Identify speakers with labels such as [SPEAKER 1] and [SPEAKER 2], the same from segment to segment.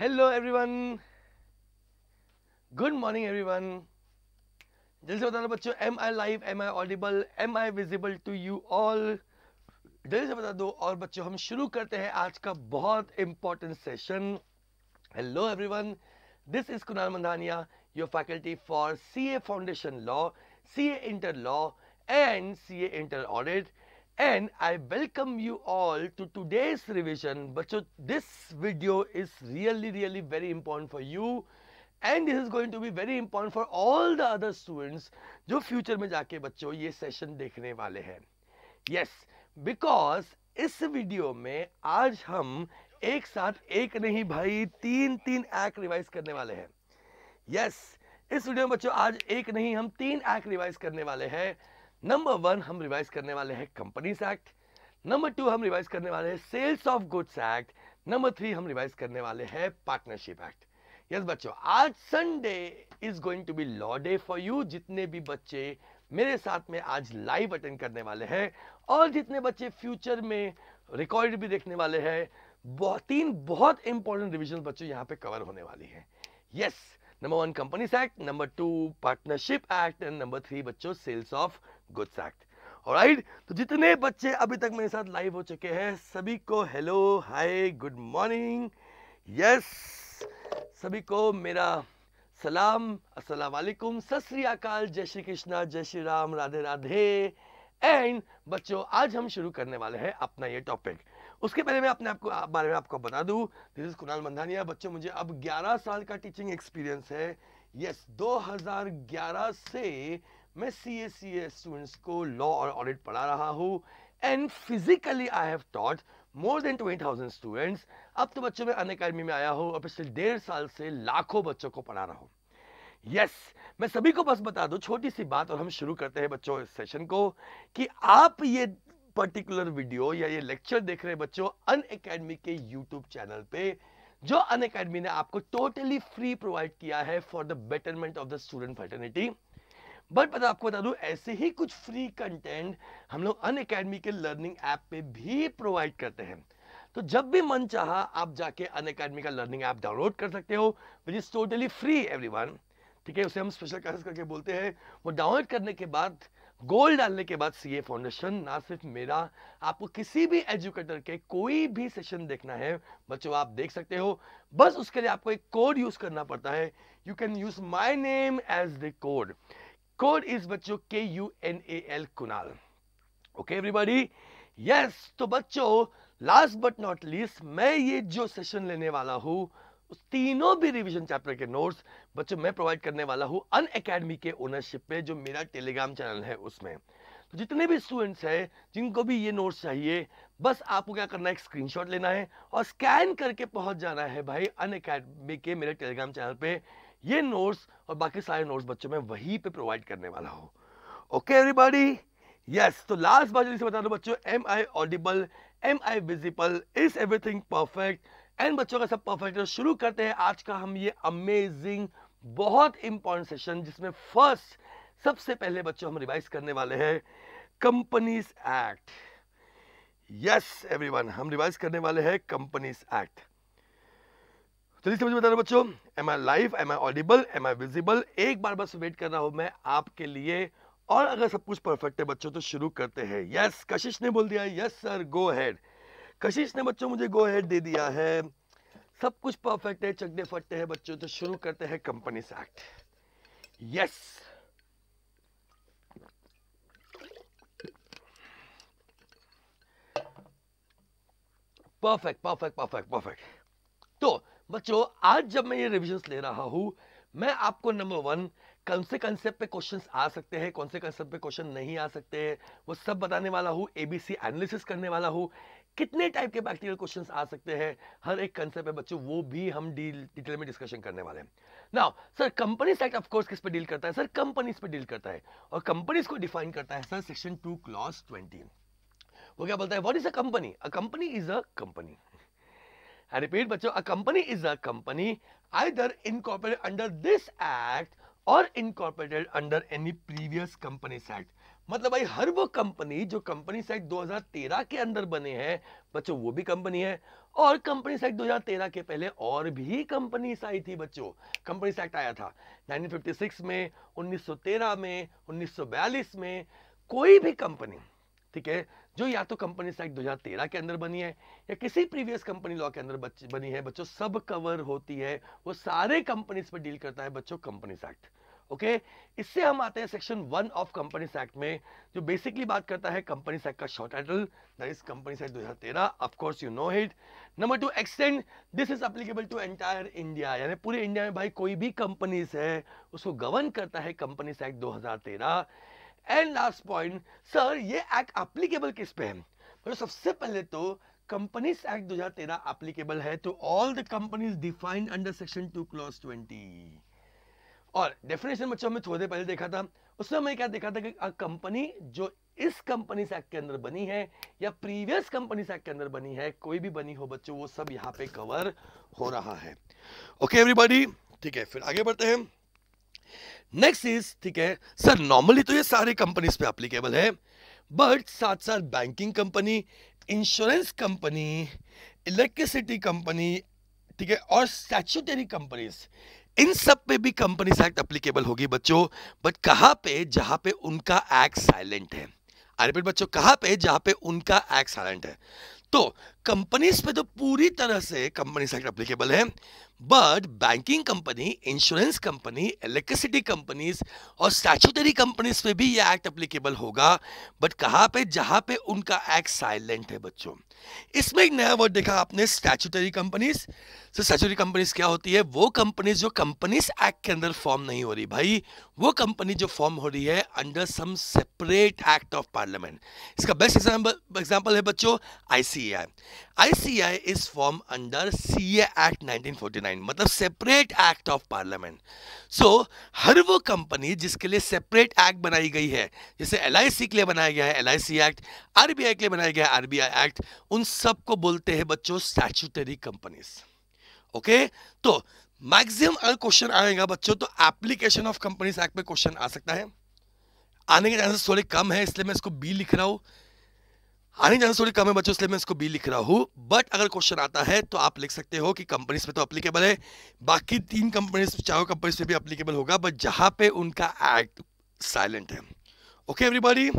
[SPEAKER 1] Hello everyone good morning everyone जल्दी से बताना बच्चों am I live am I audible am I visible to you all जल्दी से बता दो और बच्चों हम शुरू करते हैं आज का बहुत important session hello everyone this is Kunal Mandania your faculty for C A foundation law C A inter law and C A inter audit and I welcome you all to today's revision bachcho this video is really really very important for you and this is going to be very important for all the other students jo future mein jaake bachcho ye session dekhne wale hain yes because इस video में आज हम एक साथ एक नहीं भाई तीन तीन एक्ट रिवाइज करने वाले हैं यस yes, इस वीडियो में बच्चों आज एक नहीं हम तीन एक्ट रिवाइज करने वाले हैं नंबर वन हम रिवाइज करने वाले हैं कंपनीज एक्ट नंबर टू हम रिवाइज करने वाले हैं sales of goods act number three हम रिवाइज करने वाले हैं पार्टनरशिप एक्ट यस बच्चों आज Sunday is going to be law day for you जितने भी बच्चे मेरे साथ में आज लाइव अटेंड करने वाले हैं और जितने बच्चे फ्यूचर में रिकॉर्ड भी देखने वाले हैं बहुत तीन बहुत इंपॉर्टेंट रिविजन बच्चों यहाँ पे कवर होने वाली है yes number one companies act number two partnership act and number three बच्चों sales of good fact right तो जितने बच्चे अभी तक मेरे साथ लाइव हो चुके हैं सभी को hello hi good morning yes सभी को मेरा सलाम अस्सलाम वालेकुम सत श्री अकाल जय श्री कृष्णा जय श्री राम राधे राधे एंड बच्चों आज हम शुरू करने वाले हैं अपना ये टॉपिक उसके पहले मैं अपने आपको आप बारे में आपको बता दूं दिस इज कुणाल मंधानिया बच्चों मुझे अब 11 साल का टीचिंग एक्सपीरियंस है यस yes, 2011 से मैं C A C A students को लॉ और ऑडिट पढ़ा रहा हूँ and physically I have taught more than twenty thousand students अब तो बच्चों में अन अकेडमी में आया हूँ और पिछले डेढ़ साल से लाखों बच्चों को पढ़ा रहा हूँ यस yes, मैं सभी को बस बता दूँ छोटी सी बात और हम शुरू करते हैं बच्चों इस सेशन को कि आप ये पर्टिकुलर वीडियो या ये लेक्चर देख रहे बच्चों अन अकेडमी के यूट्यूब चैनल पे जो अन अकेडमी ने आपको टोटली फ्री प्रोवाइड किया है for the betterment of the student fraternity but बता आपको बता दूं ऐसे ही कुछ फ्री कंटेंट हम लोग अन अकेडमी के लर्निंग ऐप पे भी प्रोवाइड करते हैं तो जब भी मन चाहा आप जाके अन अकेडमी का लर्निंग ऐप डाउनलोड कर सकते हो which is totally free everyone ठीक है उसे हम स्पेशल क्लासेस करके बोलते हैं वो डाउनलोड करने के बाद गोल डालने के बाद सीए फाउंडेशन ना सिर्फ मेरा आपको किसी भी एजुकेटर के कोई भी सेशन देखना है बच्चों आप देख सकते हो बस उसके लिए आपको एक कोड यूज़ करना पड़ता है you can use my name as the code code is बच्चों K U N A L Kunal okay everybody yes तो बच्चों लास्ट बट नॉट लीस्ट मैं ये जो सेशन लेने वाला हूँ उस तीनों भी रिवीजन चैप्टर के नोट्स बच्चों मैं प्रोवाइड करने वाला हूँ अन अकेडमी के ओनरशिप पे जो मेरा टेलीग्राम चैनल है उसमें तो जितने भी स्टूडेंट्स हैं जिनको भी ये नोट्स चाहिए बस आपको क्या करना है एक स्क्रीनशॉट लेना है और स्कैन करके पहुंच जाना है भाई अन अकेडमी के मेरे टेलीग्राम चैनल पे ये नोट्स और बाकी सारे नोट्स बच्चों में वहीं पे प्रोवाइड करने वाला हूँ ओके एवरीबॉडी यस तो लास्ट बात जल्दी से बता दो बच्चों am I audible am I visible is everything perfect and बच्चों का सब परफेक्ट तो शुरू करते हैं आज का हम ये अमेजिंग बहुत इंपॉर्टेंट सेशन जिसमें फर्स्ट सबसे पहले बच्चों हम रिवाइज करने वाले हैं कंपनीज एक्ट यस एवरीवन हम रिवाइज करने वाले हैं कंपनीज एक्ट चलिए समझ बता रहे बच्चों am I live am I audible am I visible एक बार बस वेट कर रहा हूं मैं आपके लिए और अगर सब कुछ परफेक्ट है बच्चों तो शुरू करते हैं यस कशिश ने बोल दिया यस सर गो हैड कशिश ने बच्चों मुझे गो हैड दे दिया है सब कुछ परफेक्ट है चकने फटते हैं बच्चों तो शुरू करते हैं कंपनी से act yes perfect perfect perfect perfect तो बच्चों आज जब मैं ये रिविजन ले रहा हूं मैं आपको नंबर वन कौन से कंसेप्ट पे क्वेश्चंस आ सकते हैं कौन से कंसेप्ट पे क्वेश्चन नहीं आ सकते हैं वो सब बताने वाला हूँ एबीसी एनालिसिस करने वाला हूँ कितने टाइप के प्रैक्टिकल क्वेश्चंस आ सकते हैं हर एक कंसेप्ट है बच्चों वो भी हम डील डिटेल में डिस्कशन करने वाले हैं now sir company sect of course किस पे डील करता है सर कंपनीज पे डील करता है और कंपनीज को डिफाइन करता है sir section two clause twenty वो क्या बोलता है what is a company a company is a company I repeat बच्चों a company is a company either incorporated under this act और incorporated under any previous company act मतलब भाई हर वो company जो कंपनी एक्ट 2013 के अंदर बने हैं बच्चों वो भी कंपनी है और कंपनी एक्ट 2013 के पहले और भी कंपनी आई थी बच्चों कंपनी एक्ट आया था 1956 में 1913 में 1942 में कोई भी कंपनी ठीक है जो या तो कंपनी साइट दो के अंदर बनी है या किसी प्रीवियस कंपनी लॉ के अंदर बनी है बच्चों सब कवर होती है वो सारे कंपनीज पर डील करता है बच्चों कंपनीज एक्ट ओके okay? इससे हम आते हैं section one of company act में जो बेसिकली बात करता है कंपनी एक्ट का short title that is company act 2013 हजार तेरह course you know hit number two extend this is applicable to entire India यानी पूरे इंडिया में भाई कोई भी कंपनीज है उसको गवर्न करता है company act 2013 and last point sir ये एक्ट एप्लीकेबल किस पे है तो सबसे पहले तो कंपनीज एक्ट 2013 एप्लीकेबल है to all the companies defined under section two clause twenty और डेफिनेशन बच्चों में थोड़ी देर पहले देखा था उसमें मैं क्या देखा था कि कंपनी जो इस कंपनी एक्ट के अंदर बनी है या प्रीवियस कंपनी एक्ट के अंदर बनी है कोई भी बनी हो बच्चों वो सब यहां पे कवर हो रहा है ओके एवरीबॉडी ठीक है फिर आगे बढ़ते हैं नेक्स्ट इज ठीक है सर नॉर्मली तो ये सारे कंपनीज पे एप्लीकेबल है बट साथ साथ banking company insurance company electricity company ठीक है और स्टैचुटरी कंपनीज इन सब पे भी कंपनीज एक्ट एप्लीकेबल होगी बच्चों बट कहाँ पे जहाँ पे उनका एक्ट साइलेंट है आई रिपीट बच्चों कहाँ पे जहाँ पे उनका एक्ट साइलेंट है तो कंपनीज पे तो पूरी तरह से कंपनीज एक्ट एप्लीकेबल है but banking company insurance company electricity companies और स्टैचुटरी कंपनीज पे भी ये एक्ट अप्लीकेबल होगा बट कहाँ पे जहाँ पे उनका एक्ट साइलेंट है बच्चों इसमें एक नया वर्ड देखा आपने स्टैचुटरी कंपनीज तो स्टैचुटरी कंपनीज क्या होती है वो कंपनीज जो कंपनीज एक्ट के अंदर फॉर्म नहीं हो रही भाई वो कंपनी जो फॉर्म हो रही है under some separate act of parliament इसका बेस्ट एग्जाम्पल एग्जाम्पल है बच्चों ICI ICI is form under CA act nineteen मतलब separate act of parliament so हर वो कंपनी जिसके लिए सेपरेट एक्ट बनाई गई है जैसे एल के लिए बनाया गया है एल एक्ट आरबीआई के लिए बनाया गया है आरबीआई एक्ट उन सब को बोलते हैं बच्चों स्टैचुटरी कंपनीज ओके तो मैक्सिमम अगर क्वेश्चन आएगा बच्चों तो एप्लीकेशन ऑफ कंपनीज एक्ट में क्वेश्चन आ सकता है आने के चांसेस थोड़े कम है इसलिए मैं इसको बी लिख रहा हूं आने के चांसेस थोड़े कम है बच्चों इसलिए मैं इसको बी लिख रहा हूँ बट अगर क्वेश्चन आता है तो आप लिख सकते हो कि कंपनीज पे तो अप्लीकेबल है बाकी तीन कंपनीज चारों कंपनीज पे भी अप्लीकेबल होगा बट जहाँ पे उनका एक्ट साइलेंट है okay everybody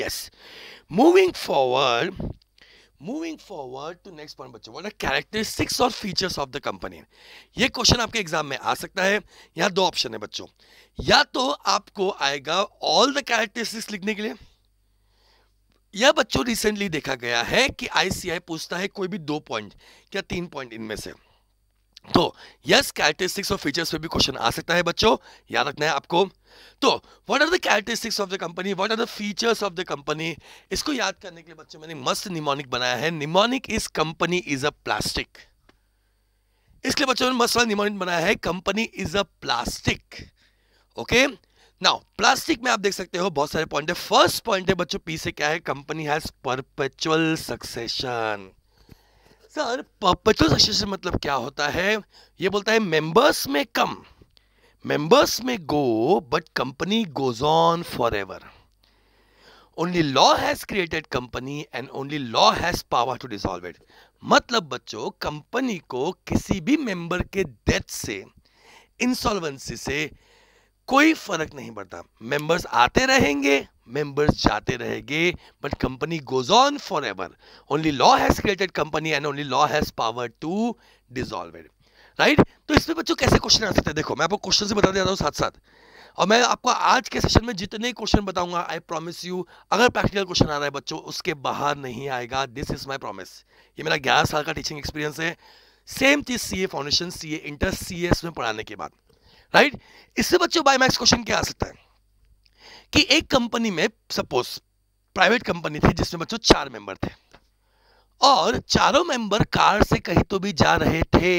[SPEAKER 1] yes moving forward moving forward to next point बच्चों व्हाट आर कैरेक्टरिस्टिक्स और फीचर्स ऑफ द कंपनी ये क्वेश्चन आपके एग्जाम में आ सकता है यहाँ दो ऑप्शन है बच्चों या तो आपको आएगा ऑल द कैरेक्टरिस्टिक्स लिखने के लिए या बच्चों रिसेंटली देखा गया है कि आईसीआई पूछता है कोई भी दो पॉइंट या तीन पॉइंट इनमें से तो यस कैरेक्टरिस्टिक्स और फीचर्स पे भी क्वेश्चन आ सकता है बच्चों याद रखना है आपको तो what are the characteristics of the company what are the features of the company इसको याद करने के लिए बच्चे मैंने मस्त निमोनिक बनाया है mnemonic is company is a plastic इसलिए बच्चों ने मस्त निमोनिक बनाया है company is a plastic okay now plastic में आप देख सकते हो बहुत सारे पॉइंट है फर्स्ट पॉइंट है बच्चों पी से क्या है company has perpetual succession sir perpetual succession मतलब क्या होता है ये बोलता है members may come members may go but company goes on forever only law has created company and only law has power to dissolve it मतलब बच्चों company को किसी भी मेंबर के डेथ से इंसॉल्वेंसी से कोई फर्क नहीं पड़ता मेंबर्स आते रहेंगे मेंबर्स जाते रहेंगे but company goes on for ever only law has created company and only law has power to dissolve it right तो इसमें बच्चों कैसे क्वेश्चन आ सकते हैं देखो मैं आपको क्वेश्चन से बता देता हूँ साथ साथ और मैं आपको आज के सेशन में जितने क्वेश्चन बताऊंगा आई प्रॉमिस यू अगर प्रैक्टिकल क्वेश्चन आ रहा है बच्चों उसके बाहर नहीं आएगा दिस इज माई प्रॉमिस ये मेरा ग्यारह साल का टीचिंग एक्सपीरियंस है सेम चीज C A foundation C A inter C S में पढ़ाने के बाद राइट इससे बच्चों बायोमैक्स क्वेश्चन क्या आ सकता है कि एक कंपनी में सपोज प्राइवेट कंपनी थी जिसमें बच्चों चार मेंबर थे और चारों मेंबर कार से कहीं तो भी जा रहे थे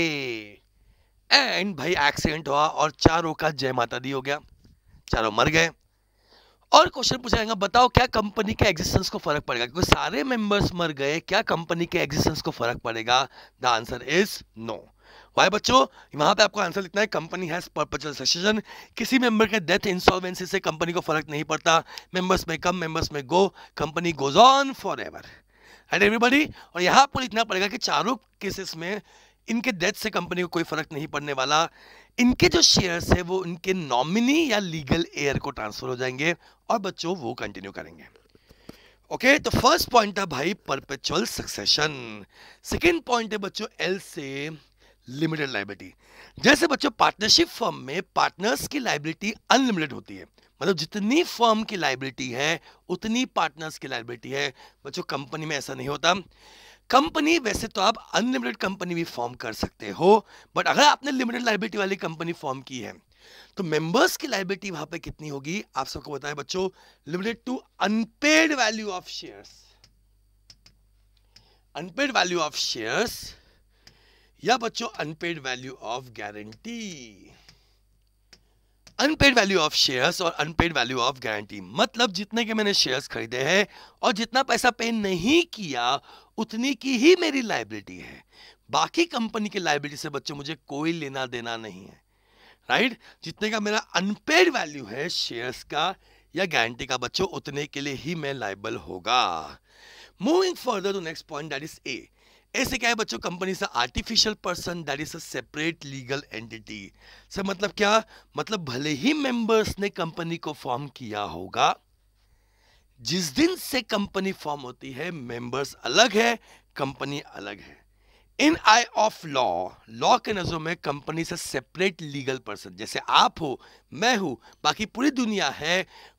[SPEAKER 1] एंड भाई एक्सीडेंट हुआ और चारों का जय माता दी हो गया चारों मर गए और क्वेश्चन पूछा जाएगा बताओ क्या कंपनी के एग्जिस्टेंस को फर्क पड़ेगा क्योंकि सारे मेंबर्स मर गए क्या कंपनी के एग्जिस्टेंस को फर्क पड़ेगा द आंसर इज नो भाई बच्चों वहां पे आपको आंसर लिखना है कंपनी हैज परपेचुअल सक्सेशन किसी मेंबर के डेथ इंसॉल्वेंसी से कंपनी को फर्क नहीं पड़ता members may come members may go company goes on for ever and everybody और यहाँ पर लिखना पड़ेगा कि चारों केसेस में इनके डेथ से कंपनी को कोई फर्क नहीं पड़ने वाला इनके जो शेयर्स है वो इनके नॉमिनी या लीगल एयर को ट्रांसफर हो जाएंगे और बच्चों वो कंटिन्यू करेंगे ओके तो फर्स्ट पॉइंट है भाई परपेचुअल सक्सेशन सेकेंड पॉइंट है बच्चों एल से लिमिटेड लाइबिलिटी जैसे बच्चों पार्टनरशिप फर्म में पार्टनर्स की लाइबिलिटी अनलिमिटेड होती है मतलब जितनी फर्म की लाइबिलिटी है उतनी पार्टनर्स की लाइबिलिटी है बच्चों कंपनी में ऐसा नहीं होता कंपनी वैसे तो आप अनलिमिटेड कंपनी भी फॉर्म कर सकते हो बट अगर आपने लिमिटेड लाइबिलिटी वाली कंपनी फॉर्म की है तो मेंबर्स की लाइबिलिटी वहां पे कितनी होगी आप सबको बताएं बच्चों limited to unpaid value of shares unpaid value of shares या बच्चों unpaid value of guarantee unpaid value of shares और अनपेड वैल्यू ऑफ गारंटी मतलब जितने के मैंने शेयर्स खरीदे हैं और जितना पैसा पे नहीं किया उतनी की ही मेरी लाइबिलिटी है बाकी कंपनी की लाइबिलिटी से बच्चों मुझे कोई लेना देना नहीं है राइट जितने का मेरा अनपेड वैल्यू है शेयर्स का या गारंटी का बच्चों उतने के लिए ही मैं लाइबल होगा moving further to next point that is A ऐसे क्या है बच्चों कंपनी से artificial person that is a separate legal entity sir मतलब क्या मतलब भले ही मेंबर्स ने कंपनी को फॉर्म किया होगा जिस दिन से कंपनी फॉर्म होती है मेंबर्स अलग है कंपनी अलग है in eye of law law के नज़रों में कंपनी से सेपरेट लीगल पर्सन जैसे आप हो मैं हूं बाकी पूरी दुनिया है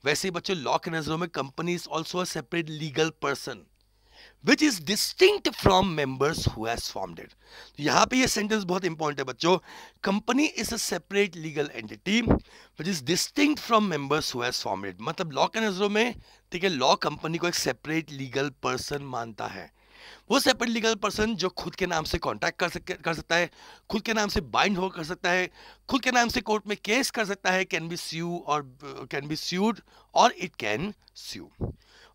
[SPEAKER 1] वैसे ही बच्चों लॉ के नज़रों में company is also separate legal person which is distinct from members who has formed it यहाँ पे ये सेंटेंस बहुत इंपॉर्टेंट है बच्चों company is a separate legal entity which is distinct from members who has formed मतलब law के नज़रों में ठीक है लॉ कंपनी को एक सेपरेट लीगल पर्सन मानता है वो सेपरेट लीगल पर्सन जो खुद के नाम से कॉन्टैक्ट कर सक कर सकता है खुद के नाम से बाइंड हो कर सकता है खुद के नाम से कोर्ट में केस कर सकता है कैन बी स्यू और कैन बी स्यूड और इट कैन स्यू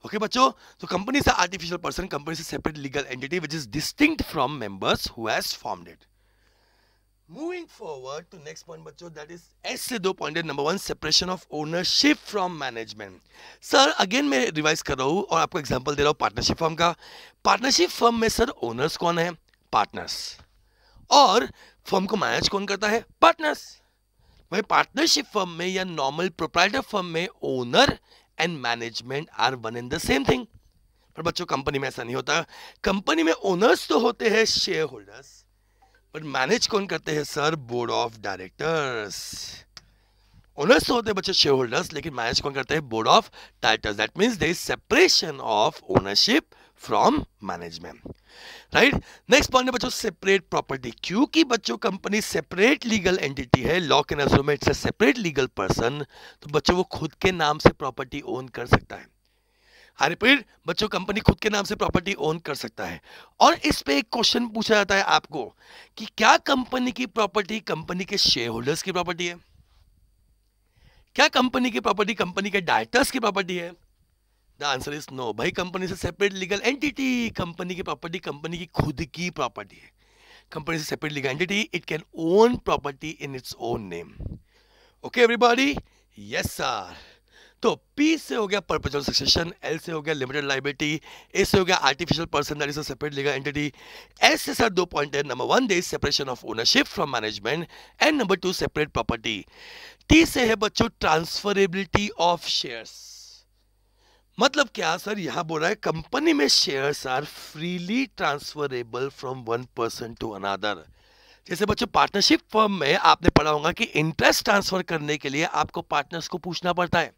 [SPEAKER 1] ओके बच्चों तो कंपनी से आर्टिफिशियल पर्सन कंपनी से separate legal entity which is distinct from members who has formed it moving forward to next point बच्चों that is S से दो point number one separation of ownership from management sir again मैं revise कर रहा हूँ और आपको example दे रहा हूँ पार्टनरशिप फर्म का पार्टनरशिप फर्म में सर ओनर्स कौन है पार्टनर्स और फर्म को मैनेज कौन करता है पार्टनर्स वही पार्टनरशिप फर्म में या नॉर्मल प्रोप्राइटर फर्म में owner and management are one in the same thing पर बच्चों कंपनी में ऐसा नहीं होता कंपनी में ओनर्स तो होते हैं शेयर होल्डर्स पर मैनेज कौन करते हैं sir board of directors owners तो होते हैं बच्चे शेयर होल्डर्स लेकिन मैनेज कौन करते हैं board of directors that means there is separation of ownership from management right next point बच्चों सेपरेट प्रॉपर्टी क्योंकि बच्चों कंपनी सेपरेट लीगल एंटिटी है लॉ के नजरों में इट्स सेपरेट लीगल पर्सन तो बच्चों वो खुद के नाम से प्रॉपर्टी ओन कर सकता है रिपीट बच्चों कंपनी खुद के नाम से प्रॉपर्टी ओन कर सकता है और इस पे एक क्वेश्चन पूछा जाता है आपको कि क्या कंपनी की प्रॉपर्टी कंपनी के शेयर होल्डर्स की प्रॉपर्टी है क्या कंपनी की प्रॉपर्टी कंपनी के डायरेक्टर्स की प्रॉपर्टी है द आंसर इज नो भाई कंपनी से सेपरेट लीगल एंटिटी कंपनी की प्रॉपर्टी कंपनी की खुद की प्रॉपर्टी है कंपनी से separate legal entity it can own property in its own name okay everybody yes sir तो पी से हो गया परपेचुअल सक्सेशन एल से हो गया लिमिटेड लाइबिलिटी ए से हो गया artificial person that is a separate legal entity S से सर दो पॉइंट है number one there is separation of ownership from management and number two separate property T से है बच्चों ट्रांसफरेबिलिटी ऑफ शेयर्स मतलब क्या सर यहाँ बोल रहा है कंपनी में shares are freely transferable from one person to another जैसे बच्चों पार्टनरशिप फर्म में आपने पढ़ा होगा कि इंटरेस्ट ट्रांसफर करने के लिए आपको पार्टनर्स को पूछना पड़ता है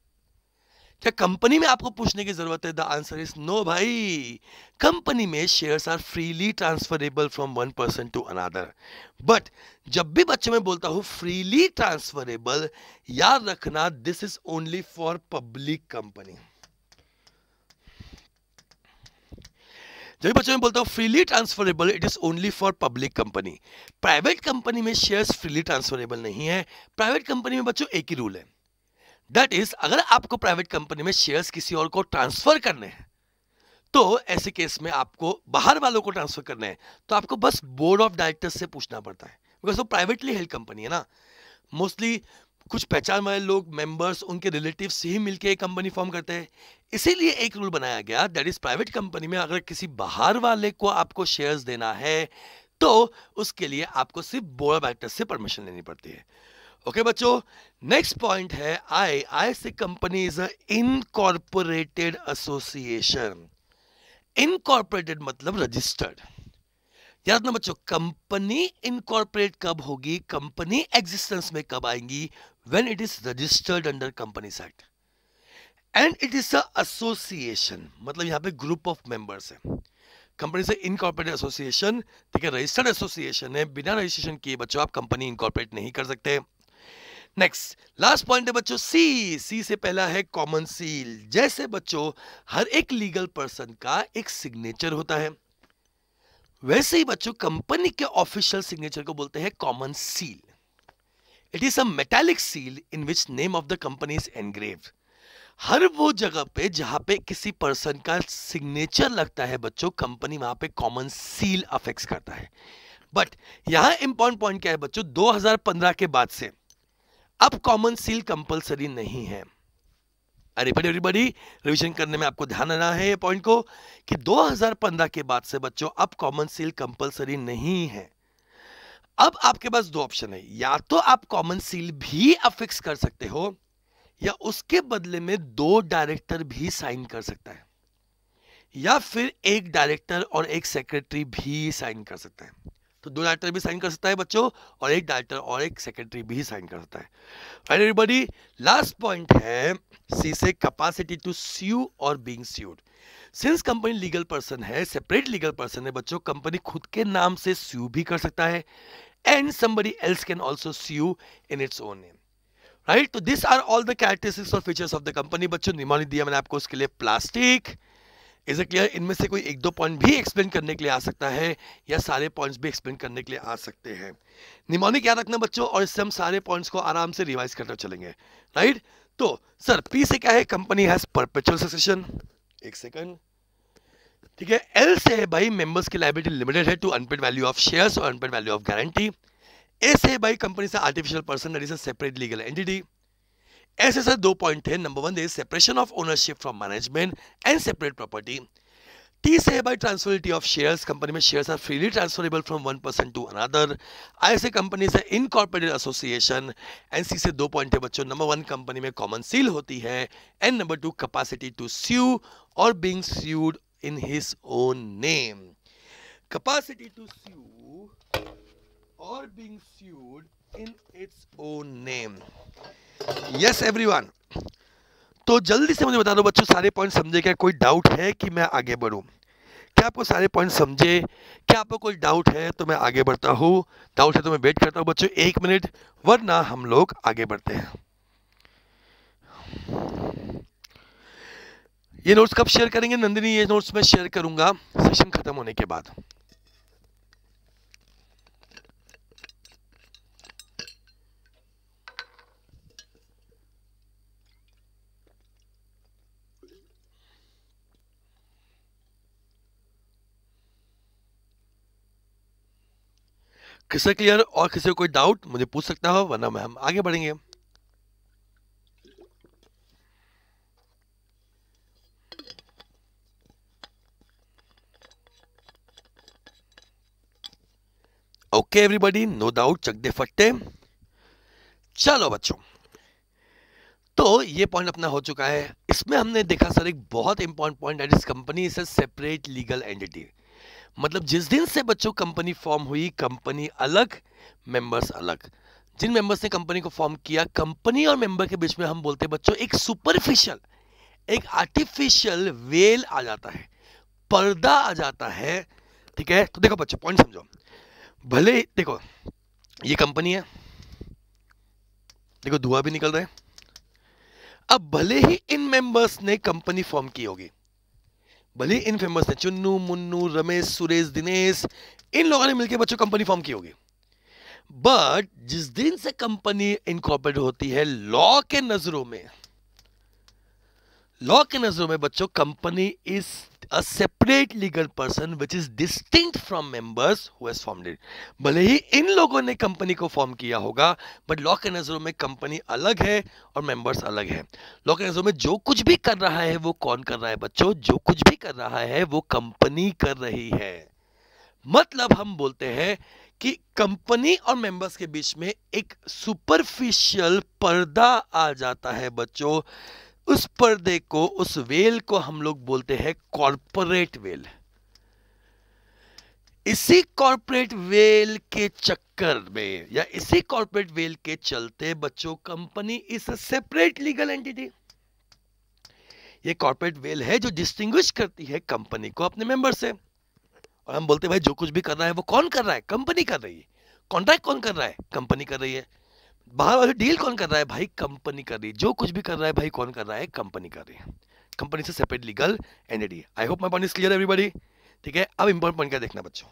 [SPEAKER 1] क्या कंपनी में आपको पूछने की जरूरत है द आंसर इज नो भाई कंपनी में shares are freely transferable from one person to another but जब भी बच्चों में बोलता हूं फ्रीली ट्रांसफरेबल याद रखना this is only for public company जब भी बच्चों में बोलता हूँ freely transferable it is only for public company private company में शेयर्स फ्रीली ट्रांसफरेबल नहीं है प्राइवेट कंपनी में बच्चों एक ही रूल है दैट इज अगर आपको प्राइवेट कंपनी में शेयर्स किसी और को ट्रांसफर करने हैं तो ऐसे केस में आपको बाहर वालों को ट्रांसफर करने हैं तो आपको बस बोर्ड ऑफ डायरेक्टर्स से पूछना पड़ता है बिकॉज वो प्राइवेटली हेल्ड कंपनी है ना मोस्टली कुछ पहचान वाले लोग मेंबर्स उनके से ही मिलकर एक कंपनी फॉर्म करते हैं इसीलिए एक रूल बनाया गया दैट इज़ प्राइवेट कंपनी में अगर किसी बाहर वाले को आपको शेयर्स देना है तो उसके लिए आपको सिर्फ बोर्ड ऑफ एक्टर्स से परमिशन लेनी पड़ती है ओके okay, बच्चों नेक्स्ट पॉइंट है I I C company is a incorporated association incorporated मतलब रजिस्टर्ड याद ना बच्चों कंपनी इनकॉर्पोरेट कब होगी कंपनी एग्जिस्टेंस में कब आएंगी when it is registered under company act and it is association मतलब यहां पे ग्रुप ऑफ मेंबर्स है कंपनी से इनकॉर्पोरेट एसोसिएशन ठीक है रजिस्टर्ड एसोसिएशन है बिना रजिस्ट्रेशन किए बच्चों आप कंपनी इनकॉर्पोरेट नहीं कर सकते नेक्स्ट लास्ट पॉइंट है बच्चों सी सी से पहला है कॉमन सील जैसे बच्चों हर एक लीगल पर्सन का एक सिग्नेचर होता है वैसे ही बच्चों कंपनी के ऑफिशियल सिग्नेचर को बोलते हैं common seal it is a metallic seal in which name of the company is engrave हर वो जगह पे जहां पे किसी पर्सन का सिग्नेचर लगता है बच्चों कंपनी वहां पे कॉमन सील अफेक्ट करता है बट यहां इंपॉर्टेंट पॉइंट क्या है बच्चों 2015 के बाद से अब कॉमन सील कंपलसरी नहीं है रिपीट एवरीबडी रिविजन करने में आपको ध्यान देना है ये पॉइंट को कि 2015 के बाद से बच्चों अब कॉमन सील कंपलसरी नहीं है अब आपके पास दो ऑप्शन है या तो आप कॉमन सील भी अफिक्स कर सकते हो या उसके बदले में दो डायरेक्टर भी साइन कर सकता है या फिर एक डायरेक्टर और एक सेक्रेटरी भी साइन कर सकता है तो दो डायरेक्टर भी साइन कर सकता है बच्चों और एक डायरेक्टर और एक सेक्रेटरी भी साइन कर सकता है एवरीबॉडी लास्ट पॉइंट है सी से कैपेसिटी टू स्यू और being sued since company legal person है सेपरेट लीगल पर्सन है बच्चों कंपनी खुद के नाम से स्यू भी कर सकता है and somebody else can also sue in its own name right तो this are all the characteristics और फीचर्स ऑफ द कंपनी बच्चों निमानी दिया मैंने आपको उसके लिए प्लास्टिक इज अ क्लियर इनमें से कोई एक दो पॉइंट भी एक्सप्लेन करने के लिए आ सकता है या सारे पॉइंट्स भी एक्सप्लेन करने के लिए आ सकते हैं निमोनिक याद रखना बच्चों और इससे हम सारे पॉइंट्स को आराम से रिवाइज करते चलेंगे राइट right? तो सर पी से क्या है कंपनी हैज परपेचुअल सक्सेशन एक सेकंड ठीक है एल से है भाई मेंबर्स की लाइबिलिटी लिमिटेड है to unpaid value of shares और unpaid value of guarantee A से भाई कंपनी से artificial person that is a separate legal entity ऐसे सर दो पॉइंट है number one is separation of ownership from management and separate property T is hereby transferability of shares. Company में shares are freely transferable from one person to another. I से company से incorporated association. N C से दो point है बच्चों number one company में common seal होती है and number two capacity to sue और being sued in his own name capacity to sue or being sued in its own name yes everyone तो जल्दी से मुझे बता दो बच्चों सारे पॉइंट समझे क्या कोई डाउट है कि मैं आगे बढ़ूँ क्या आपको सारे पॉइंट समझे क्या आपको कोई डाउट है तो मैं आगे बढ़ता हूँ डाउट है तो मैं वेट करता हूँ बच्चों एक मिनट वरना हम लोग आगे बढ़ते हैं ये नोट्स कब शेयर करेंगे नंदिनी ये नोट्स मैं शेयर करूंगा सेशन ख़त्म होने के बाद किसे क्लियर और किसी को कोई डाउट मुझे पूछ सकता हो वरना मैं हम आगे बढ़ेंगे ओके एवरीबॉडी नो डाउट चक दे फट्टे चलो बच्चों तो ये पॉइंट अपना हो चुका है इसमें हमने देखा सर एक बहुत important point that is company is a separate legal entity मतलब जिस दिन से बच्चों कंपनी फॉर्म हुई कंपनी अलग मेंबर्स अलग जिन मेंबर्स ने कंपनी को फॉर्म किया कंपनी और मेंबर के बीच में हम बोलते हैं बच्चों एक सुपरफिशियल एक आर्टिफिशियल वेल आ जाता है पर्दा आ जाता है ठीक है तो देखो बच्चों पॉइंट समझो भले देखो ये कंपनी है देखो धुआं भी निकल रहा है अब भले ही इन मेंबर्स ने कंपनी फॉर्म की होगी भले इन फेमस है चुन्नू मुन्नू रमेश सुरेश दिनेश इन लोगों ने मिलकर बच्चों कंपनी फॉर्म की होगी बट जिस दिन से कंपनी इनकॉर्पोरेट होती है लॉ के नजरों में लॉ के नजरों में बच्चों company is a separate legal person which is distinct from members who has formed it भले ही इन लोगों ने कंपनी को फॉर्म किया होगा बट लॉ के नज़रों में कंपनी अलग है और मेंबर्स अलग है लॉ के नज़रों में जो कुछ भी कर रहा है वो कौन कर रहा है बच्चों जो कुछ भी कर रहा है वो कंपनी कर रही है मतलब हम बोलते हैं कि कंपनी और मेंबर्स के बीच में एक सुपरफिशियल पर्दा आ जाता है बच्चों उस पर्दे को उस वेल को हम लोग बोलते हैं कॉरपोरेट वेल इसी कॉरपोरेट वेल के चक्कर में या इसी कॉरपोरेट वेल के चलते बच्चों कंपनी इस सेपरेट लीगल एंटिटी ये कॉर्पोरेट वेल है जो डिस्टिंग्विश करती है कंपनी को अपने मेंबर से और हम बोलते हैं भाई जो कुछ भी कर रहा है वो कौन कर रहा है कंपनी कर रही है कॉन्ट्रैक्ट कौन कर रहा है कंपनी कर रही है बाहर वाले डील कौन कर रहा है भाई कंपनी कर रही है जो कुछ भी कर रहा है भाई कौन कर रहा है कंपनी कर रही है कंपनी से separate legal and I hope my point is clear everybody ठीक है अब इंपॉर्टेंट पॉइंट क्या देखना बच्चों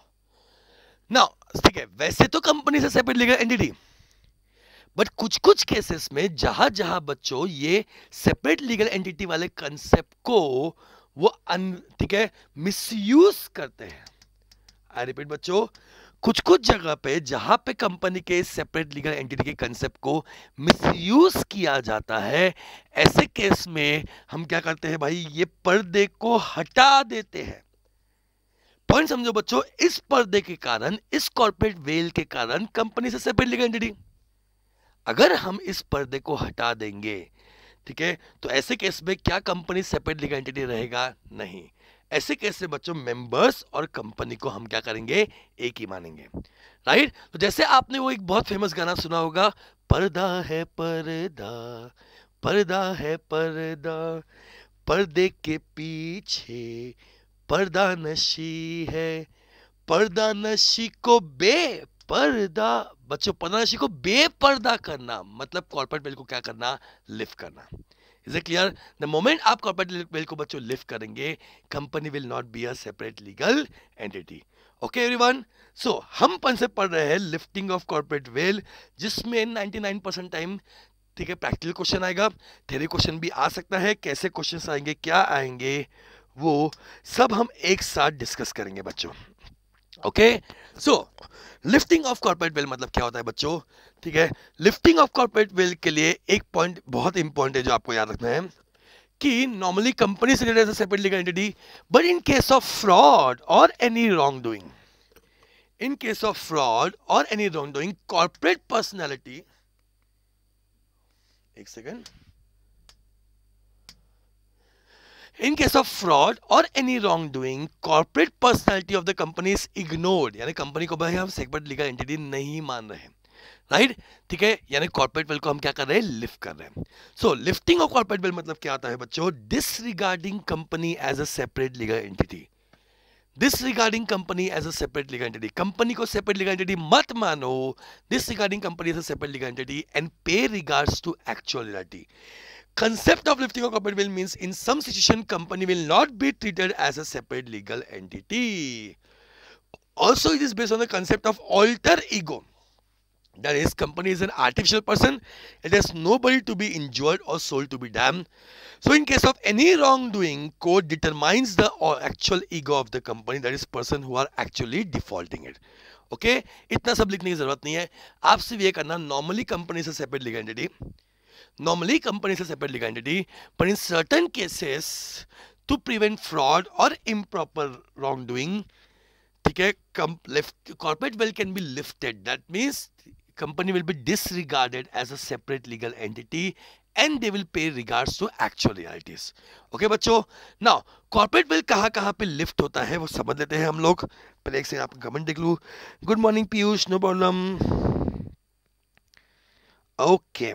[SPEAKER 1] ना ठीक है वैसे तो कंपनी से सेपरेट लीगल एनडीडी बट कुछ कुछ केसेस में जहां जहां बच्चों ये सेपरेट लीगल एंटिटी वाले कंसेप्ट को वो ठीक है मिसयूज करते हैं आई रिपीट बच्चों कुछ कुछ जगह पे जहां पे कंपनी के सेपरेट लीगल एंटिटी के कंसेप्ट को मिसयूज किया जाता है ऐसे केस में हम क्या करते हैं भाई ये पर्दे को हटा देते हैं पॉइंट समझो बच्चों इस पर्दे के कारण इस कॉर्पोरेट वेल के कारण कंपनी से सेपरेट लीगल एंटिटी अगर हम इस पर्दे को हटा देंगे ठीक है तो ऐसे केस में क्या कंपनी सेपरेट लीगल एंटिटी रहेगा नहीं ऐसे कैसे बच्चों मेंबर्स और कंपनी को हम क्या करेंगे एक ही मानेंगे राइट तो जैसे आपने वो एक बहुत फेमस गाना सुना होगा पर्दा है पर्दा पर्दा है पर्दा पर्दे के पीछे पर्दा नशी है पर्दा नशी को बे पर्दा बच्चों पर्दा नशी को बेपर्दा करना मतलब कॉर्पोरेट बिल को क्या करना लिफ्ट करना is it clear the moment आप कॉर्पोरेट वेल को बच्चों लिफ्ट करेंगे company will not be a separate legal entity okay everyone so हम पन से पढ़ रहे हैं लिफ्टिंग ऑफ कॉर्पोरेट वेल जिसमें 99 परसेंट टाइम ठीक है प्रैक्टिकल क्वेश्चन आएगा थेरी क्वेश्चन भी आ सकता है कैसे क्वेश्चन आएंगे क्या आएंगे वो सब हम एक साथ डिस्कस करेंगे बच्चों okay so lifting of corporate veil मतलब क्या होता है बच्चों ठीक है लिफ्टिंग ऑफ कॉर्पोरेट वेल के लिए एक पॉइंट बहुत इंपॉर्टेंट है जो आपको याद रखना है कि नॉर्मली कंपनी से related separate legal entity but in case of fraud और any wrongdoing in case of fraud और any wrongdoing corporate personality एक second in case of fraud और any wrongdoing corporate personality of the company is ignored यानी कंपनी को भाई हम segment legal entity नहीं मान रहे हैं राइट ठीक है यानी कॉर्पोरेट बिल को हम क्या कर रहे हैं लिफ्ट कर रहे हैं so lifting of corporate veil मतलब क्या आता है बच्चों disregarding company as a separate legal entity regarding company as a separate legal entity company को सेपरेट लीगल एंटिटी मत मानो regarding company as a separate legal entity and pay regards to actuality concept of lifting of corporate veil means in some situation company will not be treated as a separate legal entity also it is based on the concept of alter ego that is company is an artificial person it has nobody to be injured or soul to be damned so in case of any wrongdoing code determines the actual ego of the company that is person who are actually defaulting it okay okay? इतना सब लिखने की जरूरत नहीं है आपसे ये करना नॉर्मली कंपनी से separate legal entity normally company से सेपरेट लीगल एंटिटी पर in certain cases to prevent fraud और इम्प्रॉपर रॉन्ग डूइंग ठीक है corporate veil can be lifted that means company will be disregarded as a separate legal entity and they will pay regards to actual realities okay बच्चों now corporate veil कहाँ कहाँ पे lift होता है वो समझ लेते हैं हम लोग पहले एक से आप कमेंट देख लू good morning Piyush no problem okay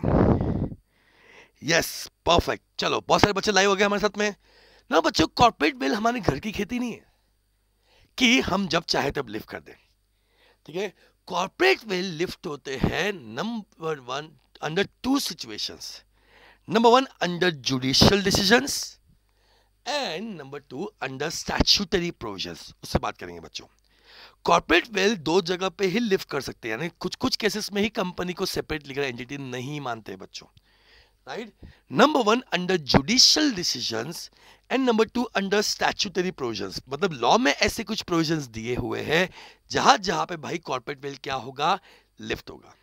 [SPEAKER 1] yes perfect चलो बहुत सारे बच्चे लाइव हो गए हमारे साथ में ना बच्चों कॉर्पोरेट बिल हमारे घर की खेती नहीं है कि हम जब चाहे तब लिफ्ट कर दें ठीक है कॉर्पोरेट बिल लिफ्ट होते हैं number one under two situations number one under judicial decisions and number two under statutory provision उससे बात करेंगे बच्चों कॉर्पोरेट वेल दो जगह पे ही लिफ्ट कर सकते हैं यानी कुछ कुछ केसेस में ही कंपनी को सेपरेट लीगल एंटिटी नहीं मानते बच्चों right number one under judicial decisions and number two under statutory provisions मतलब लॉ में ऐसे कुछ प्रोविजंस दिए हुए हैं जहां जहां पे भाई कॉर्पोरेट वेल क्या होगा लिफ्ट होगा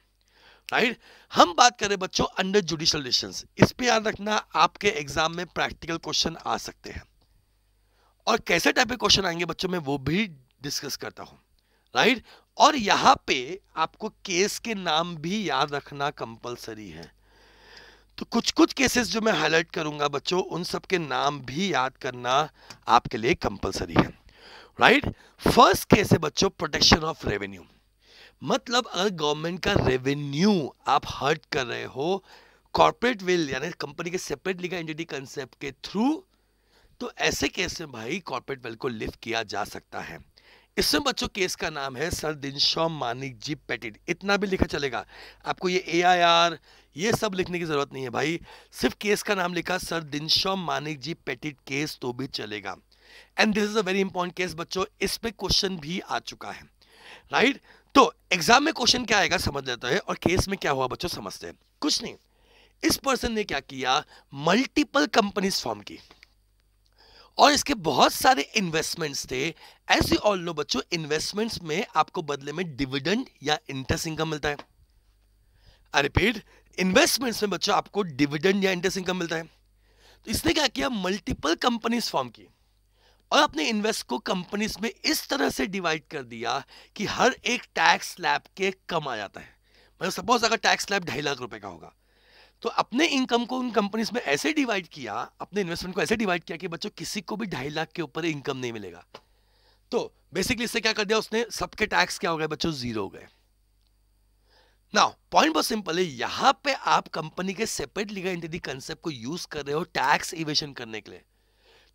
[SPEAKER 1] राइट right? हम बात करें बच्चों अंडर जुडिशियल डिसीजंस इस पे याद रखना आपके एग्जाम में प्रैक्टिकल क्वेश्चन आ सकते हैं और कैसे टाइप के क्वेश्चन आएंगे बच्चों में वो भी डिस्कस करता हूं राइट right? और यहाँ पे आपको केस के नाम भी याद रखना कंपलसरी है तो कुछ कुछ केसेस जो मैं हाईलाइट करूंगा बच्चों उन सब के नाम भी याद करना आपके लिए कंपलसरी है राइट फर्स्ट केस है बच्चों प्रोटेक्शन ऑफ रेवेन्यू मतलब अगर गवर्नमेंट का रेवेन्यू आप हर्ट कर रहे हो कॉर्पोरेट विल यानी कंपनी के सेपरेट लीगल एंटिटी कंसेप्ट के थ्रू तो ऐसे केस में भाई कॉर्पोरेट वेल को लिफ्ट किया जा सकता है इसमें बच्चों केस का नाम है सर दिन दिनशॉम मानिक जी पेटिड इतना भी लिखा चलेगा आपको ये ए आई आर ये सब लिखने की ज़रूरत नहीं है भाई सिर्फ केस का नाम लिखा सर दिन दिनशॉम मानिक जी पेटिड केस तो भी चलेगा and this is a very important case बच्चों इस पर क्वेश्चन भी आ चुका है राइट right? तो एग्जाम में क्वेश्चन क्या आएगा समझ लेते हैं और केस में क्या हुआ बच्चों समझते हैं कुछ नहीं इस पर्सन ने क्या किया मल्टीपल कंपनीज फॉर्म की और इसके बहुत सारे इन्वेस्टमेंट्स थे ऐसे यू ऑल नो बच्चों इन्वेस्टमेंट्स में आपको बदले में डिविडेंड या इंटरेस्ट इनकम मिलता है आई रिपीट इन्वेस्टमेंट्स में बच्चों आपको डिविडेंड या इंटरेस्ट इनकम मिलता है तो इसने क्या किया मल्टीपल कंपनीज फॉर्म की और अपने इन्वेस्ट को कंपनीज में इस तरह से डिवाइड कर दिया कि हर एक टैक्स स्लैब के कम आ जाता है मतलब सपोज अगर टैक्स स्लैब ढाई लाख रुपए का होगा तो अपने इनकम को उन कंपनीज में ऐसे डिवाइड किया अपने इन्वेस्टमेंट को ऐसे डिवाइड किया कि बच्चों किसी को भी ढाई लाख के ऊपर इनकम नहीं मिलेगा तो बेसिकली इससे क्या कर दिया उसने सबके टैक्स क्या हो गए बच्चों जीरो हो गए ना पॉइंट बहुत सिंपल है यहां पे आप कंपनी के सेपरेट लीगल एंटिटी कंसेप्ट को यूज कर रहे हो टैक्स इवेशन करने के लिए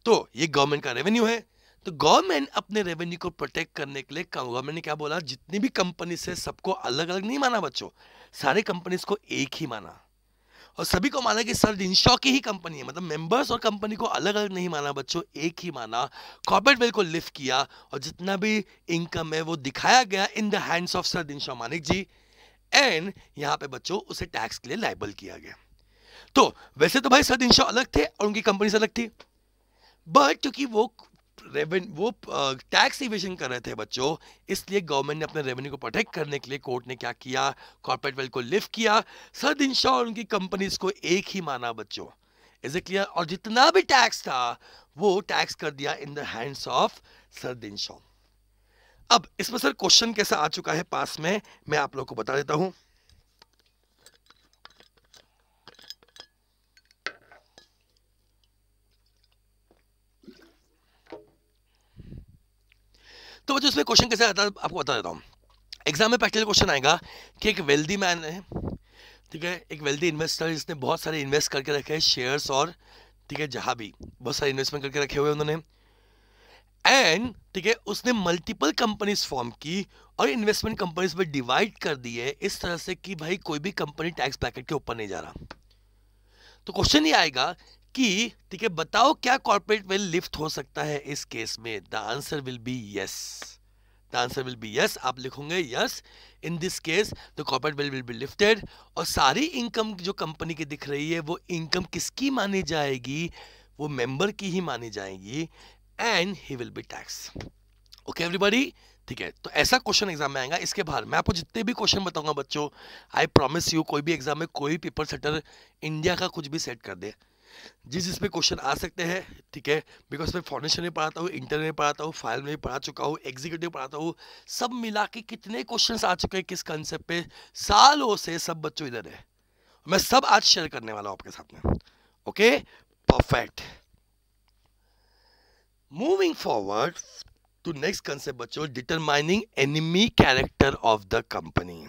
[SPEAKER 1] तो ये गवर्नमेंट का रेवेन्यू है तो गवर्नमेंट अपने रेवेन्यू को प्रोटेक्ट करने के लिए गवर्नमेंट ने क्या बोला जितनी भी कंपनी से सबको अलग अलग नहीं माना बच्चों सारे कंपनीज को एक ही माना और सभी को माना कि सर डिनशॉ की ही कंपनी है मतलब मेंबर्स और कंपनी को अलग अलग नहीं माना बच्चों एक ही माना कॉर्पोरेट बिल को लिफ्ट किया और जितना भी इनकम है वो दिखाया गया in the hands of sir Dinshaw Maneckji and यहाँ पे बच्चों उसे टैक्स के लिए लाइबल किया गया तो वैसे तो भाई सर दिनशॉ अलग थे और उनकी कंपनी से अलग थी बट क्योंकि वो रेवन वो टैक्स इवेशन कर रहे थे बच्चों इसलिए गवर्नमेंट ने अपने रेवेन्यू को प्रोटेक्ट करने के लिए कोर्ट ने क्या किया कॉर्पोरेट वेल्थ को लिफ्ट किया सर इंशा और उनकी कंपनीज को एक ही माना बच्चों इज ए क्लियर और जितना भी टैक्स था वो टैक्स कर दिया in the hands of sir Dinshaw अब इसमें सर क्वेश्चन कैसा आ चुका है पास में मैं आप लोग को बता देता हूँ तो बच्चों इसमें क्वेश्चन कैसे आता है आपको बता देता हूँ एग्जाम में प्रैक्टिकल क्वेश्चन आएगा कि एक वेल्दी मैन है ठीक है एक वेल्दी इन्वेस्टर जिसने बहुत सारे इन्वेस्ट करके रखे हैं शेयर्स और ठीक है जहाँ भी बहुत सारे इन्वेस्टमेंट करके रखे हुए उन्होंने एंड ठीक है उसने मल्टीपल कंपनीज फॉर्म की और इन्वेस्टमेंट कंपनीज में डिवाइड कर दिए इस तरह से कि भाई कोई भी कंपनी टैक्स ब्रैकेट के ऊपर नहीं जा रहा तो क्वेश्चन ये आएगा कि ठीक है बताओ क्या कॉर्पोरेट वेल लिफ्ट हो सकता है इस केस में the answer will be yes the answer will be yes आप लिखोगे yes in this case the corporate veil will be lifted और सारी इनकम जो कंपनी की दिख रही है वो इनकम किसकी मानी जाएगी वो मेंबर की ही मानी जाएगी and he will be tax okay everybody ठीक है तो ऐसा क्वेश्चन एग्जाम में आएगा इसके बाहर मैं आपको जितने भी क्वेश्चन बताऊंगा बच्चों आई प्रॉमिस यू कोई भी एग्जाम में कोई पेपर सेटर इंडिया का कुछ भी सेट कर दे जिस जिसमें क्वेश्चन आ सकते हैं ठीक है बिकॉज मैं फाउंडेशन में पढ़ाता हूँ इंटर में पढ़ाता हूँ फाइल में पढ़ा चुका हूँ एग्जीक्यूटिव पढ़ाता हूँ सब मिला के कितने क्वेश्चन आ चुके हैं किस कंसेप्ट पे सालों से सब बच्चों इधर है मैं सब आज शेयर करने वाला हूँ आपके साथ में okay perfect moving forward to next concept बच्चों determining enemy character of the company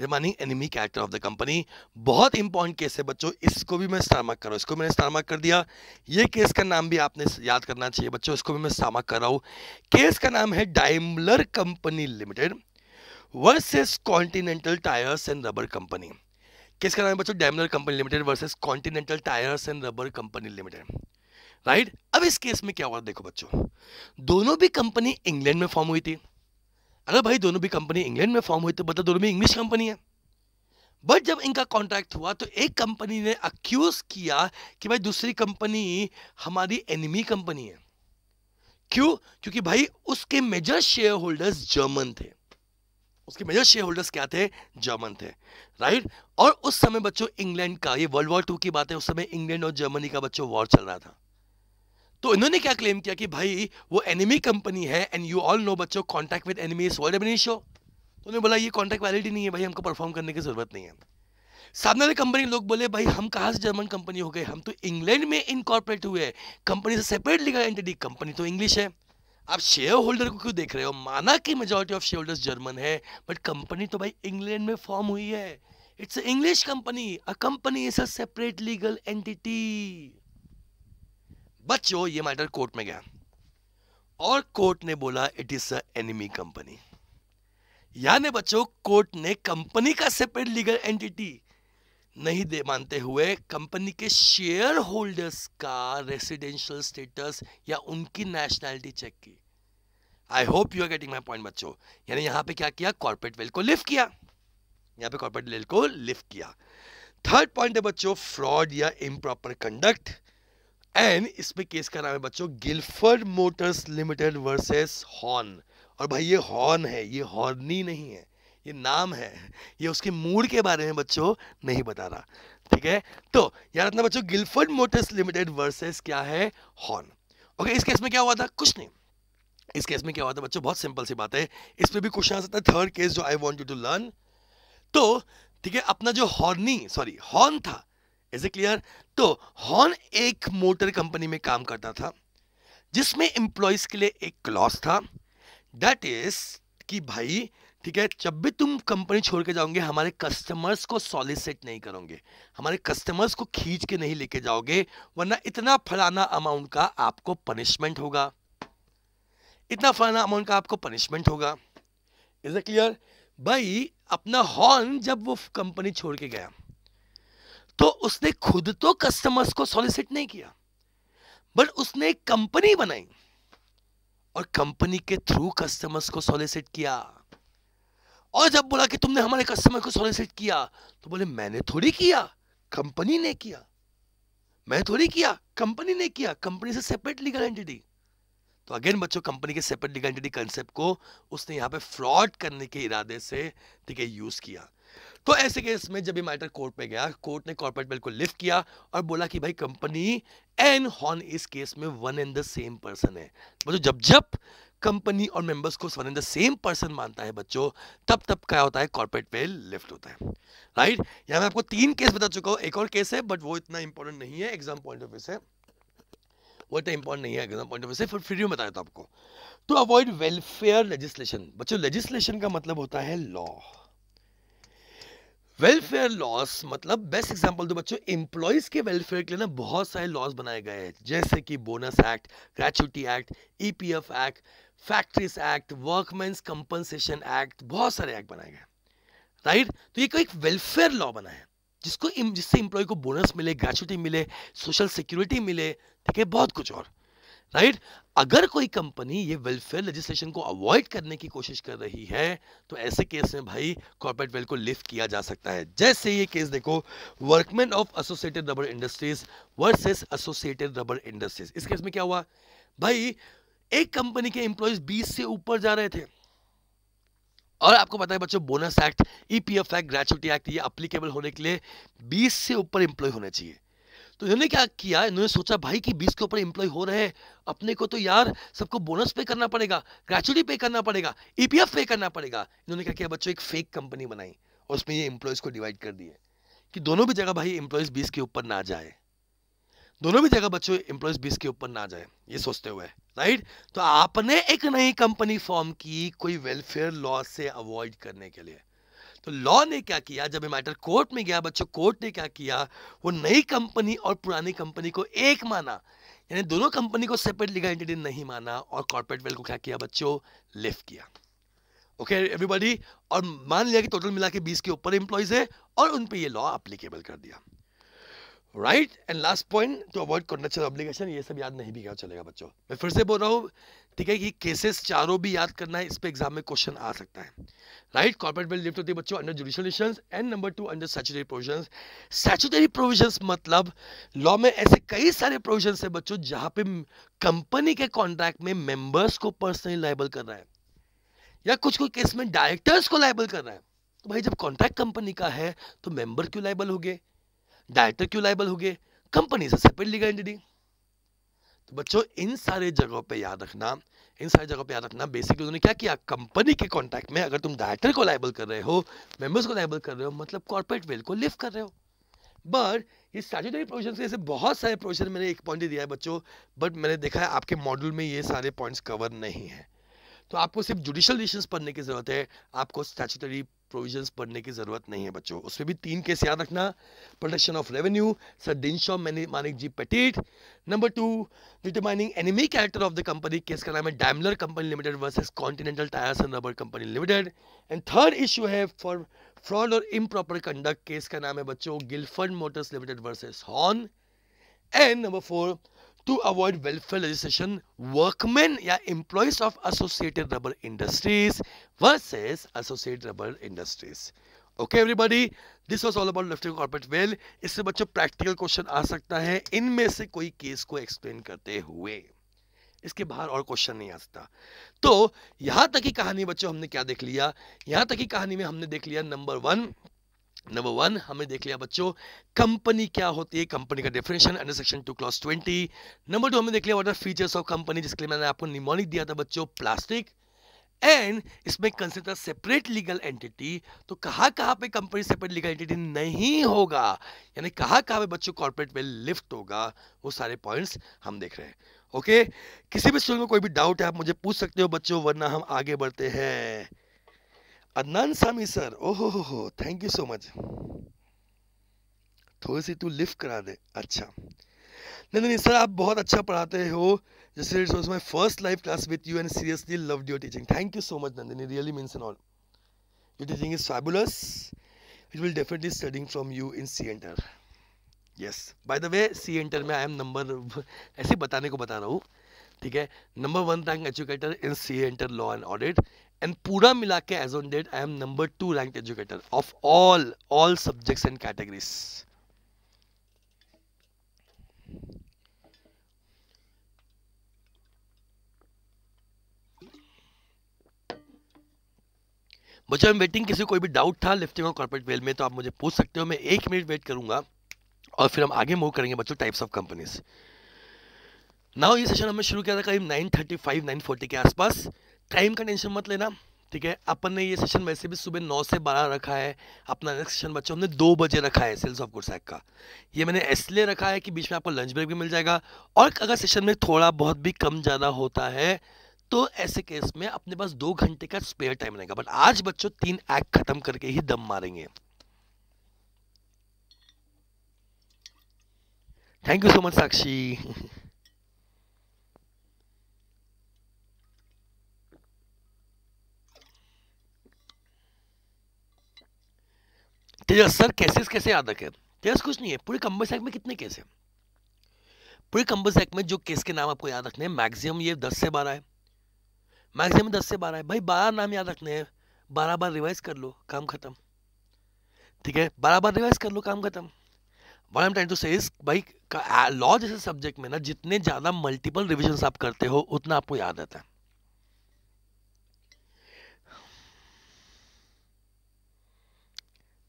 [SPEAKER 1] remaining enemy character of the company बहुत इंपॉर्टेंट केस है बच्चों इसको भी मैं स्टार कर रहा हूँ इसको मैंने स्टार कर दिया ये केस का नाम भी आपने याद करना चाहिए बच्चों इसको भी मैं स्टार कर रहा हूँ केस का नाम है Daimler company limited versus Continental tyres and rubber company case का नाम है बच्चों Daimler company limited versus Continental tyres and rubber company limited right अब इस केस में क्या हुआ देखो बच्चों दोनों भी कंपनी इंग्लैंड में फॉर्म हुई थी अगर भाई दोनों भी कंपनी इंग्लैंड में फॉर्म हुई तो बता दोनों भी इंग्लिश कंपनी है बट जब इनका कॉन्ट्रैक्ट हुआ तो एक कंपनी ने अक्यूज किया कि भाई दूसरी कंपनी हमारी एनिमी कंपनी है क्यों क्योंकि भाई उसके मेजर शेयर होल्डर्स जर्मन थे उसके मेजर शेयर होल्डर्स क्या थे जर्मन थे राइट और उस समय बच्चों इंग्लैंड का ये वर्ल्ड वॉर टू की बात है उस समय इंग्लैंड और जर्मनी का बच्चों वॉर चल रहा था तो इन्होंने क्या क्लेम किया कि भाई वो एनिमी कंपनी है एंड यू ऑल नो बच्चों contact with enemy is world show तो उन्होंने बोला ये कॉन्टैक्ट वैलिडी नहीं है भाई हमको परफॉर्म करने की जरूरत नहीं है सामने वाली कंपनी लोग बोले भाई हम कहा से जर्मन कंपनी हो गए हम तो इंग्लैंड में इनकॉर्पोरेट हुए कंपनी से सेपरेट लीगल एंटिटी कंपनी तो इंग्लिश है आप शेयर होल्डर को क्यों देख रहे हो माना कि majority of share holders German है बट कंपनी तो भाई इंग्लैंड में फॉर्म हुई है it's English company a company is a separate legal entity बच्चों ये मैटर कोर्ट में गया और कोर्ट ने बोला it is a enemy company यानी बच्चों कोर्ट ने कंपनी का सेपरेट लीगल एंटिटी नहीं दे मानते हुए कंपनी के शेयर होल्डर्स का रेसिडेंशियल स्टेटस या उनकी नेशनैलिटी चेक की I hope you are getting my point बच्चों यानी यहां पे क्या किया कॉर्पोरेट वेल को लिफ्ट किया यहां पे कॉर्पोरेट वेल को लिफ्ट किया थर्ड पॉइंट है बच्चों फ्रॉड या इम्प्रॉपर कंडक्ट एंड इसमें केस का नाम है बच्चों Gilford motors limited versus Horne और भाई ये हॉर्न है ये हॉर्नी नहीं है ये नाम है ये उसके मूड के बारे में बच्चों नहीं बता रहा ठीक है तो याद रखना बच्चों गिल्फर्ड मोटर्स लिमिटेड वर्सेस क्या है हॉर्न ओके इस केस में क्या हुआ था कुछ नहीं इस केस में क्या हुआ था बच्चों बहुत सिंपल सी बात है इस पर भी क्वेश्चन आ सकता है थर्ड केस जो I want you to learn तो ठीक है अपना जो हॉर्नी सॉरी हॉर्न था इज ए क्लियर तो हॉर्न एक मोटर कंपनी में काम करता था जिसमें एम्प्लॉयज के लिए एक क्लॉस था दैट इज कि भाई ठीक है जब भी तुम कंपनी छोड़ के जाओगे हमारे कस्टमर्स को सॉलिसिट नहीं करोगे हमारे कस्टमर्स को खींच के नहीं लेके जाओगे वरना इतना फलाना अमाउंट का आपको पनिशमेंट होगा इतना फलाना अमाउंट का आपको पनिशमेंट होगा इज ए क्लियर भाई अपना हॉर्न जब वो कंपनी छोड़ के गया तो उसने खुद तो कस्टमर्स को सॉलिसिट नहीं किया बट उसने एक कंपनी बनाई और कंपनी के थ्रू कस्टमर्स को सॉलिसिट किया और जब बोला कि तुमने हमारे कस्टमर को सॉलिसिट किया तो बोले मैंने थोड़ी किया कंपनी ने किया मैं थोड़ी किया कंपनी ने किया कंपनी से सेपरेट लीगल एंटिटी तो अगेन बच्चों कंपनी के सेपरेट लीगल एंटिटी कंसेप्ट को उसने यहां पे फ्रॉड करने के इरादे से ठीक है यूज किया तो ऐसे केस में जब ये मैटर कोर्ट पे गया कोर्ट ने कॉर्पोरेट बेल को लिफ्ट किया और बोला कि भाई कंपनी एंड हॉर्न इस केस में one and the same person है मतलब जब जब कंपनी और मेंबर्स को one and the same person मानता है बच्चों तब तब क्या होता है कॉर्पोरेट पे लिफ्ट होता है राइट यहां मैं आपको तीन केस बता चुका हूं एक और केस है बट वो इतना इंपॉर्टेंट नहीं है एग्जाम पॉइंट ऑफ व्यू से वो इतना इंपॉर्टेंट नहीं है एग्जाम पॉइंट ऑफ व्यू से फिर फिर बता देता आपको टू अवॉइड वेलफेयर लेजिस्लेशन बच्चों लेजिस्लेशन का मतलब होता है लॉ वेलफेयर लॉस मतलब बेस्ट एग्जांपल दो बच्चों एम्प्लॉयज के वेलफेयर के लिए ना बहुत सारे लॉस बनाए गए हैं जैसे कि bonus act gratuity act EPF act factories act workman compensation act बहुत सारे एक्ट बनाए गए राइट तो ये कोई वेलफेयर लॉ बना है जिसको जिससे इंप्लॉय को बोनस मिले ग्रेचुटी मिले सोशल सिक्योरिटी मिले ठीक है बहुत कुछ और राइट अगर कोई कंपनी ये वेलफेयर लेजिस्लेशन को अवॉइड करने की कोशिश कर रही है तो ऐसे केस में भाई कॉर्पोरेट वेल को लिफ्ट किया जा सकता है जैसे ये केस देखो workman of associated rubber industries versus associated rubber industries इस केस में क्या हुआ भाई एक कंपनी के एम्प्लॉयज बीस से ऊपर जा रहे थे और आपको पता है बच्चों bonus act EPF act gratuity act ये अप्लीकेबल होने के लिए बीस से ऊपर एम्प्लॉय होने चाहिए तो इन्होंने क्या किया इन्होंने सोचा भाई कि बीस के ऊपर इंप्लॉय हो रहे हैं अपने को तो यार सबको बोनस पे करना पड़ेगा ग्रेचुअली पे करना पड़ेगा ईपीएफ e पे करना पड़ेगा इन्होंने क्या किया बच्चों एक फेक कंपनी बनाई और उसमें ये इंप्लॉयज को डिवाइड कर दिए कि दोनों भी जगह भाई इंप्लॉयज बीस के ऊपर ना जाए दोनों भी जगह बच्चों इंप्लॉयज बीस के ऊपर ना जाए ये सोचते हुए राइट तो आपने एक नई कंपनी फॉर्म की कोई वेलफेयर लॉ से अवॉइड करने के लिए तो लॉ ने क्या किया जब ये मैटर कोर्ट में गया बच्चों कोर्ट ने क्या किया वो नई कंपनी और पुरानी कंपनी को एक माना यानी दोनों कंपनी को सेपरेट लीगल एंटिटी नहीं माना और कॉर्पोरेट वेल को क्या किया बच्चों लिफ्ट किया ओके okay, एवरीबॉडी और मान लिया कि टोटल मिला के बीस के ऊपर एम्प्लॉयज है और उन पर यह लॉ अप्लीकेबल कर दिया right and last point to avoid contractual obligation ये सब याद नहीं भी क्या चलेगा बच्चों मैं फिर से बोल रहा हूँ ठीक है ये केसेस चारों भी याद करना है इस पर एग्जाम में क्वेश्चन आ सकता है राइट कॉर्पोरेट बिल लिफ्ट होती है बच्चों under judicial and number two under statutory provision statutory provision मतलब लॉ में ऐसे कई सारे प्रोविजन है बच्चों जहां पे कंपनी के कॉन्ट्रैक्ट में मेंबर्स को पर्सनली लाइबल कर रहा है या कुछ कुछ केस में डायरेक्टर्स को लाइबल कर रहा है तो भाई जब कॉन्ट्रैक्ट कंपनी का है तो मेंबर क्यों लाइबल हो गए डायरेक्टर क्यों लाइबल हो गए कंपनी से सेपरेट लीगल एंटिटी तो बच्चों इन सारे जगहों पे याद रखना इन सारी जगहों पे याद रखना बेसिकली उन्होंने क्या किया कंपनी के कॉन्टैक्ट में अगर तुम डायरेक्टर को लाइबल कर रहे हो मेंबर्स को लाइबल कर रहे हो मतलब कॉर्पोरेट वेल को लिफ्ट कर रहे हो बट ये स्टैचुटरी प्रोविजन जैसे बहुत सारे प्रोविजन मैंने एक पॉइंट दिया है बच्चों बट मैंने देखा है आपके मॉड्यूल में ये सारे पॉइंट्स कवर नहीं है तो आपको सिर्फ जुडिशल डिसीजन पढ़ने की ज़रूरत है आपको स्टैचुटरी प्रोविजंस पढ़ने की ज़रूरत नहीं है बच्चों उसमें भी तीन केस याद रखना production of revenue sir Dinshaw Maneckji Petit number two determining enemy character of the company case का नाम है Daimler company limited versus Continental tyres and rubber company limited and third issue है फॉर फ्रॉड और इम्प्रॉपर कंडक्ट केस का नाम है बच्चों Gilford motors limited versus Horne and number four to avoid welfare legislation, workmen या employees of associated rubber industries versus associated rubber industries okay everybody this was all about lifting corporate veil इससे बच्चों practical question आ सकता है इनमें से कोई case को एक्सप्लेन करते हुए इसके बाहर और क्वेश्चन नहीं आ सकता तो यहां तक की कहानी बच्चों हमने क्या देख लिया यहां तक की कहानी में हमने देख लिया नंबर वन नंबर वन हमने देख लिया बच्चों कंपनी क्या होती है कंपनी का definition under section two clause twenty number two हमने देख लिया वाटर फीचर्स ऑफ कंपनी जिसके लिए मैंने आपको निमोनिक दिया था बच्चों प्लास्टिक एंड इसमें कंसिडर सेपरेट लीगल एंटिटी तो कहा कहाँ पे कंपनी सेपरेट लीगल एंटिटी नहीं होगा यानी कहा कहाँ पे बच्चों कॉर्पोरेट में लिफ्ट होगा वो सारे पॉइंट्स हम देख रहे हैं ओके किसी भी स्टूडेंट को कोई भी डाउट है आप मुझे पूछ सकते हो बच्चों वरना हम आगे बढ़ते हैं अदनान सामी सर ओहो हो हो थैंक यू सो मच थोड़ी सी तू लिफ्ट करा दे अच्छा नहीं नहीं सर आप बहुत अच्छा पढ़ाते हो जैसे it's was my first life class with you and seriously love your teaching thank you so much Nandini really means an all your teaching is fabulous it will definitely studying from you in C enter yes by the way C enter में I am number ऐसे बताने को बता रहा हूँ ठीक है number one rank educator in C enter law and audit and पूरा मिला के as on date I am number two rank educator of all all subject and category बच्चों मैं वेटिंग किसी कोई भी डाउट था लिफ्टिंग और कॉर्पोरेट वेल में तो आप मुझे पूछ सकते हो मैं एक मिनट वेट करूंगा और फिर हम आगे मूव करेंगे बच्चों टाइप्स ऑफ कंपनीज नाउ ये सेशन हमने शुरू किया था करीब 9:35 9:40 के आसपास टाइम का टेंशन मत लेना ठीक है अपन ने ये सेशन वैसे भी सुबह नौ से बारह रखा है अपना नेक्स्ट सेशन बच्चों हमने दो बजे रखा है सेल्स ऑफ गुडसैक का ये मैंने इसलिए रखा है कि बीच में आपको लंच ब्रेक भी मिल जाएगा और अगर सेशन में थोड़ा बहुत भी कम ज़्यादा होता है तो ऐसे केस में अपने पास दो घंटे का स्पेयर टाइम रहेगा बट आज बच्चों तीन एक्ट खत्म करके ही दम मारेंगे thank you so much Sakshi Tejas तो सर केसेस कैसे याद रखें तेजस तो कुछ नहीं है पूरे कंबस एक्ट में कितने केस हैं पूरे कंबस एक्ट में जो केस के नाम आपको याद रखने हैं मैक्सिमम ये दस से बारह है मैक्सिमम दस से बारह है भाई बारह नाम याद रखने हैं बारह बार रिवाइज कर लो काम खत्म ठीक है बारह बार रिवाइज कर लो काम खत्म वन एम टाइम टू से भाई लॉ जैसे सब्जेक्ट में ना जितने ज़्यादा मल्टीपल रिविजन आप करते हो उतना आपको याद रहता है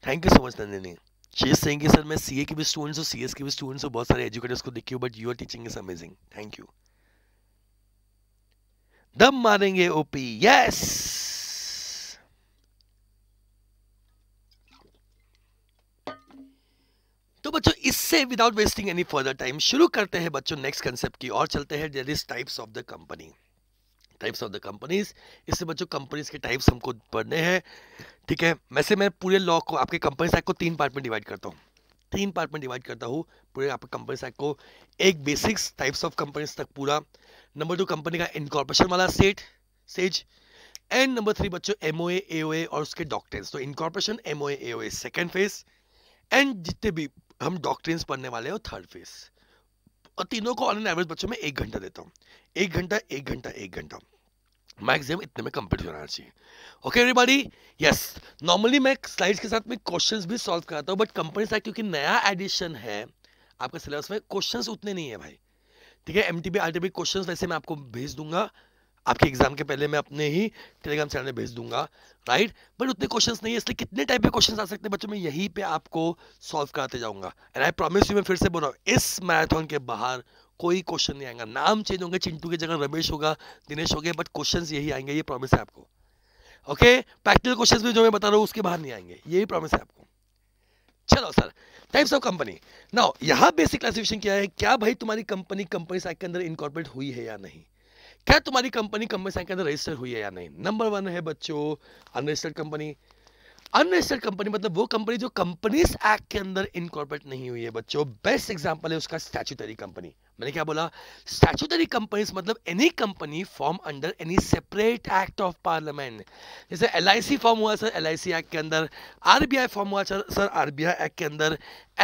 [SPEAKER 1] thank you so much Nandini चीज सेइंग कि सर मैं सीए के भी स्टूडेंट्स हूँ सीएस के भी स्टूडेंट्स हूँ बहुत सारे एजुकेटर्स को देखी हूँ but your teaching is amazing thank you दम मारेंगे ओपी यस तो बच्चों इससे without wasting any further time शुरू करते हैं बच्चों नेक्स्ट कंसेप्ट की और चलते हैं there is types of the company types of the companies इससे बच्चों कंपनीज के टाइप्स हमको पढ़ने हैं ठीक है वैसे मैं पूरे लॉ को आपके कंपनी साइक को तीन पार्ट में डिवाइड करता हूँ तीन पार्ट में डिवाइड करता हूँ पूरे आपके कंपनी साइक को एक बेसिक्स टाइप्स ऑफ कंपनीज तक पूरा नंबर टू कंपनी का इनकॉर्पोरेशन वाला सेट सेज एंड नंबर थ्री बच्चों एम ओ और उसके डॉक्ट्रेंस तो incorporation M O A second phase and जितने भी हम डॉक्ट्रेंस पढ़ने वाले हो थर्ड फेज और तीनों को ऑन एन एवरेज बच्चों में एक घंटा देता हूँ एक घंटा एक घंटा एक घंटा मैक्सिमम इतने में कंप्लीट होना चाहिए ओके एवरीबॉडी यस नॉर्मली मैं स्लाइड्स के साथ में क्वेश्चंस भी सॉल्व कराता हूँ बट कंपनी साइड क्योंकि नया एडिशन है आपका सिलेबस में क्वेश्चंस उतने नहीं है भाई ठीक है M T B R T B question वैसे मैं आपको भेज दूंगा आपके एग्जाम के पहले मैं अपने ही टेलीग्राम चैनल में भेज दूंगा राइट बट उतने क्वेश्चंस नहीं है इसलिए कितने टाइप के क्वेश्चंस आ सकते हैं बच्चों में यहीं पे आपको सॉल्व कराते जाऊंगा एंड आई प्रॉमिस यू मैं फिर से बोल रहा हूँ इस मैराथन के बाहर कोई क्वेश्चन नहीं आएगा नाम चेंज होंगे चिंटू की जगह रमेश होगा दिनेश हो गए बट क्वेश्चन यही आएंगे ये प्रॉमिस है आपको ओके प्रैक्टिकल क्वेश्चन भी जो मैं बता रहा हूँ उसके बाहर नहीं आएंगे यही प्रॉमिस है आपको चलो sir types of company now यहाँ बेसिक क्लासिफिकेशन क्या है क्या भाई तुम्हारी कंपनी कंपनी साइक के अंदर इनकॉर्पोरेट हुई है या नहीं क्या तुम्हारी कंपनी कंपनी साइन के अंदर रजिस्टर हुई है या नहीं नंबर वन है बच्चों अनरजिस्टर्ड कंपनी अनरजिस्टर्ड कंपनी मतलब वो कंपनी जो कंपनीज एक्ट के अंदर इनकॉर्पोरेट नहीं हुई है बच्चों बेस्ट एग्जांपल है उसका स्टैचूटरी कंपनी मैंने क्या बोला स्टैचूटरी कंपनीज मतलब any company form under any separate act of parliament जैसे एल फॉर्म हुआ सर एल एक्ट के अंदर आरबीआई फॉर्म हुआ सर सर आरबीआई एक्ट के अंदर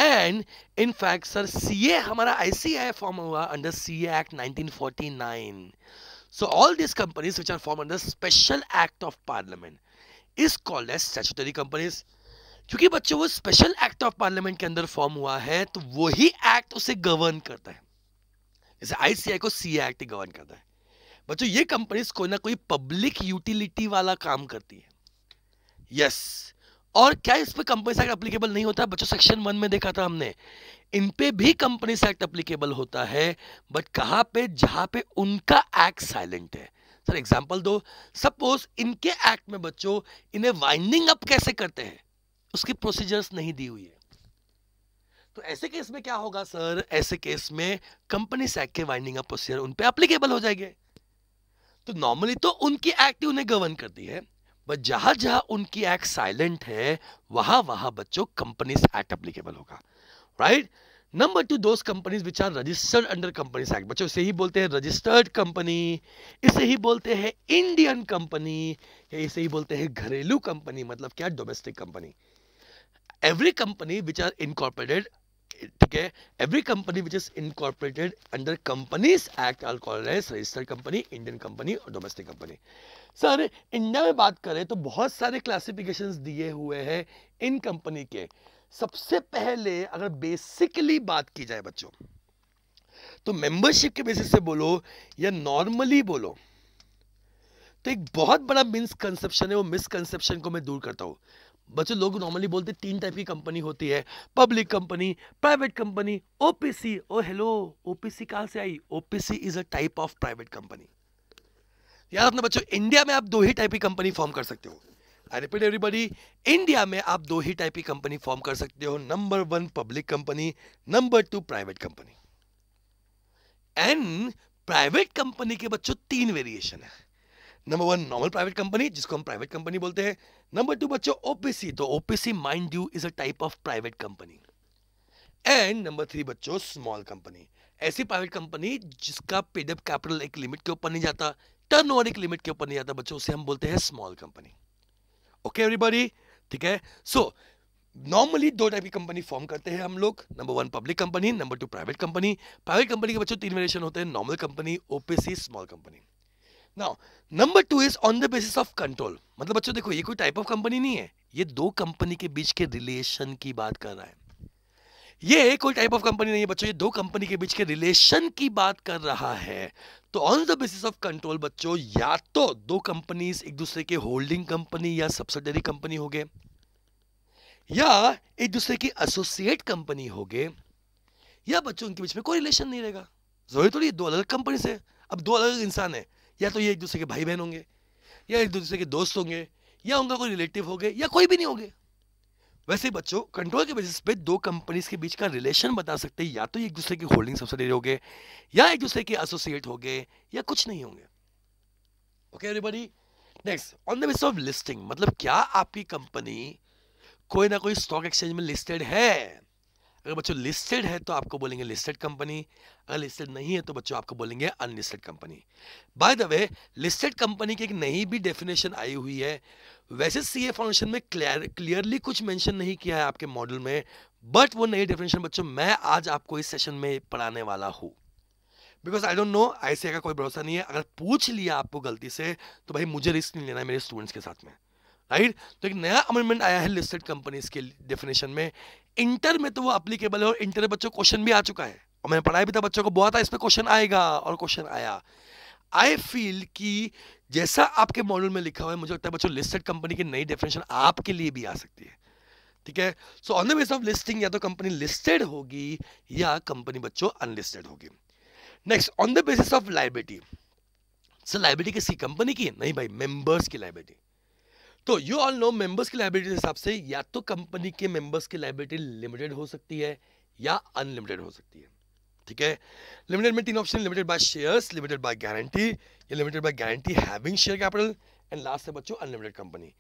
[SPEAKER 1] and in fact sir CA हमारा आई फॉर्म हुआ under CA act 1949 So all these companies which are formed under special act of parliament is called as statutory companies. क्योंकि बच्चों वो special act of parliament के अंदर form हुआ है तो वही एक्ट उसे गवर्न करता है जैसे आईसीआई को सी एक्ट गवर्न करता है बच्चों ये कंपनीज कोई ना कोई पब्लिक यूटिलिटी वाला काम करती है यस yes, और क्या इस पर कंपनी एक्ट अप्लीकेबल नहीं होता बच्चों सेक्शन वन में देखा था हमने इन पे भी कंपनी एक्ट अप्लीकेबल होता है बट कहाँ पे जहाँ पे उनका एक्ट साइलेंट है सर एग्जाम्पल दो सपोज इनके एक्ट में बच्चों इन्हें वाइंडिंग अप कैसे करते हैं उसकी प्रोसीजर्स नहीं दी हुई है तो ऐसे केस में क्या होगा सर ऐसे केस में कंपनी एक्ट के वाइंडिंग अप प्रोसीजर उन पे अप्लीकेबल हो जाएंगे तो नॉर्मली तो उनकी एक्ट ही उन्हें गवर्न करती है बट जहां जहां उनकी एक्ट साइलेंट है वहां वहां बच्चों कंपनीज एक्ट अप्लीकेबल होगा राइट नंबर टू दोस्त companies which are registered under companies act बच्चों इसे ही बोलते हैं रजिस्टर्ड कंपनी इसे ही बोलते हैं इंडियन कंपनी इसे ही बोलते हैं घरेलू कंपनी मतलब क्या domestic company every company which are incorporated ठीक है every company which is incorporated under companies act all call registered company Indian company और डोमेस्टिक कंपनी सर इंडिया में बात करें तो बहुत सारे क्लासिफिकेशन दिए हुए हैं इन कंपनी के सबसे पहले अगर बेसिकली बात की जाए बच्चों तो मेंबरशिप के बेसिस से बोलो या नॉर्मली बोलो तो एक बहुत बड़ा मिसकंसेप्शन है वो मिसकंसेप्शन को मैं दूर करता हूं बच्चों लोग नॉर्मली बोलते तीन टाइप की कंपनी होती है public company private company OPC O hello OPC कहां से आई OPC is a type of private company याद अपने बच्चों इंडिया में आप दो ही टाइप की कंपनी फॉर्म कर सकते हो आई रिपीट एवरीबॉडी इंडिया में आप दो ही टाइप की कंपनी फॉर्म कर सकते हो number one public company number two private company and private company के बच्चों तीन वेरिएशन है number one normal private company जिसको हम प्राइवेट कंपनी बोलते हैं नंबर टू बच्चों ओपीसी तो OPC mind you is a type of private company and number three बच्चों स्मॉल कंपनी ऐसी प्राइवेट कंपनी जिसका पेडअप कैपिटल एक लिमिट के ऊपर नहीं जाता ओवर एक लिमिट के ऊपर नहीं जाता बच्चों उसे हम बोलते हैं स्मॉल कंपनी ओके एवरीबॉडी ठीक है सो नॉर्मली दो टाइप की कंपनी फॉर्म करते हैं हम लोग number one public company number two private company private company के बच्चों तीन वेरिएशन होते हैं normal company OPC small company now number two is on the basis of control मतलब बच्चों देखो ये कोई टाइप ऑफ कंपनी नहीं है ये दो कंपनी के बीच के रिलेशन की बात कर रहा है ये कोई टाइप ऑफ कंपनी नहीं है बच्चों ये दो कंपनी के बीच के रिलेशन की बात कर रहा है तो on the basis of control बच्चों या तो दो कंपनीज एक दूसरे के होल्डिंग कंपनी या सब्सिडरी कंपनी हो गए या एक दूसरे की एसोसिएट कंपनी हो गए या बच्चों उनके बीच में कोई रिलेशन नहीं रहेगा जरूरी थोड़ी दो अलग कंपनी से अब दो अलग इंसान है या तो ये एक दूसरे के भाई बहन होंगे या एक दूसरे के दोस्त होंगे या उनका कोई रिलेटिव हो गए या कोई भी नहीं होंगे वैसे बच्चों कंट्रोल के बेसिस पे दो कंपनीज के बीच का रिलेशन बता सकते हैं या तो एक दूसरे की होल्डिंग सब्सिडरी हो गए या एक दूसरे के एसोसिएट हो गए या कुछ नहीं होंगे okay everybody next on the basis of listing मतलब क्या आपकी कंपनी कोई ना कोई स्टॉक एक्सचेंज में लिस्टेड है अगर बच्चों लिस्टेड है तो आपको बोलेंगे लिस्टेड कंपनी अगर लिस्टेड नहीं है तो बच्चों आपको बोलेंगे unlisted company by the way listed company की एक नई भी डेफिनेशन आई हुई है वैसे सी ए फाउंडेशन में क्लियरली कुछ मेंशन नहीं किया है आपके मॉडल में बट वो नई डेफिनेशन बच्चों मैं आज आपको इस सेशन में पढ़ाने वाला हूँ बिकॉज आई डोंट नो ऐसे का कोई भरोसा नहीं है अगर पूछ लिया आपको गलती से तो भाई मुझे रिस्क नहीं लेना है मेरे स्टूडेंट्स के साथ में राइट right? तो एक नया अमेंडमेंट आया है लिस्टेड कंपनीज के डेफिनेशन में इंटर में तो वो अप्लीकेबल है और इंटर में बच्चों को क्वेश्चन भी आ चुका है और मैंने पढ़ाया भी था बच्चों को बहुत था इस पर क्वेश्चन आएगा और क्वेश्चन आया आई फील कि जैसा आपके मॉडल में लिखा हुआ है मुझे लगता है बच्चों लिस्टेड कंपनी की नई डेफिनेशन आपके लिए भी आ सकती है ठीक है so on the base of listing या तो कंपनी लिस्टेड होगी या कंपनी बच्चों अनलिस्टेड होगी next on the basis of liability sir liability किसी कंपनी की है नहीं भाई मेंबर्स की लाइब्रेटी तो यू ऑल नो मेंबर्स की लाइब्रेटी के हिसाब से या तो कंपनी के मेंबर्स की लाइब्रेटी लिमिटेड हो सकती है या अनलिमिटेड हो सकती है ठीक है लिमिटेड में तीन option limited by shares limited by guarantee या limited by guarantee having share capital and last है बच्चों अनलिमिटेड कंपनी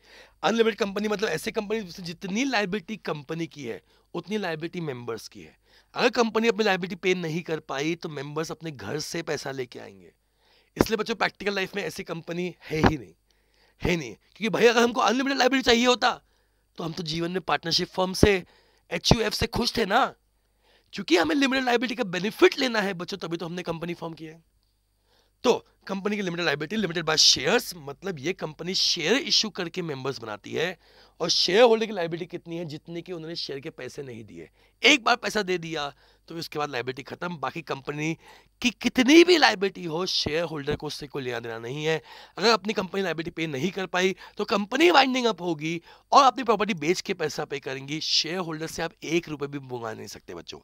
[SPEAKER 1] अनलिमिटेड कंपनी मतलब ऐसे कंपनी जितनी लाइबिलिटी कंपनी की है उतनी लाइबिलिटी मेंबर्स की है अगर कंपनी अपनी लाइबिलिटी पे नहीं कर पाई तो मेंबर्स अपने घर से पैसा लेके आएंगे इसलिए बच्चों प्रैक्टिकल लाइफ में ऐसी कंपनी है ही नहीं है नहीं क्योंकि भाई अगर हमको अनलिमिटेड लाइब्रेरी चाहिए होता तो हम तो जीवन में पार्टनरशिप फर्म से एच से खुश थे ना क्योंकि हमें लिमिटेड लाइब्रेरी का बेनिफिट लेना है बच्चों तभी तो हमने कंपनी फॉर्म किया है तो कंपनी की limited liability limited by shares मतलब ये कंपनी शेयर इशू करके मेंबर्स बनाती है और शेयर होल्डर की लाइबिलिटी कितनी है जितने की उन्होंने शेयर के पैसे नहीं दिए एक बार पैसा दे दिया तो उसके बाद लाइबिलिटी खत्म बाकी कंपनी की कितनी भी लाइबिलिटी हो शेयर होल्डर को उससे कोई लेना देना नहीं है अगर अपनी कंपनी लाइबिलिटी पे नहीं कर पाई तो कंपनी वाइंडिंग अप होगी और अपनी प्रॉपर्टी बेच के पैसा पे करेंगी शेयर होल्डर से आप एक रुपये भी मंगा नहीं सकते बच्चों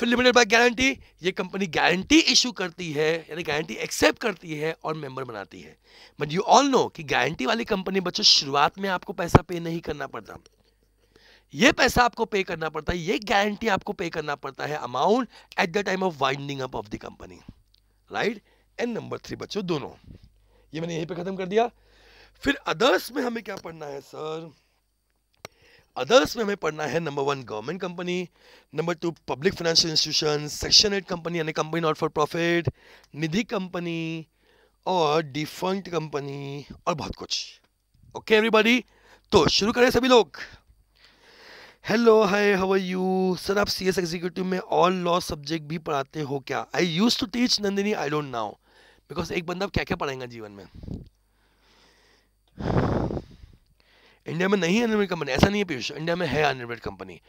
[SPEAKER 1] फिर लिमिटेड बाय गारंटी ये कंपनी गारंटी इशू करती है यानी गारंटी एक्सेप्ट करती है और मेंबर बनाती है बट यू ऑल नो कि गारंटी वाली कंपनी बच्चों शुरुआत में आपको पैसा पे नहीं करना पड़ता ये पैसा आपको पे करना पड़ता है ये गारंटी आपको पे करना पड़ता है amount at the time of winding up of the company right and number three बच्चों दोनों ये मैंने यहीं पे खत्म कर दिया फिर अदर्स में हमें क्या पढ़ना है सर अदर्स में हमें पढ़ना है number one government company number two public financial institution section eight company यानी company not for profit Nidhi company और डिफंक्ट कंपनी और बहुत कुछ ओके एवरीबॉडी तो शुरू करें सभी लोग hello hi how are you sir आप सीएस एग्जीक्यूटिव में ऑल लॉ सब्जेक्ट भी पढ़ाते हो क्या I use to teach Nandini I don't know because एक बंदा क्या क्या पढ़ाएगा जीवन में इंडिया में नहीं है अनलिमिटेड कंपनी ऐसा नहीं है पीयूष इंडिया में है अनलिमिटेड कंपनी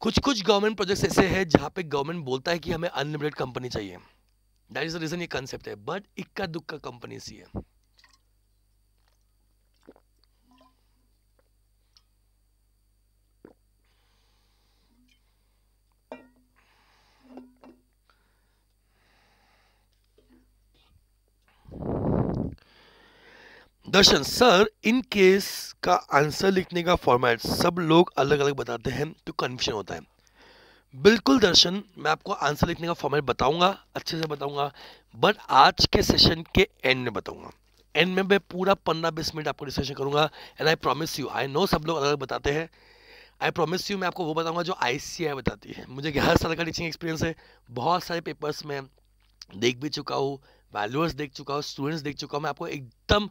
[SPEAKER 1] कुछ कुछ गवर्नमेंट प्रोजेक्ट्स ऐसे हैं जहाँ पे गवर्नमेंट बोलता है कि हमें अनलिमिटेड कंपनी चाहिए दैट इज़ द रीज़न ये कंसेप्ट है बट इक्का दुक्का कंपनी सी है दर्शन सर इन केस का आंसर लिखने का फॉर्मेट सब लोग अलग अलग बताते हैं तो कन्फ्यूजन होता है बिल्कुल दर्शन मैं आपको आंसर लिखने का फॉर्मेट बताऊंगा अच्छे से बताऊंगा बट आज के सेशन के एंड में बताऊंगा एंड में मैं पूरा पंद्रह बीस मिनट आपको डिस्कशन करूंगा and I promise you I know सब लोग अलग अलग बताते हैं आई प्रॉमिस यू मैं आपको वो बताऊंगा जो आई बताती है मुझे ग्यारह साल का टीचिंग एक्सपीरियंस है बहुत सारे पेपर्स में देख भी चुका हूँ वैल्यूअर्स देख चुका हूँ स्टूडेंट्स देख चुका हूँ मैं आपको एकदम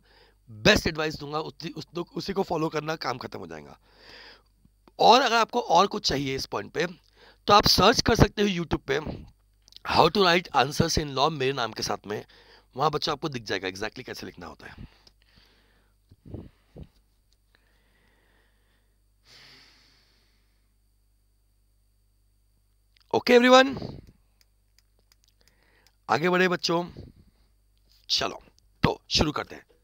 [SPEAKER 1] बेस्ट एडवाइस दूंगा उसी उस, उसी को फॉलो करना काम खत्म हो जाएगा और अगर आपको और कुछ चाहिए इस पॉइंट पे तो आप सर्च कर सकते हो यूट्यूब पे how to write answers in law मेरे नाम के साथ में वहाँ बच्चों आपको दिख जाएगा एग्जैक्टली exactly कैसे लिखना होता है ओके okay, एवरीवन आगे बढ़े बच्चों चलो तो शुरू करते हैं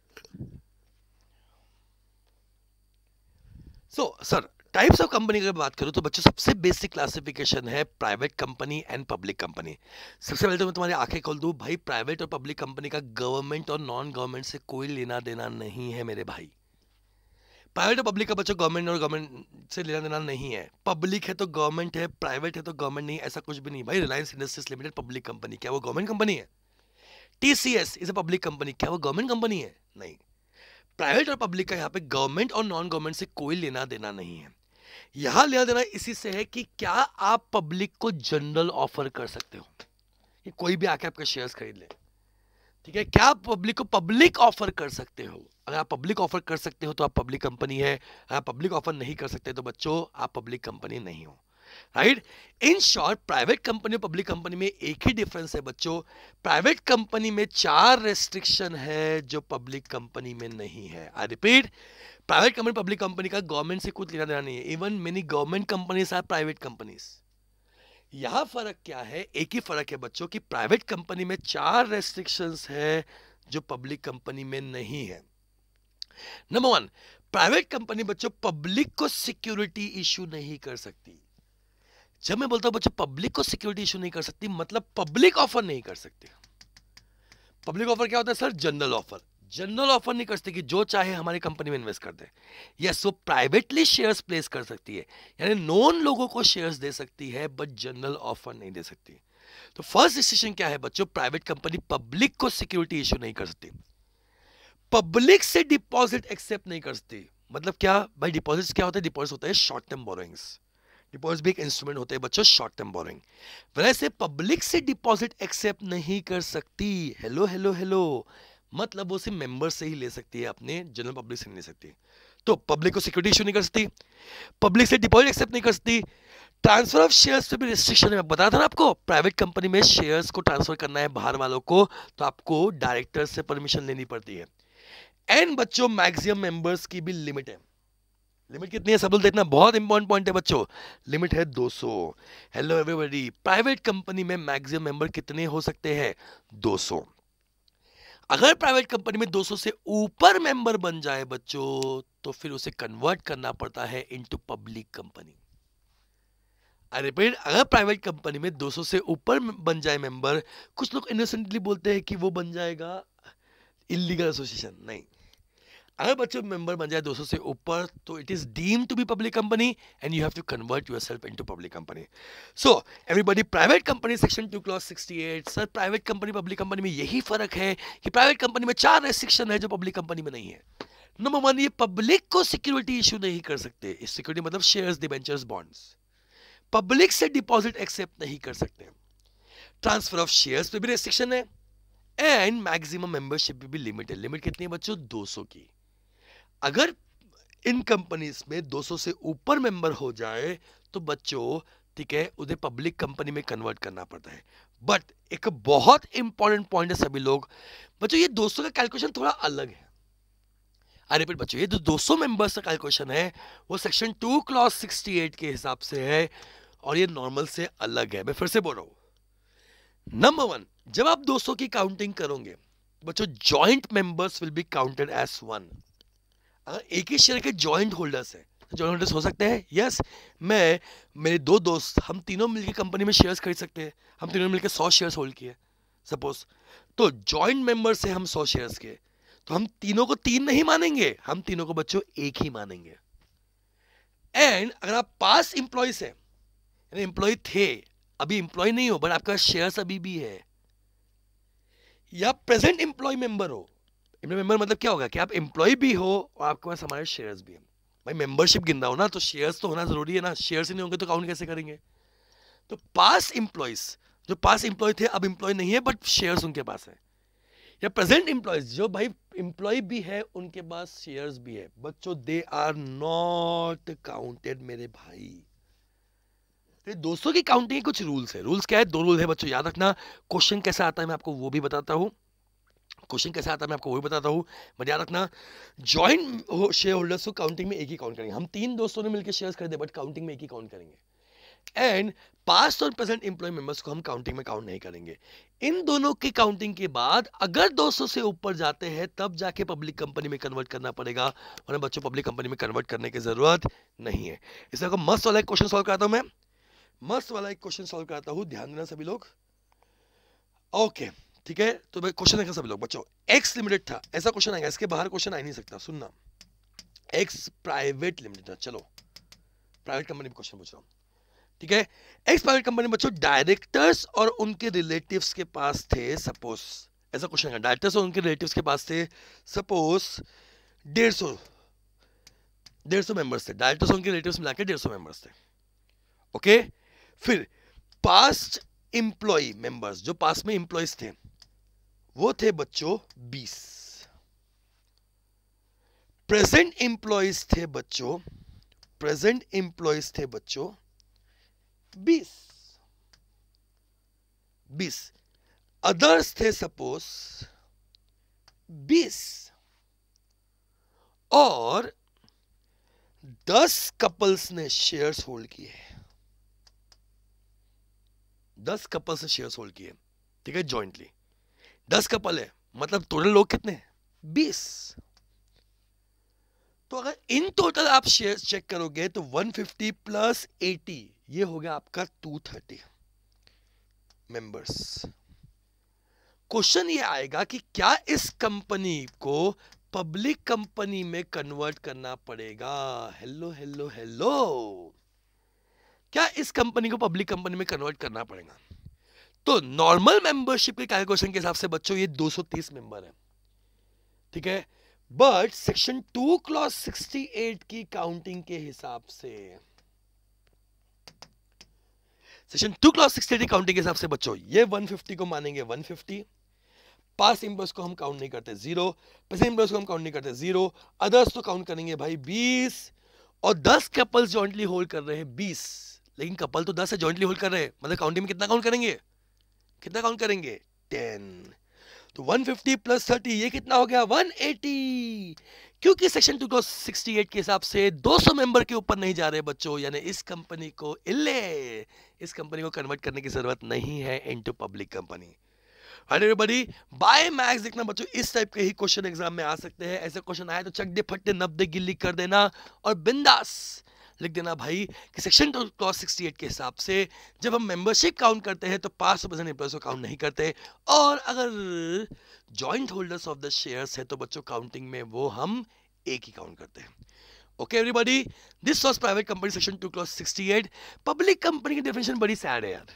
[SPEAKER 1] so sir types of company की बात करूँ तो बच्चों सबसे बेसिक क्लासिफिकेशन है private company and public company सबसे पहले तो मैं तुम्हारी आंखें खोल दूँ भाई प्राइवेट और पब्लिक कंपनी का गवर्नमेंट और नॉन गवर्नमेंट से कोई लेना देना नहीं है मेरे भाई प्राइवेट और पब्लिक का बच्चों गवर्नमेंट और गवर्नमेंट से लेना देना नहीं है पब्लिक है तो गवर्नमेंट है प्राइवेट है तो गवर्नमेंट नहीं ऐसा कुछ भी नहीं भाई Reliance industries limited public company क्या वो गवर्नमेंट कंपनी है T C S is a public company क्या वो गवर्नमेंट कंपनी है नहीं प्राइवेट और पब्लिक का यहाँ पे गवर्नमेंट और नॉन गवर्नमेंट से कोई लेना देना नहीं है यहाँ लेना देना इसी से है कि क्या आप पब्लिक को जनरल ऑफर कर सकते हो कि कोई भी आके आपके शेयर्स खरीद ले ठीक है क्या आप पब्लिक को पब्लिक ऑफर कर सकते हो अगर आप पब्लिक ऑफर कर सकते हो तो आप पब्लिक कंपनी है अगर आप पब्लिक ऑफर नहीं कर सकते तो बच्चों आप पब्लिक कंपनी नहीं हो right in short private company और पब्लिक कंपनी में एक ही डिफरेंस है बच्चों प्राइवेट कंपनी में चार रेस्ट्रिक्शन है जो पब्लिक कंपनी में नहीं है I repeat private company public company का गवर्नमेंट से कुछ लेना देना नहीं है even many government companies are private companies यह फर्क क्या है एक ही फर्क है बच्चों की प्राइवेट कंपनी में चार रेस्ट्रिक्शन है जो पब्लिक कंपनी में नहीं है नंबर वन प्राइवेट कंपनी बच्चों पब्लिक को सिक्योरिटी इश्यू नहीं कर सकती जब मैं बोलता हूं बच्चों पब्लिक को सिक्योरिटी इशू नहीं कर सकती मतलब पब्लिक ऑफर नहीं कर सकती पब्लिक ऑफर क्या होता है sir general offer general offer नहीं कर सकती कि जो चाहे हमारी कंपनी में इन्वेस्ट कर दे यस वो प्राइवेटली शेयर्स प्लेस कर सकती है यानी नॉन लोगों को शेयर्स दे सकती है बट जनरल ऑफर नहीं दे सकती तो फर्स्ट डिसीजन क्या है बच्चों प्राइवेट कंपनी पब्लिक को सिक्योरिटी इशू नहीं कर सकती पब्लिक से डिपॉजिट एक्सेप्ट नहीं कर सकती मतलब क्या भाई डिपॉजिट क्या होता है डिपॉजिट होता है शॉर्ट टर्म बोरोइंग्स डिपॉजिट भी एक इंस्ट्रूमेंट होते हैं बच्चों शॉर्ट टर्म बोरिंग वैसे पब्लिक से डिपॉजिट एक्सेप्ट नहीं कर सकती हेलो हेलो हेलो मतलब वो सिर्फ मेंबर से ही ले सकती है अपने जनरल पब्लिक से नहीं ले सकती तो पब्लिक को सिक्योरिटी इशू नहीं कर सकती पब्लिक से डिपॉजिट एक्सेप्ट नहीं कर सकती ट्रांसफर ऑफ शेयर्स पे भी रिस्ट्रिक्शन है मैं बताया था ना आपको प्राइवेट कंपनी में शेयर्स को ट्रांसफर करना है बाहर वालों को तो आपको डायरेक्टर से परमिशन लेनी पड़ती है एंड बच्चों मैक्सिमम मेंबर्स की भी लिमिट है लिमिट कितनी है सब लोग देखना बहुत इंपॉर्टेंट पॉइंट है बच्चों लिमिट है 200 हेलो एवरीबॉडी प्राइवेट कंपनी में मैक्सिमम मेंबर कितने हो सकते हैं 200 अगर प्राइवेट कंपनी में 200 से ऊपर मेंबर बन जाए बच्चों तो फिर उसे कन्वर्ट करना पड़ता है into public company I repeat अगर प्राइवेट कंपनी में 200 से ऊपर बन जाए मेंबर कुछ लोग इनोसेंटली बोलते हैं कि वो बन जाएगा इलीगल एसोसिएशन नहीं अगर बच्चे मेंबर बन जाए 200 से ऊपर तो it is deem to be public company and you have to convert yourself into public company so everybody private company section two clause 68 sir private company public company में यही फर्क है कि प्राइवेट कंपनी में चार restriction है जो public company में नहीं है नंबर वन ये पब्लिक को सिक्योरिटी इशू नहीं कर सकते सिक्योरिटी मतलब शेयर डिबेंचर्स बॉन्ड्स पब्लिक से डिपॉजिट एक्सेप्ट नहीं कर सकते ट्रांसफर ऑफ शेयर्स पे भी रेस्ट्रिक्शन है एंड मैक्सिमम मेंबरशिप भी लिमिट है लिमिट कितनी है बच्चों 200 की अगर इन कंपनीज में 200 से ऊपर मेंबर हो जाए तो बच्चों ठीक है उन्हें पब्लिक कंपनी में कन्वर्ट करना पड़ता है बट एक बहुत इंपॉर्टेंट पॉइंट है सभी लोग बच्चों ये 200 का कैलकुलेशन थोड़ा अलग है अरे फिर बच्चों ये जो सौ मेंबर्स का कैलकुलेशन है वो सेक्शन टू क्लॉज एट के हिसाब से है और ये नॉर्मल से अलग है मैं फिर से बोल रहा हूँ नंबर वन जब आप दो सौ की काउंटिंग करोगे बच्चों joint members will be counted as one हाँ, एक ही शेयर के जॉइंट होल्डर्स हैं जॉइंट होल्डर्स हो सकते हैं यस मैं मेरे दो दोस्त हम तीनों मिलकर कंपनी में शेयर्स खरीद सकते हैं हम तीनों मिलकर सौ शेयर्स होल्ड किए सपोज तो जॉइंट मेंबर से हम सौ शेयर्स के तो हम तीनों को तीन नहीं मानेंगे हम तीनों को बच्चों एक ही मानेंगे एंड अगर आप पास इंप्लॉयज हैं इंप्लॉय थे अभी इंप्लॉय नहीं हो बट आपका शेयर्स अभी भी है या प्रेजेंट इंप्लॉय मेंबर हो इनमें मेंबर मतलब क्या होगा कि आप एम्प्लॉय भी हो और आपके पास हमारे शेयर्स भी हैं भाई मेंबरशिप गिन रहा हो ना तो शेयर्स तो होना ज़रूरी है ना शेयर्स ही नहीं होंगे तो काउंट कैसे करेंगे तो पास एम्प्लॉयज़ जो पास एम्प्लॉय थे अब एम्प्लॉय नहीं है बट शेयर्स उनके पास है या प्रेजेंट एम्प्लॉयज जो भाई एम्प्लॉय भी है उनके पास शेयर्स भी है बच्चों दे आर नॉट काउंटेड मेरे भाई तो दोस्तों की काउंटिंग कुछ रूल्स है रूल्स क्या है दो रूल है बच्चों याद रखना क्वेश्चन कैसा आता है मैं आपको वो भी बताता हूँ क्वेश्चन कैसे आता है मैं आपको वही बताता हूँ बट याद रखना ज्वाइंट शेयर होल्डर्स को काउंटिंग में एक ही काउंट करेंगे हम तीन दोस्तों ने मिलकर शेयर खरीदे बट काउंटिंग में एक ही काउंट करेंगे एंड पास और प्रेजेंट एम्प्लॉय मेंबर्स को हम काउंटिंग में काउंट नहीं करेंगे इन दोनों की काउंटिंग के बाद अगर 200 से ऊपर जाते हैं तब जाके पब्लिक कंपनी में कन्वर्ट करना पड़ेगा और बच्चों पब्लिक कंपनी में कन्वर्ट करने की जरूरत नहीं है इसलिए आपको मस्त वाला एक क्वेश्चन सॉल्व कराता हूं मैं मस्त वाला एक क्वेश्चन सॉल्व कराता हूं ध्यान देना सभी लोग ओके okay. ठीक है तो भाई क्वेश्चन आएगा सब लोग बच्चों एक्स लिमिटेड था ऐसा क्वेश्चन आएगा इसके बाहर क्वेश्चन आ नहीं सकता सुनना एक्स प्राइवेट लिमिटेड था चलो प्राइवेट कंपनी में क्वेश्चन पूछ रहा हूँ ठीक है एक्स प्राइवेट कंपनी बच्चों डायरेक्टर्स और उनके रिलेटिव के पास थे सपोज ऐसा क्वेश्चन है डायरेक्टर्स और उनके रिलेटिव के पास थे सपोज डेढ़ सौ डेढ़ सौ मेंबर्स थे डायरेक्टर्स और उनके रिलेटिव मिला के डेढ़ सौ मेंबर्स थे ओके फिर पास्ट एम्प्लॉय मेंबर्स जो पास में एम्प्लॉयज थे वो थे बच्चों 20 प्रेजेंट एम्प्लॉयज थे बच्चों प्रेजेंट एम्प्लॉयज थे बच्चों 20 20 अदर्स थे सपोज 20 और 10 कपल्स ने शेयर्स होल्ड किए 10 कपल्स ने शेयर्स होल्ड किए ठीक है जॉइंटली दस कपल है मतलब टोटल लोग कितने बीस तो अगर इन टोटल आप शेयर चेक करोगे तो 150 प्लस 80 ये हो गया आपका 230 मेंबर्स क्वेश्चन ये आएगा कि क्या इस कंपनी को पब्लिक कंपनी में कन्वर्ट करना पड़ेगा हेलो हेलो हेलो क्या इस कंपनी को पब्लिक कंपनी में कन्वर्ट करना पड़ेगा तो नॉर्मल मेंबरशिप के कैलकुलेशन के हिसाब से बच्चों ये 230 मेंबर है ठीक है बट सेक्शन टू क्लॉज 68 की काउंटिंग के हिसाब से सेक्शन टू क्लॉज 68 की काउंटिंग के हिसाब से बच्चों ये 150 को मानेंगे 150 पास इम्पल्स को हम काउंट नहीं करते जीरो पैसे इम्पल्स को हम काउंट नहीं करते जीरो अदर्स तो काउंट करेंगे भाई बीस और दस कपल्स जॉइंटली होल्ड कर रहे हैं बीस लेकिन कपल तो दस है जॉइंटली होल्ड कर रहे हैं मतलब काउंटिंग में कितना काउंट करेंगे कितना काउंट करेंगे टेन तो 150 प्लस 30 ये कितना हो गया 180 क्योंकि सेक्शन टू को 268 के हिसाब से 200 मेंबर के ऊपर नहीं जा रहे बच्चों यानी इस कंपनी को इले इस कंपनी को कन्वर्ट करने की जरूरत नहीं है into public company everybody by max देखना बच्चों इस टाइप के ही क्वेश्चन एग्जाम में आ सकते हैं ऐसे क्वेश्चन आए तो चक दे फट्टे नब्बे गिल्ली कर देना और बिंदास लिख देना भाई कि सेक्शन टू क्लॉज सिक्सटी के हिसाब से जब हम मेंबरशिप काउंट करते हैं तो पास परसेंट एम्प्लॉयज को काउंट नहीं करते और अगर joint holders of the shares है तो बच्चों काउंटिंग में वो हम एक ही काउंट करते हैं okay everybody this was private company section two clause sixty eight public company की डेफिनेशन बड़ी सैड है यार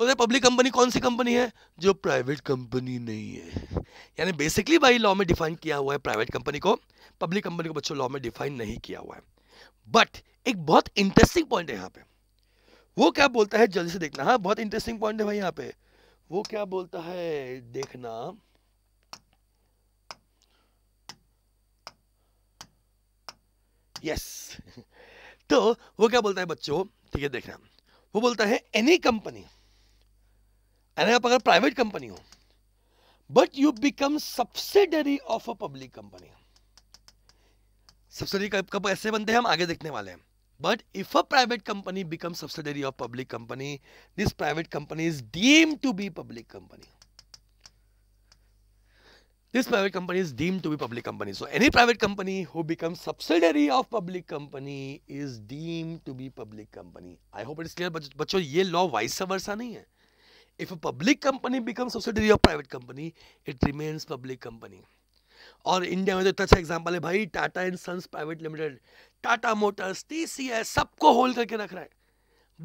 [SPEAKER 1] उधर पब्लिक कंपनी कौन सी कंपनी है जो प्राइवेट कंपनी नहीं है यानी बेसिकली भाई लॉ में डिफाइन किया हुआ है प्राइवेट कंपनी को पब्लिक कंपनी को बच्चों लॉ में डिफाइन नहीं किया हुआ है बट एक बहुत इंटरेस्टिंग पॉइंट है यहाँ पे वो क्या बोलता है जल्दी से देखना हाँ बहुत इंटरेस्टिंग पॉइंट है भाई यहाँ पे वो क्या बोलता है देखना यस yes. तो वो क्या बोलता है बच्चों ठीक है देखना वो बोलता है एनी कंपनी आप अगर प्राइवेट कंपनी हो but you become subsidiary of a public company subsidiary कब ऐसे बनते हैं हम आगे देखने वाले हैं but if a private company become subsidiary of public company this private company is deem to be public company this private company is deemed to be public company so any private company who becomes subsidiary of public company is deemed to be public company i hope it is clear बच्चों ये law vice versa नहीं है if a public company becomes subsidiary of private company it remains public company और India में तो इतना अच्छा example है भाई Tata and sons private limited Tata motors टी सबको होल्ड करके रख रहा है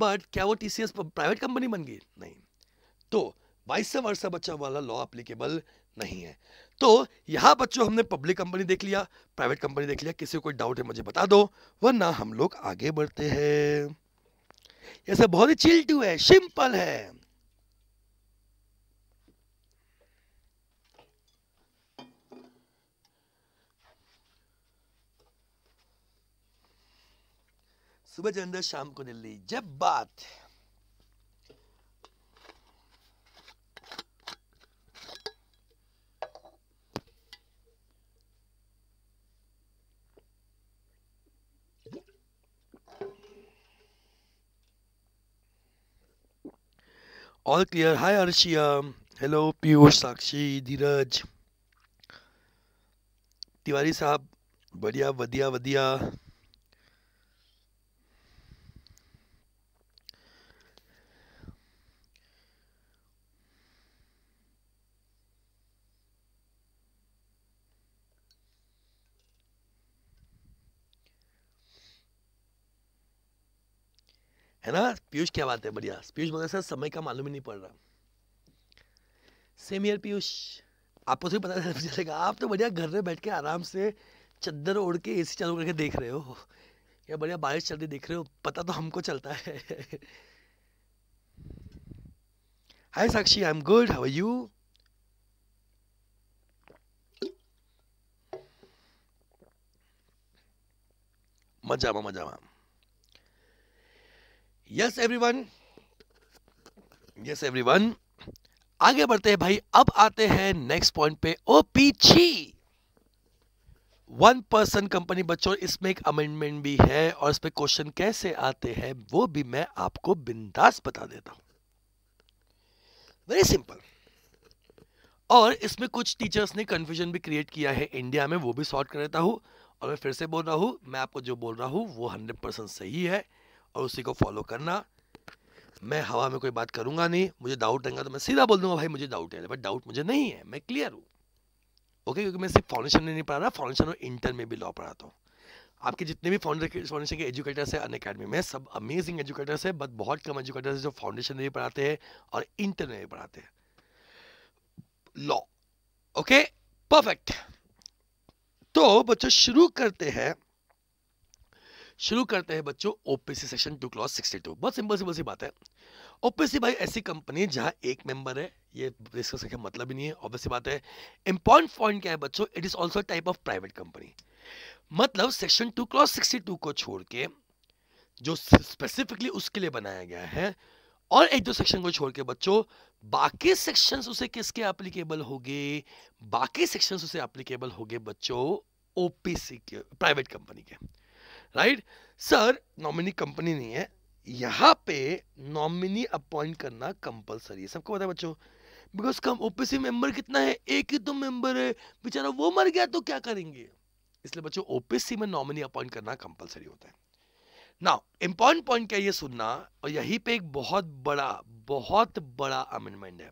[SPEAKER 1] बट क्या वो टी प्राइवेट कंपनी बन गई नहीं तो बाईस वर्षा बच्चा वाला लॉ अप्लीकेबल नहीं है तो यहाँ बच्चों हमने पब्लिक कंपनी देख लिया प्राइवेट कंपनी देख लिया किसी को कोई डाउट है मुझे बता दो वरना हम लोग आगे बढ़ते हैं ऐसा बहुत ही चिल्टू है सिंपल है सुबह जलंधर शाम को दिल्ली जब बात all clear hi Arshiya hello Piyush Sakshi Dheeraj Tiwari साहब बढ़िया वधिया बढ़िया है ना पीयूष क्या बात है बढ़िया पीयूष बोल सर समय का मालूम ही नहीं पड़ रहा सेम ईयर पीयूष आपको तो पता चलेगा आप तो बढ़िया घर में बैठ के आराम से चद्दर ओढ़ के ए चालू करके देख रहे हो या बढ़िया बारिश चल रही देख रहे हो पता तो हमको चलता है hi Sakshi I am good how are you मजा मजामा यस एवरीवन यस एवरीवन आगे बढ़ते हैं भाई अब आते हैं नेक्स्ट पॉइंट पे O PC one person company बच्चों इसमें एक अमेंडमेंट भी है और इसमें क्वेश्चन कैसे आते हैं वो भी मैं आपको बिंदास बता देता हूं वेरी सिंपल और इसमें कुछ टीचर्स ने कंफ्यूजन भी क्रिएट किया है इंडिया में वो भी सॉर्ट कर देता हूं और मैं फिर से बोल रहा हूं मैं आपको जो बोल रहा हूं वो हंड्रेड परसेंट सही है और उसी को फॉलो करना मैं हवा में कोई बात करूंगा नहीं मुझे डाउट रहेगा तो मैं सीधा बोल दूंगा भाई मुझे डाउट है बट डाउट मुझे नहीं है मैं क्लियर हूँ ओके क्योंकि मैं सिर्फ फाउंडेशन में नहीं पढ़ा रहा फाउंडेशन और इंटर में भी लॉ पढ़ाता हूँ आपके जितने भी फाउंडेशन के एजुकेटर्स हैं अनकेडमी में सब अमेजिंग एजुकेटर्स हैं बट बहुत कम एजुकेटर्स हैं जो फाउंडेशन में भी पढ़ाते हैं और इंटर में भी पढ़ाते हैं लॉ ओके परफेक्ट तो बच्चों शुरू करते हैं शुरू करते हैं बच्चों OPC section two clause sixty two बहुत सिंपल सिंपल सी बात है ओपीसी भाई ऐसी कंपनी है जहाँ एक मेंबर है ये डिस्कस का मतलब ही नहीं है ऑब्वियस बात है इंपॉर्टेंट पॉइंट क्या है बच्चों it is also type of private company मतलब section two clause sixty two को छोड़ के जो स्पेसिफिकली उसके लिए बनाया गया है और एक दो सेक्शन को छोड़ के बच्चों बाकी सेक्शंस उसे किसके एप्लीकेबल होंगे बाकी सेक्शंस उसे एप्लीकेबल होंगे बच्चों ओपीसी के प्राइवेट कंपनी के राइट सर नॉमिनी कंपनी नहीं है यहाँ पे नॉमिनी अपॉइंट करना कंपलसरी है सबको पता बच्चों बिकॉज कम ओपीसी मेंबर कितना है एक ही तो मेंबर है बेचारा वो मर गया तो क्या करेंगे इसलिए बच्चों ओपीसी में नॉमिनी अपॉइंट करना कंपलसरी होता है नाउ इंपॉर्टेंट पॉइंट क्या ये सुनना और यही पे एक बहुत बड़ा बहुत बड़ा अमेंडमेंट है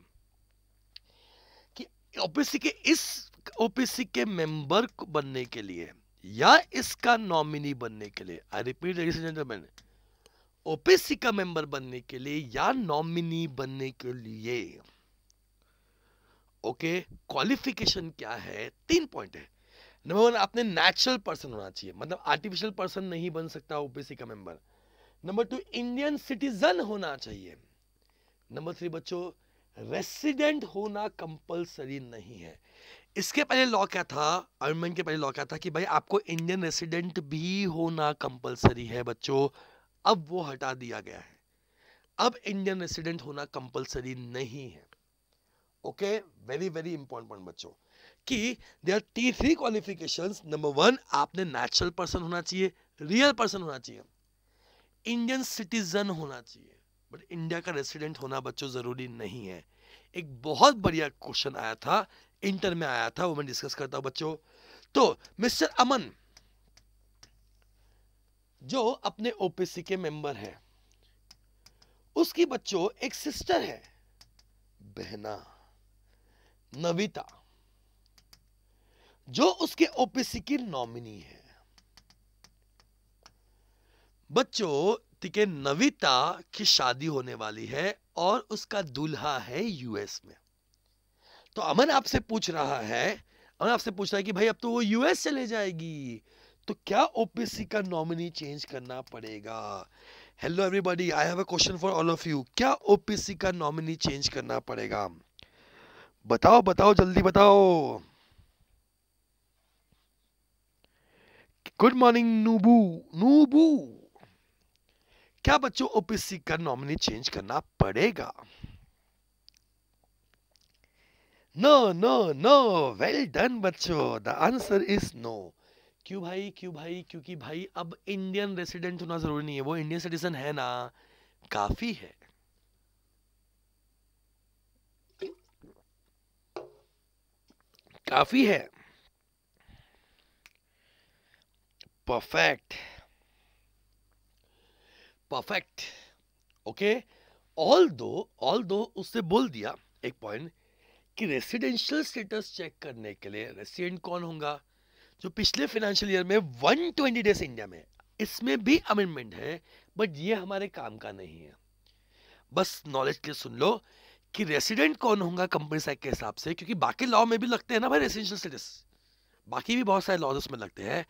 [SPEAKER 1] कि ओपीसी के इस ओपीसी के मेंबर बनने के लिए या इसका नॉमिनी बनने के लिए आई रिपीट जेंटलमैन ओपीसी का मेंबर बनने के लिए या नॉमिनी बनने के लिए ओके क्वालिफिकेशन क्या है तीन पॉइंट है नंबर वन आपने नेचुरल पर्सन होना चाहिए मतलब आर्टिफिशियल पर्सन नहीं बन सकता ओपीसी का member number two Indian citizen होना चाहिए नंबर थ्री बच्चों रेसिडेंट होना कंपलसरी नहीं है इसके पहले लॉ क्या था अमेंडमेंट के पहले लॉ क्या था कि भाई आपको इंडियन रेसिडेंट भी होना कंपलसरी है बच्चों अब वो हटा दिया गया है अब इंडियन रेसिडेंट होना कंपलसरी नहीं है okay very very important point बच्चों कि दे आर टी थ्री क्वालिफिकेशन नंबर वन आपने नेचुरल पर्सन होना चाहिए रियल पर्सन होना चाहिए इंडियन सिटीजन होना चाहिए बट इंडिया का रेसिडेंट होना बच्चों जरूरी नहीं है एक बहुत बढ़िया क्वेश्चन आया था इंटर में आया था वो मैं डिस्कस करता हूं बच्चों तो मिस्टर अमन जो अपने ओपीसी के मेंबर हैं उसकी बच्चों एक सिस्टर है बहना नविता जो उसके ओपीसी की नॉमिनी है बच्चों ठीक है नविता की शादी होने वाली है और उसका दूल्हा है यूएस में तो अमन आपसे पूछ रहा है अमन आपसे पूछ रहा है कि भाई अब तो वो यूएस चले जाएगी तो क्या ओपीसी का नॉमिनी चेंज करना पड़ेगा hello everybody I have a question for all of you क्या ओपीसी का नॉमिनी चेंज करना पड़ेगा बताओ बताओ जल्दी बताओ गुड मॉर्निंग नूबू नूबू क्या बच्चों ओपीसी का नॉमिनी चेंज करना पड़ेगा no no no well done बच्चों द आंसर इज नो क्यों भाई क्यों भाई क्योंकि भाई अब इंडियन रेसिडेंट होना जरूरी नहीं है वो इंडियन सिटीजन है ना काफी है काफी है perfect perfect okay although although उससे बोल दिया एक पॉइंट कि रेसिडेंशियल स्टेटस चेक करने के लिए रेसिडेंट कौन होगा जो पिछले फाइनेंशियल ईयर में 120 डेज इंडिया में इसमें भी अमेंडमेंट है बट ये हमारे काम का नहीं है बस नॉलेज के सुन लो कि रेसिडेंट कौन होगा कंपनी साइड के हिसाब से क्योंकि बाकी लॉ में भी लगते हैं ना भाई रेसिडेंशियल स्टेटस बाकी भी बहुत सारे लॉज उसमें लगते हैं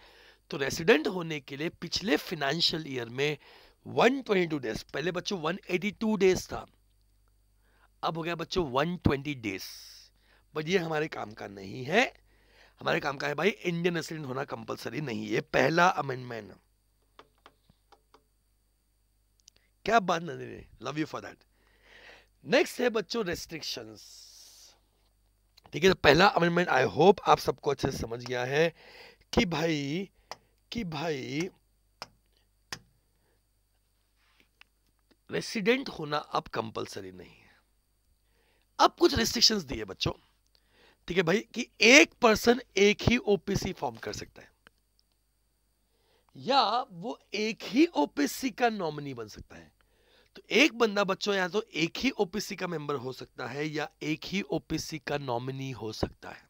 [SPEAKER 1] तो रेसिडेंट होने के लिए पिछले फाइनेंशियल ईयर में 122 डेज पहले बच्चों 182 डेज था अब हो गया बच्चों 120 डेज बट ये हमारे काम का नहीं है हमारे काम का है भाई इंडियन रेसिडेंट होना कंपलसरी नहीं है पहला अमेंडमेंट क्या बात नहीं love you for that next है बच्चों रेस्ट्रिक्शंस ठीक है तो पहला अमेंडमेंट आई होप आप सबको अच्छे से समझ गया है कि भाई कि भाई रेसिडेंट होना अब कंपलसरी नहीं है अब कुछ रेस्ट्रिक्शंस दिए बच्चों ठीक है भाई कि एक पर्सन एक ही ओपीसी फॉर्म कर सकता है या वो एक ही ओपीसी का नॉमिनी बन सकता है तो एक बंदा बच्चों या तो एक ही ओपीसी का मेंबर हो सकता है या एक ही ओपीसी का नॉमिनी हो सकता है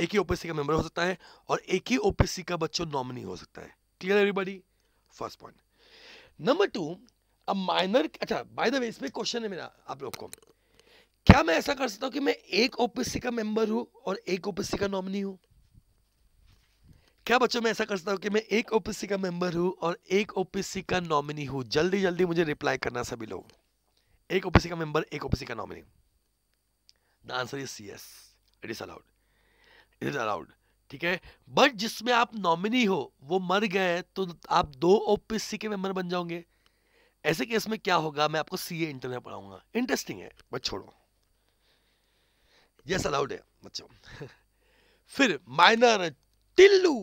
[SPEAKER 1] एक ही ओपीसी का मेंबर हो सकता है और एक ही ओपीसी का बच्चों नॉमिनी हो सकता है clear everybody first point number two a minor अच्छा बाय द वे इसमें क्वेश्चन है मेरा आप लोग को क्या मैं ऐसा कर सकता हूं कि मैं एक ओपीसी का मेंबर हूं और एक ओपीसी का नॉमिनी हूं क्या बच्चों मैं ऐसा कर सकता हूं कि मैं एक ओपीसी का मेंबर हूं और एक ओपीसी का नॉमिनी हूं जल्दी जल्दी मुझे रिप्लाई करना सभी लोग एक ओपीसी का मेंबर एक ओपीसी का nominee the answer is C S it is allowed it is allowed ठीक है बट जिसमें आप नॉमिनी हो वो मर गए तो आप दो ओपीसी के मेंबर बन जाओगे ऐसे केस में क्या होगा मैं आपको सीए इंटरव्यू पढ़ाऊंगा इंटरेस्टिंग है बट छोड़ो यस अलाउड है बच्चों फिर माइनर टिल्लू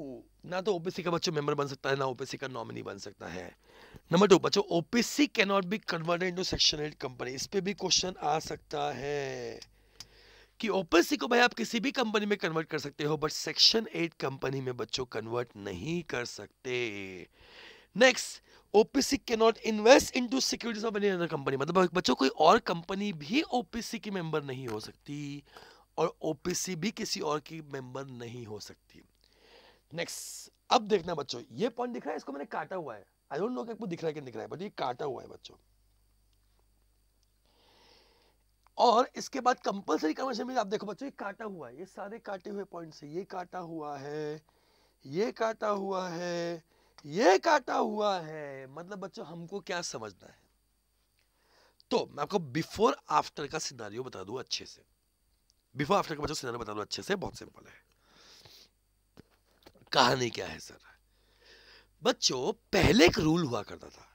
[SPEAKER 1] ना तो ओपीसी का बच्चों मेंबर बन सकता है ना ओपीसी का नॉमिनी बन सकता है नंबर टू बच्चों OPC can not be converted into section eight company इस पे भी क्वेश्चन आ सकता है कि ओपीसी को भाई आप किसी भी कंपनी में कन्वर्ट कर सकते हो बट सेक्शन एट कंपनी में बच्चों कन्वर्ट नहीं कर सकते next OPC can not invest into securities of any other company मतलब बच्चों कोई और कंपनी भी ओपीसी की मेंबर नहीं हो सकती और ओपीसी भी किसी और की मेंबर नहीं हो सकती नेक्स्ट अब देखना बच्चों ये पॉइंट दिख रहा है इसको मैंने काटा हुआ है आई डोंट नो कि आपको दिख रहा है कि दिख रहा है बट ये काटा हुआ है बच्चों और इसके बाद कंपलसरी कमीशन में आप देखो बच्चों ये काटा हुआ है ये सारे काटे हुए पॉइंट से ये काटा हुआ है ये काटा हुआ है ये काटा हुआ है मतलब बच्चों हमको क्या समझना है तो मैं आपको बिफोर आफ्टर का सिनेरियो बता दूं अच्छे से बिफोर आफ्टर का बच्चों सिनारियो बताना अच्छे से बहुत सिंपल है कहानी क्या है सर बच्चों पहले एक रूल हुआ करता था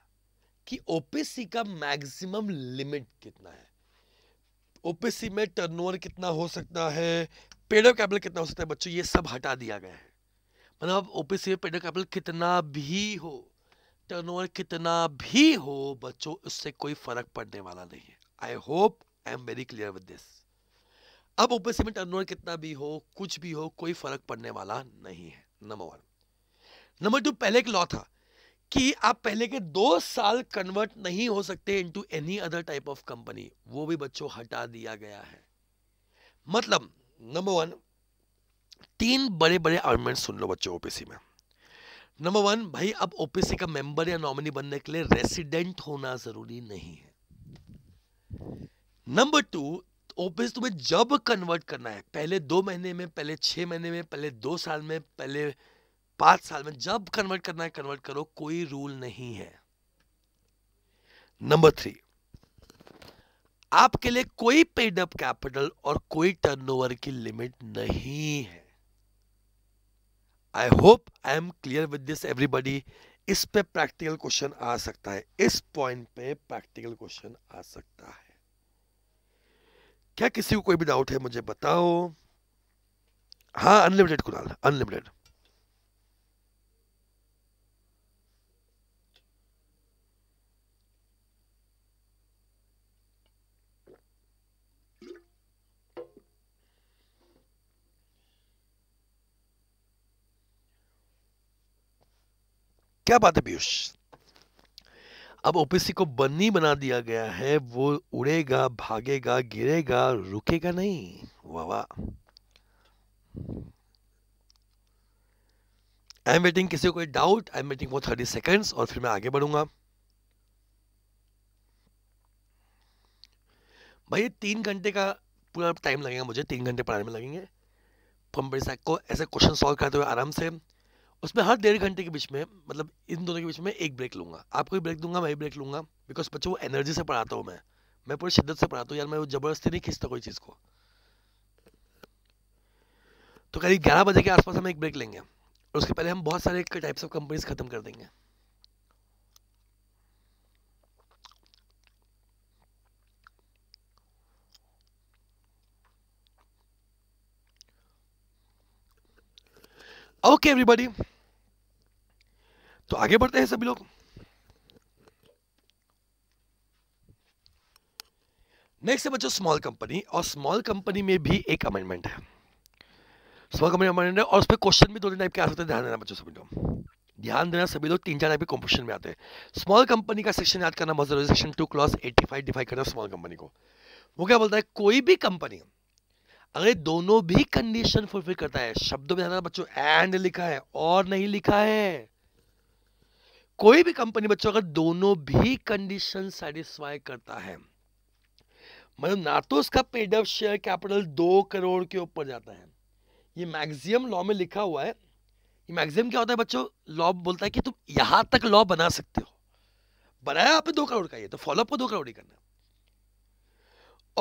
[SPEAKER 1] कि ओपीसी का मैक्सिमम लिमिट कितना है ओपीसी में टर्नओवर कितना हो सकता है पेड ऑफ कैपिटल कितना हो सकता है बच्चों ये सब हटा दिया गया है मतलब अब ओपीसी में पेड ऑफ कैपिटल कितना भी हो टर्नओवर कितना भी हो बच्चों उससे कोई फर्क पड़ने वाला नहीं है I hope I am very clear with this अब ऊपर सीमेंट अनोन कितना भी हो कुछ भी हो कोई फर्क पड़ने वाला नहीं है नंबर वन नंबर टू पहले एक लॉ था कि आप पहले के दो साल कन्वर्ट नहीं हो सकते into any other type of company वो भी बच्चों हटा दिया गया है मतलब नंबर वन तीन बड़े बड़े आर्गूमेंट सुन लो बच्चों ओपीसी में नंबर वन भाई अब ओपीसी का मेंबर या नॉमिनी बनने के लिए रेसिडेंट होना जरूरी नहीं है नंबर टू ओपन तुम्हें जब कन्वर्ट करना है पहले दो महीने में पहले छः महीने में पहले दो साल में पहले पाँच साल में जब कन्वर्ट करना है कन्वर्ट करो कोई रूल नहीं है नंबर थ्री आपके लिए कोई पेड अप कैपिटल और कोई टर्नओवर की लिमिट नहीं है I hope I am clear with this everybody इस पे प्रैक्टिकल क्वेश्चन आ सकता है इस पॉइंट पे प्रैक्टिकल क्वेश्चन आ सकता है क्या किसी को कोई भी डाउट है मुझे बताओ हाँ अनलिमिटेड कुणाल अनलिमिटेड क्या बात है पीयूष अब ओपीसी को बन्नी बना दिया गया है वो उड़ेगा भागेगा गिरेगा रुकेगा नहीं वाह वाह आई एम वेटिंग किसी को कोई doubt I am waiting for thirty seconds और फिर मैं आगे बढ़ूंगा भाई तीन घंटे का पूरा टाइम लगेगा मुझे तीन घंटे पढ़ाने में लगेंगे साहब को ऐसे क्वेश्चन सॉल्व करते हुए आराम से उसमें हर डेढ़ घंटे के बीच में मतलब इन दोनों के बीच में एक ब्रेक लूंगा आपको भी ब्रेक दूंगा मैं भी ब्रेक लूंगा बिकॉज बच्चों को एनर्जी से पढ़ाता हूँ मैं मैं पूरी शिद्दत से पढ़ाता हूँ यार मैं वो ज़बरदस्ती नहीं खींचता कोई चीज़ को तो करीब ग्यारह बजे के आसपास हम एक ब्रेक लेंगे और उसके पहले हम बहुत सारे टाइप्स ऑफ कंपनीज ख़त्म कर देंगे ओके एवरीबॉडी तो आगे बढ़ते हैं सभी लोग नेक्स्ट है बच्चों स्मॉल कंपनी और स्मॉल कंपनी में भी एक अमेंडमेंट है स्मॉल कंपनी अमेंडमेंट है और उस पर क्वेश्चन भी दो तीन टाइप के आ सकते हैं ध्यान देना बच्चों सभी लोग ध्यान देना सभी लोग तीन चार टाइप के कॉम्पिटिशन में आते हैं स्मॉल कंपनी का सेक्शन याद करना बहुत जरूरी section two clause eighty five define करना स्मॉल कंपनी को वो क्या बोलता है कोई भी कंपनी अगर दोनों भी कंडीशन फुलफिल करता है शब्दों में ध्यान बच्चों एंड लिखा है और नहीं लिखा है कोई भी कंपनी बच्चों अगर दोनों भी कंडीशन सेटिस्फाई करता है मतलब ना तो उसका पेड शेयर कैपिटल दो करोड़ के ऊपर जाता है ये मैक्सिमम लॉ में लिखा हुआ है ये मैक्सिमम क्या होता है बच्चों लॉ बोलता है कि तुम यहां तक लॉ बना सकते हो बनाया आपने दो करोड़ का ये तो फॉलोअप को दो करोड़ ही करना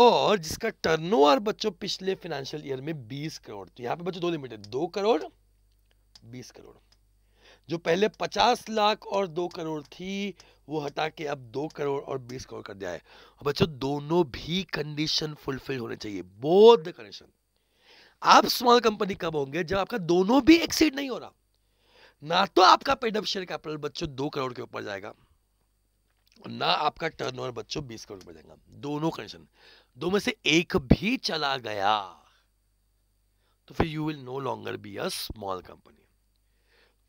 [SPEAKER 1] और जिसका टर्नओवर बच्चों पिछले फाइनेंशियल ईयर में 20 करोड़ तो यहाँ पे बच्चों दो लिमिट है दो करोड़ 20 करोड़ जो पहले 50 लाख और दो करोड़ थी वो हटा के अब दो करोड़ और 20 करोड़ कर दिया है और बच्चों दोनों भी कंडीशन फुलफिल होने चाहिए बोथ द कंडीशन आप स्मॉल कंपनी कब होंगे जब आपका दोनों भी एक्सीड नहीं हो रहा ना तो आपका पेडअप शेयर कैपिटल बच्चों दो करोड़ के ऊपर जाएगा ना आपका टर्नओवर बच्चों बीस करोड़ पर जाएगा दोनों कंडीशन दो में से एक भी चला गया तो फिर you will no longer be a small company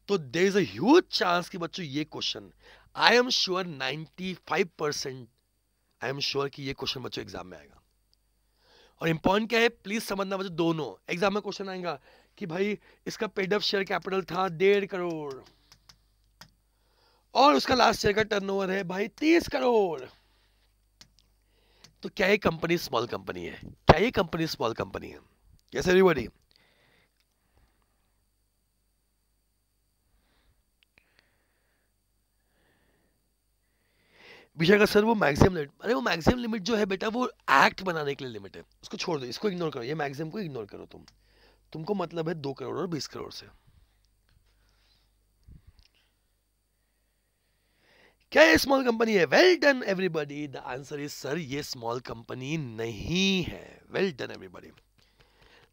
[SPEAKER 1] तो देर इज अज चांस कि बच्चों ये question I am sure five percent I am sure कि ये क्वेश्चन बच्चों एग्जाम में आएगा और इंपॉर्टेंट क्या है प्लीज समझना बच्चों दोनों एग्जाम में क्वेश्चन आएगा कि भाई इसका पेड ऑफ शेयर कैपिटल था डेढ़ करोड़ और उसका लास्ट शेयर का टर्नओवर है भाई तीस करोड़ तो क्या ये कंपनी स्मॉल कंपनी है क्या ये कंपनी स्मॉल कंपनी है यस एवरीबॉडी विशाखा सर वो मैक्सिमम लिमिट अरे वो मैक्सिमम लिमिट जो है बेटा वो एक्ट बनाने के लिए लिमिट है उसको छोड़ दो इसको इग्नोर करो ये मैक्सिमम को इग्नोर करो तुम तुमको मतलब है दो करोड़ और बीस करोड़ से क्या ये स्मॉल कंपनी है well done everybody the answer is sir ये स्मॉल कंपनी नहीं है well done everybody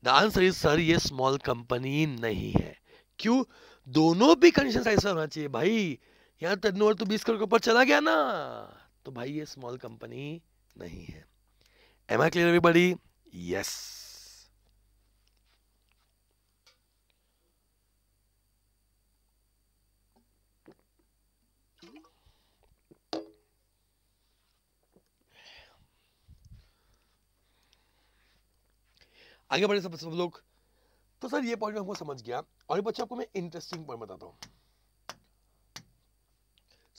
[SPEAKER 1] the answer is sir ये स्मॉल कंपनी नहीं है क्यों दोनों भी कंडीशन ऐसा होना चाहिए भाई यहाँ टर्नओवर तो, तो बीस करोड़ के ऊपर चला गया ना तो भाई ये स्मॉल कंपनी नहीं है am I clear everybody yes आगे बढ़े सब सब लोग तो सर ये पॉइंट हमको समझ गया और ये बच्चों आपको मैं इंटरेस्टिंग पॉइंट बताता हूं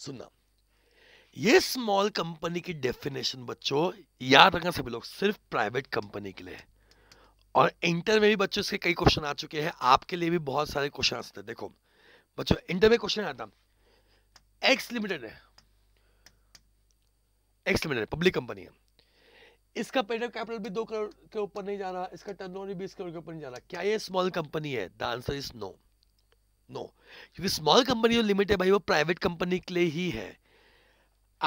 [SPEAKER 1] सुनना ये स्मॉल कंपनी की डेफिनेशन बच्चों याद रखना सभी लोग सिर्फ प्राइवेट कंपनी के लिए और इंटर में भी बच्चों इसके कई क्वेश्चन आ चुके हैं आपके लिए भी बहुत सारे क्वेश्चन आ सकते हैं देखो बच्चों इंटर में क्वेश्चन आता एक्स लिमिटेड है एक्स लिमिटेड पब्लिक कंपनी है इसका पेड कैपिटल भी दो करोड़ के ऊपर नहीं जा रहा इसका टर्नओवर भी बीस करोड़ के ऊपर नहीं जा रहा क्या ये स्मॉल कंपनी है the answer is no no क्योंकि स्मॉल कंपनी जो लिमिट है भाई वो प्राइवेट कंपनी के लिए ही है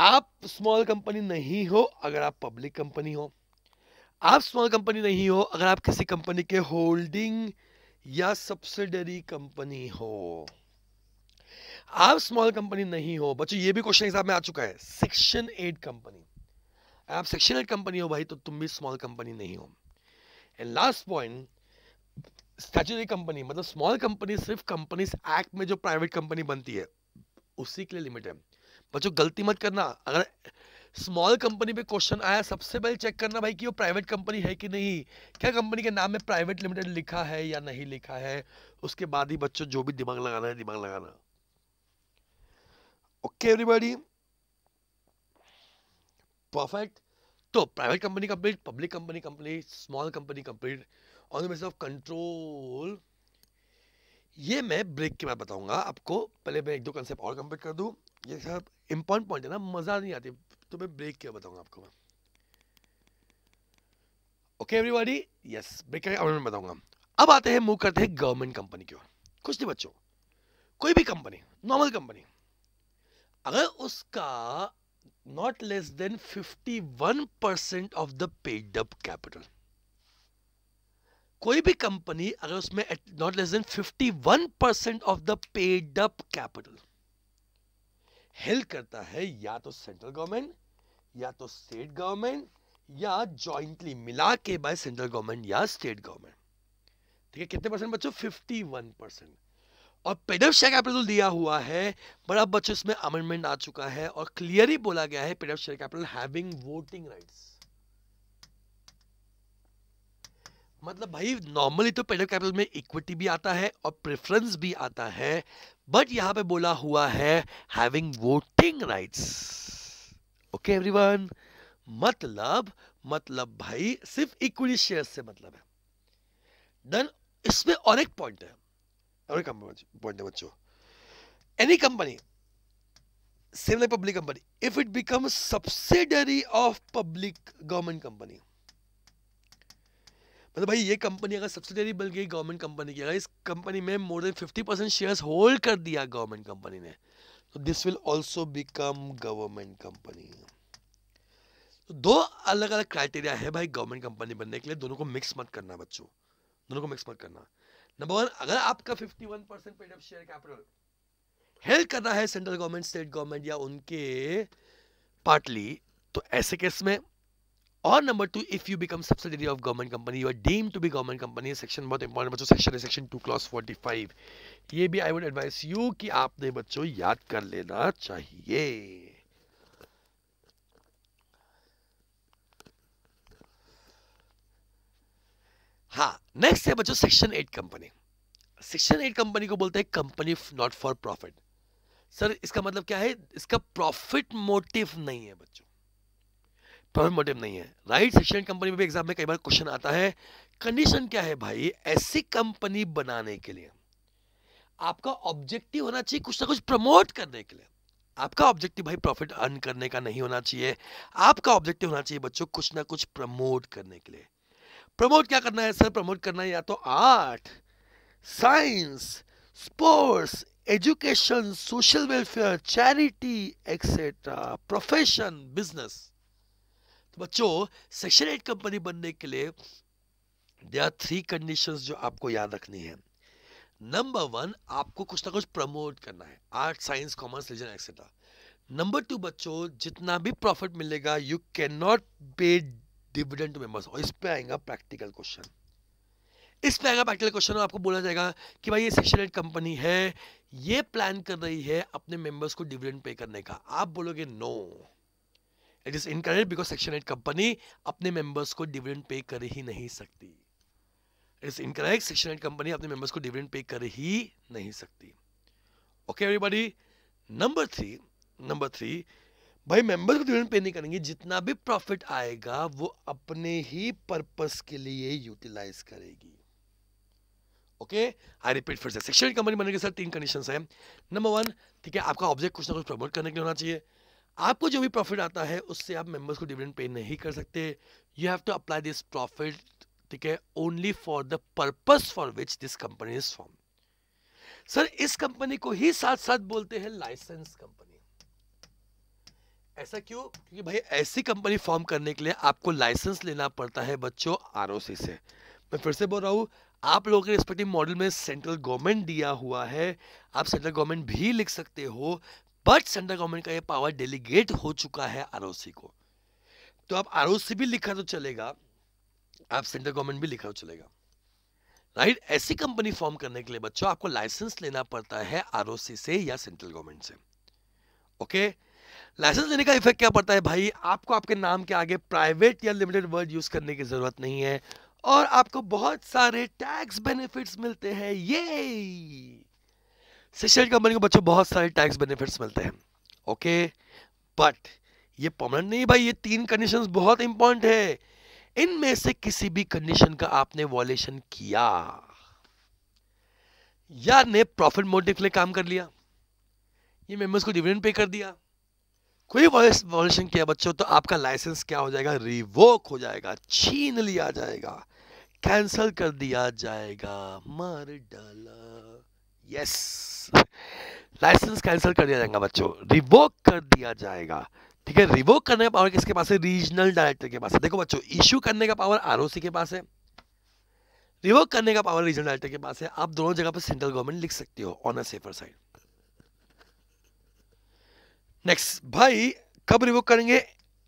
[SPEAKER 1] आप स्मॉल कंपनी नहीं हो अगर आप पब्लिक कंपनी हो आप स्मॉल कंपनी नहीं हो अगर आप किसी कंपनी के होल्डिंग या सब्सिडरी कंपनी हो आप स्मॉल कंपनी नहीं हो बच्चों ये भी क्वेश्चन एग्जाम में आ चुका है सेक्शन एट कंपनी आप सेक्शनल कंपनी हो भाई तो तुम भी स्मॉल कंपनी नहीं हो and last point statutory company मतलब स्मॉल कंपनी सिर्फ कंपनीज एक्ट में जो प्राइवेट कंपनी बनती है उसी के लिए लिमिट है बच्चों गलती मत करना अगर स्मॉल कंपनी पे क्वेश्चन आया सबसे पहले चेक करना भाई कि वो प्राइवेट कंपनी है कि नहीं क्या कंपनी के नाम में प्राइवेट लिमिटेड लिखा है या नहीं लिखा है उसके बाद ही बच्चों जो भी दिमाग लगाना है दिमाग लगाना ओके एवरीबॉडी perfect तो private company complete public company complete small company complete on the basis of control ये मैं ब्रेक के बाद बताऊंगा आपको पहले मैं एक दो कंसेप्ट और कंप्लीट कर दूं ये सब इंपॉर्टेंट पॉइंट है ना मज़ा नहीं आती तो मैं ब्रेक के बाद बताऊंगा आपको मैं ओके एवरीबॉडी यस ब्रेक के बाद बताऊंगा अब आते हैं मूव करते हैं गवर्नमेंट कंपनी की ओर कुछ नहीं बच्चों कोई भी कंपनी नॉर्मल कंपनी अगर उसका not less than 51% of the paid up capital कोई भी कंपनी अगर उसमें not less than 51% of the paid up capital help करता है या तो सेंट्रल गवर्नमेंट या तो स्टेट गवर्नमेंट या जॉइंटली मिला के बाय सेंट्रल गवर्नमेंट या स्टेट गवर्नमेंट ठीक है कितने परसेंट बच्चों 51 परसेंट और पेडवशिया कैपिटल दिया हुआ है पर अब बच्चों इसमें अमेंडमेंट आ चुका है और क्लियरली बोला गया है पेडवशिया कैपिटल हैविंग वोटिंग राइट्स मतलब भाई नॉर्मली तो पेडल कैपिटल में इक्विटी भी आता है और प्रेफरेंस भी आता है बट यहां पे बोला हुआ है having voting rights okay everyone मतलब मतलब भाई सिर्फ इक्विटी शेयर से मतलब है देन इसमें और एक पॉइंट है और पॉइंट है बच्चों any company same like public company if it becomes subsidiary of public government company मतलब भाई ये कंपनी अगर सब्सिडरी बन गई गवर्नमेंट कंपनी की अगर इस कंपनी में more than fifty percent hold कर दिया गवर्नमेंट कंपनी ने तो this will also become government company दो अलग अलग क्राइटेरिया है भाई गवर्नमेंट कंपनी बनने के लिए दोनों को मिक्स मत करना बच्चों दोनों को मिक्स मत करना नंबर वन अगर आपका fifty one percent paid share capital help करना है सेंट्रल गवर्नमेंट स्टेट गवर्नमेंट या उनके पार्टली तो ऐसे केस में और number two if you become subsidiary of government company you are deem to be government company section बहुत इंपॉर्टेंट बच्चों सेक्शन है section two clause forty five ये भी आई वुड एडवाइस यू कि आपने बच्चों याद कर लेना चाहिए हाँ नेक्स्ट है बच्चों section eight company section eight company को बोलते हैं company not for profit sir इसका मतलब क्या है इसका प्रॉफिट मोटिव नहीं है बच्चों प्रॉफिट मोटिव नहीं है राइट सेक्शन कंपनी में भी एग्जाम में कई बार क्वेश्चन आता है कंडीशन क्या है भाई ऐसी कंपनी बनाने के लिए आपका ऑब्जेक्टिव होना चाहिए कुछ ना कुछ प्रमोट करने के लिए आपका ऑब्जेक्टिव भाई प्रॉफिट अर्न करने का नहीं होना चाहिए आपका ऑब्जेक्टिव होना चाहिए बच्चों कुछ ना कुछ प्रमोट करने के लिए प्रमोट क्या करना है सर प्रमोट करना है या तो art science sports education social welfare charity etcetera profession business तो बच्चों सेक्शन एट कंपनी बनने के लिए दे आर थ्री कंडीशंस जो आपको याद रखनी है नंबर वन आपको कुछ ना कुछ प्रमोट करना है art science commerce religion etcetera number two बच्चों जितना भी प्रॉफिट मिलेगा you can not pay dividend to members और इस पर आएगा प्रैक्टिकल क्वेश्चन इस पर आएगा प्रैक्टिकल क्वेश्चन में आपको बोला जाएगा कि भाई ये सेक्शन एट कंपनी है ये प्लान कर रही है अपने मेंबर्स को डिविडेंड पे करने का आप बोलोगे no it is incorrect because section eight company अपने मेंबर्स को डिविडेंड पे कर ही नहीं सकती it is incorrect section eight company अपने मेंबर्स को डिविडेंड पे कर ही नहीं सकती okay everybody number three number three भाई मेंबर्स को डिविडेंड तो पे नहीं करेंगे जितना भी प्रॉफिट आएगा वो अपने ही पर्पस के लिए यूटिलाइज करेगी ओके आई रिपीट फिर से सेक्शन कंपनी बनने के साथ तीन कंडीशन है नंबर वन ठीक है आपका ऑब्जेक्ट कुछ ना कुछ प्रमोट करने के लिए होना चाहिए आपको जो भी प्रॉफिट आता है उससे आप मेंबर्स को डिविडेंड पे नहीं कर सकते you have to apply this profit ठीक है only for the purpose for which this company is form sir इस कंपनी को ही साथ साथ बोलते हैं लाइसेंस कंपनी ऐसा क्यों क्योंकि भाई ऐसी कंपनी फॉर्म करने के लिए आपको लाइसेंस लेना पड़ता है बच्चों आर से मैं फिर से बोल रहा हूँ आप लोगों के रिस्पेक्टिव मॉडल में सेंट्रल गवर्नमेंट दिया हुआ है आप सेंट्रल गवर्नमेंट भी लिख सकते हो बट सेंट्रल गवर्नमेंट का ये पावर डेलीगेट हो चुका है आर को तो आप आर भी लिखा तो चलेगा आप सेंट्रल गवर्नमेंट भी लिखा तो चलेगा राइट ऐसी कंपनी फॉर्म करने के लिए बच्चों आपको लाइसेंस लेना पड़ता है आर से या सेंट्रल गवर्नमेंट से ओके okay? लाइसेंस लेने का इफेक्ट क्या पड़ता है भाई आपको आपके नाम के आगे प्राइवेट या लिमिटेड वर्ड यूज़ करने की ज़रूरत नहीं है और आपको बहुत सारे टैक्स बेनिफिट्स मिलते हैं ये सिस्टर्ट कंपनी को बच्चों बहुत सारे टैक्स बेनिफिट्स मिलते हैं ओके बट ये परमानेंट नहीं भाई ये तीन कंडीशन बहुत इंपॉर्टेंट है इनमें से किसी भी कंडीशन का आपने वॉलेशन किया या ने प्रॉफिट मोटिव के लिए काम कर लिया ये मेंबर्स को डिविडेंड पे कर दिया कोई वॉल्यूशन किया बच्चों तो आपका लाइसेंस क्या हो जाएगा रिवोक हो जाएगा छीन लिया जाएगा कैंसल कर दिया जाएगा मर डाला यस लाइसेंस कैंसिल कर दिया जाएगा बच्चों रिवोक कर दिया जाएगा ठीक है रिवोक करने का पावर किसके पास है रीजनल डायरेक्टर के पास है देखो बच्चों इश्यू करने का पावर आरओसी के पास है रिवोक करने का पावर रीजनल डायरेक्टर के पास है आप दोनों जगह पर सेंट्रल गवर्नमेंट लिख सकते हो on a safer side next भाई कब रिवोक करेंगे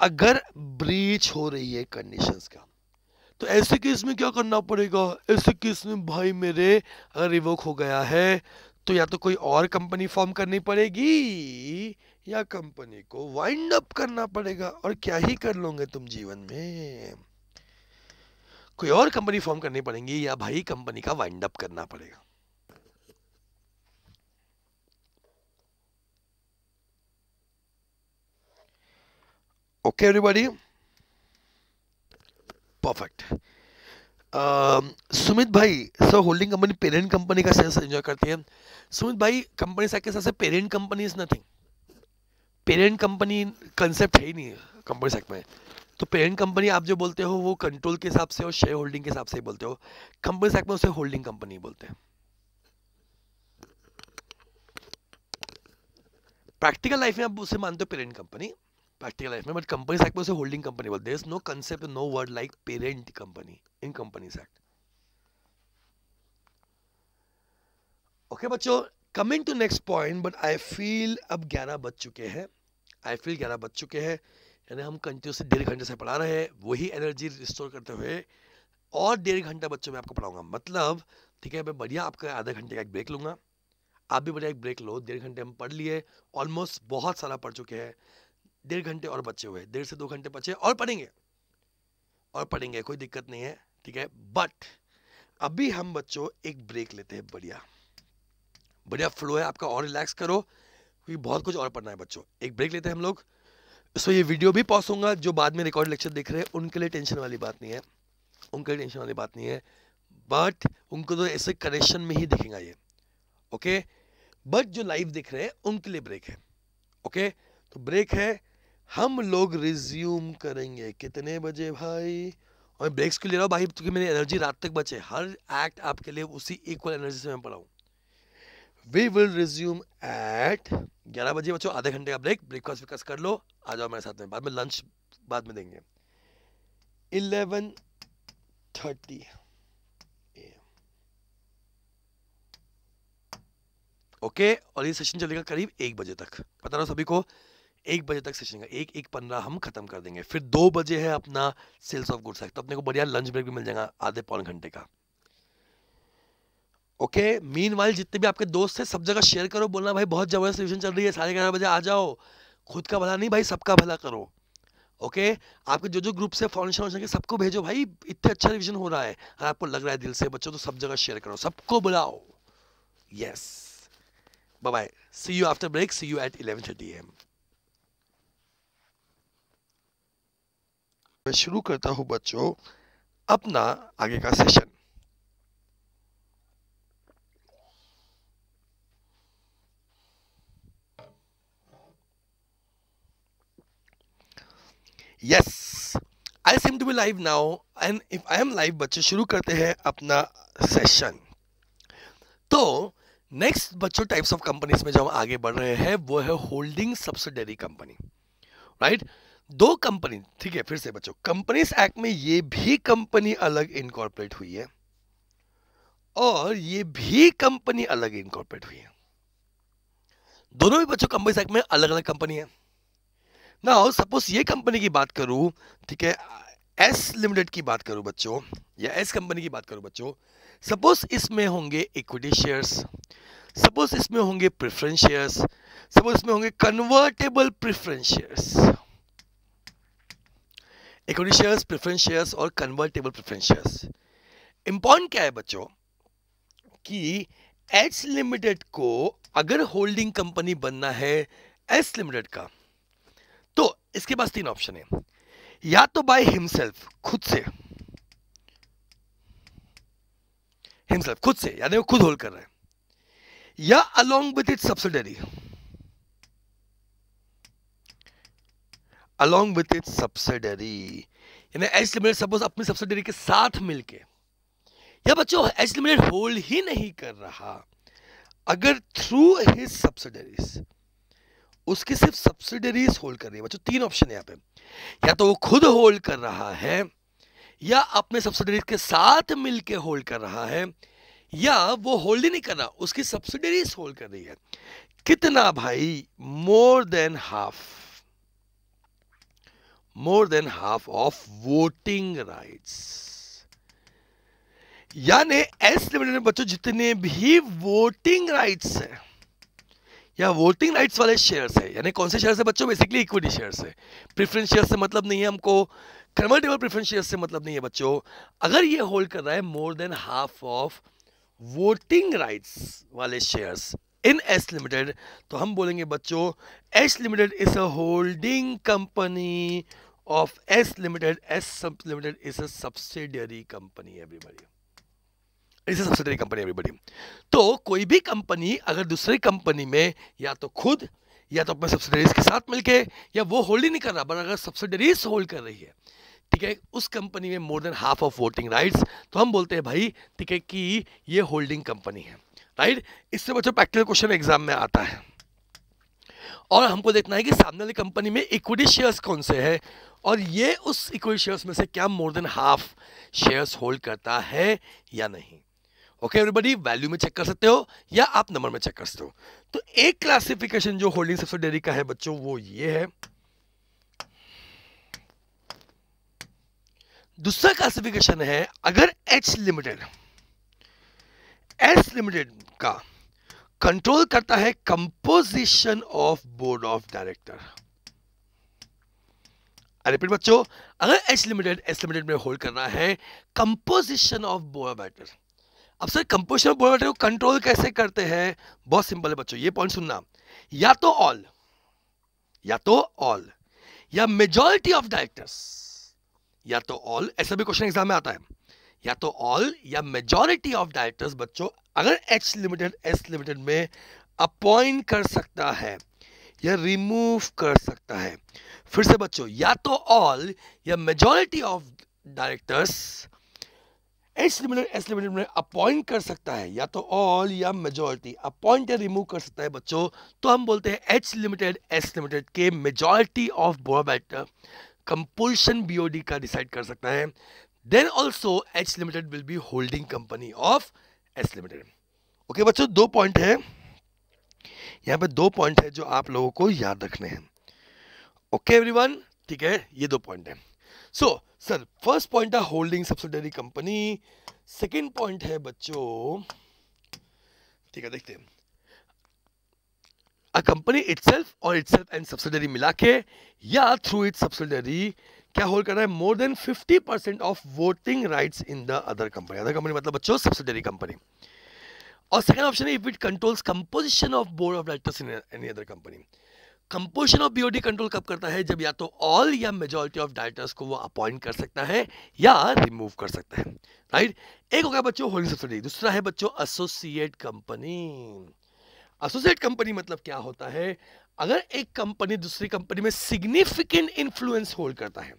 [SPEAKER 1] अगर ब्रीच हो रही है कंडीशंस का तो ऐसे केस में क्या करना पड़ेगा ऐसे केस में भाई मेरे अगर रिवोक हो गया है तो या तो कोई और कंपनी फॉर्म करनी पड़ेगी या कंपनी को वाइंड अप करना पड़ेगा और क्या ही कर लोगे तुम जीवन में कोई और कंपनी फॉर्म करनी पड़ेगी या भाई कंपनी का वाइंड अप करना पड़ेगा Okay, everybody? Perfect. Sumit um, भाई so holding company parent company का सेंस एंजॉय करती है सुमित भाई कंपनी साइड के हिसाब से parent company is nothing parent company concept है ही नहीं कंपनी साइड में तो पेरेंट कंपनी आप जो बोलते हो वो कंट्रोल के हिसाब से और शेयर होल्डिंग के हिसाब से बोलते हो कंपनी साइड में उसे होल्डिंग कंपनी बोलते हैं प्रैक्टिकल लाइफ में आप उसे मानते हो पेरेंट कंपनी प्रैक्टिकल लाइफ में बट Companies एक्ट में उसे होल्डिंग कंपनी बोलते हैं no concept no word like parent company in in act okay बच्चों coming to next point but I feel अब ग्यारह बज चुके हैं आई फील ग्यारह बज चुके हैं यानी हम कंटिन्यूसली डेढ़ घंटे से पढ़ा रहे हैं वही एनर्जी रिस्टोर करते हुए और डेढ़ घंटा बच्चों में आपको पढ़ाऊंगा मतलब ठीक है मैं बढ़िया आपका आधा घंटे का एक ब्रेक लूंगा आप भी बढ़िया एक ब्रेक लो डेढ़ घंटे हम पढ़ लिए ऑलमोस्ट बहुत सारा पढ़ चुके हैं डेढ़ घंटे और बचे हुए डेढ़ से दो घंटे बचे और पढ़ेंगे और पढ़ेंगे कोई दिक्कत नहीं है ठीक है बट अभी हम बच्चों एक ब्रेक लेते हैं बढ़िया बढ़िया फ्लो है आपका और रिलैक्स करो क्योंकि बहुत कुछ और पढ़ना है बच्चों एक ब्रेक लेते हैं हम लोग सो ये वीडियो भी पॉज होगा जो बाद में रिकॉर्ड लेक्चर देख रहे हैं उनके लिए टेंशन वाली बात नहीं है उनके लिए टेंशन वाली बात नहीं है बट उनको तो ऐसे कनेक्शन में ही दिखेगा ये ओके बट जो लाइव दिख रहे हैं उनके लिए ब्रेक है ओके तो ब्रेक है हम लोग रिज्यूम करेंगे कितने बजे भाई और ब्रेक्स क्यों ले रहा हूँ भाई क्योंकि मेरी एनर्जी रात तक बचे हर एक्ट आपके लिए उसी इक्वल एनर्जी से मैं पढ़ाऊँ वी विल रिज्यूम एट ग्यारह बजे बच्चों आधे घंटे का ब्रेक ब्रेकफास्ट विकास कर लो आ जाओ मेरे साथ में बाद में लंच बाद में देंगे इलेवन थर्टी ओके और ये सेशन चलेगा करीब एक बजे तक रहा रहो सभी को एक बजे तक सेशन का एक एक पंद्रह हम खत्म कर देंगे फिर दो बजे है अपना सेल्स ऑफ गुड्स तो अपने को बढ़िया लंच ब्रेक भी मिल जाएगा आधे पौन घंटे का ओके मीन वाइल जितने भी आपके दोस्त हैं सब जगह शेयर करो बोलना भाई बहुत जबरदस्त सेशन चल रही है साढ़े ग्यारह बजे आ जाओ खुद का भला नहीं भाई सबका भला करो ओके okay? आपके जो जो ग्रुप से फाउंडेशन वाउंडेशन के सबको भेजो भाई इतने अच्छा रिविजन हो रहा है अगर आपको लग रहा है दिल से बच्चों तो सब जगह शेयर करो सबको बुलाओ yes bye see you after break see you at eleven thirty AM मैं शुरू करता हूं बच्चों अपना आगे का session yes I seem to be live now and if I am live बच्चे शुरू करते हैं अपना सेशन तो नेक्स्ट बच्चों टाइप्स ऑफ कंपनीज में जो हम आगे बढ़ रहे हैं वो है holding subsidiary company right right? दो कंपनी ठीक है फिर से बच्चों कंपनीज एक्ट में ये भी कंपनी अलग इनकॉर्पोरेट हुई है और ये भी कंपनी अलग इनकॉर्पोरेट हुई है दोनों ही बच्चों कंपनी एक्ट में अलग अलग कंपनी है ना सपोज ये कंपनी की बात करूं ठीक है एस लिमिटेड की बात करूं बच्चों या एस कंपनी की बात करूं बच्चों सपोज इसमें होंगे इक्विटी शेयर्स सपोज इसमें होंगे प्रिफरेंस शेयर्स सपोज इसमें होंगे convertible preference shares equity shares preference shares और कन्वर्टेबल प्रेफरेंस शेयर्स इम्पॉर्टेंट क्या है बच्चों कि एच लिमिटेड को अगर होल्डिंग कंपनी बनना है एस लिमिटेड का तो इसके पास तीन ऑप्शन है या तो बाय हिमसेल्फ खुद से हिमसेल्फ खुद से यानी वो खुद होल्ड कर रहे हैं या along with it subsidiary along with it subsidiary यानी एच लिमिटेड सपोज अपनी सब्सिडरी के साथ मिलके या बच्चों एच लिमिटेड होल्ड ही नहीं कर रहा अगर थ्रू हिज सब्सिडरीज उसकी सिर्फ सब्सिडरीज होल्ड कर रही है बच्चों तीन ऑप्शन है यहाँ पे या तो वो खुद होल्ड कर रहा है या अपने सब्सिडरीज के साथ मिलके होल्ड कर रहा है या वो होल्ड ही नहीं कर रहा उसकी सब्सिडरीज होल्ड कर रही है कितना भाई more than half more than half of voting rights यानी एस लिमिटेड में बच्चों जितने भी वोटिंग राइट्स हैं या वोटिंग राइट्स वाले शेयर्स है यानी कौन से शेयर्स है बच्चों बेसिकली इक्विटी शेयर्स है प्रिफरेंस शेयर से मतलब नहीं है हमको कन्वर्टेबल प्रिफरेंस शेयर से मतलब नहीं है बच्चों अगर ये होल्ड कर रहा है more than half of voting rights वाले शेयर्स इन एस लिमिटेड तो हम बोलेंगे बच्चों S limited is a holding company of S limited S सब limited is a subsidiary company everybody. Is subsidiary company everybody तो कोई भी कंपनी अगर दूसरी कंपनी में या तो खुद या तो अपने सब्सिडरीज के साथ मिलके या वो होल्ड ही नहीं कर रहा बट अगर सब्सिडरीज होल्ड कर रही है ठीक है उस कंपनी में more than half of voting rights तो हम बोलते हैं भाई ठीक है कि ये होल्डिंग कंपनी है राइट इससे बच्चों प्रैक्टिकल क्वेश्चन एग्जाम में आता है और हमको देखना है कि सामने वाली कंपनी में इक्विटी शेयर्स कौन से हैं और ये उस इक्विटी शेयर्स में से क्या more than half shares hold करता है या नहीं ओके एवरीबडी वैल्यू में चेक कर सकते हो या आप नंबर में चेक कर सकते हो तो एक क्लासिफिकेशन जो होल्डिंग सबसे डेरी का है बच्चों वो ये है दूसरा क्लासिफिकेशन है अगर एच लिमिटेड एस लिमिटेड का कंट्रोल करता है composition of board of director repeat बच्चों अगर एच लिमिटेड एस लिमिटेड में होल्ड करना है composition of board of director अब sir composition of board of director को कंट्रोल कैसे करते हैं बहुत सिंपल है बच्चों ये पॉइंट सुनना या तो ऑल या तो ऑल या मेजोरिटी ऑफ डायरेक्टर्स या तो ऑल ऐसा भी क्वेश्चन एग्जाम में आता है या तो ऑल या मेजॉरिटी ऑफ डायरेक्टर्स बच्चों अगर एच लिमिटेड एस लिमिटेड में अपॉइंट कर सकता है या रिमूव कर सकता है फिर से बच्चों या तो ऑल या majority of directors H limited S limited में अपॉइंट कर सकता है या तो ऑल या मेजॉरिटी अपॉइंट या रिमूव कर सकता है बच्चों तो हम बोलते हैं एच लिमिटेड एस लिमिटेड के majority of director composition BOD का डिसाइड कर सकता है then also H limited will be holding company of H limited okay बच्चों दो पॉइंट है यहाँ पे दो पॉइंट है जो आप लोगों को याद रखने हैं ओके एवरीवन ठीक है ये दो पॉइंट है सो सर फर्स्ट पॉइंट है holding subsidiary company second point है बच्चों ठीक है देखते हैं कंपनी कंपनी सेल्फ और सेल्फ एंड सब्सिडरी मिला के या थ्रू इट सब्सिडरी क्या होल्ड कर रहा है more than 50 percent of voting rights in the other company other company मतलब बच्चों सब्सिडरी कंपनी और सेकंड ऑप्शन है if it controls composition of board of directors in any other company composition of BOD control कब करता है जब या तो ऑल या मेजोरिटी ऑफ डायरेक्टर्स को वो अपॉइंट कर सकता है या रिमूव कर सकता है राइट एक हो गया बच्चों होल्डिंग सब्सिडी दूसरा है बच्चों एसोसिएट कंपनी एसोसिएट कंपनी मतलब क्या होता है अगर एक कंपनी दूसरी कंपनी में सिग्निफिकेंट इन्फ्लुएंस होल्ड करता है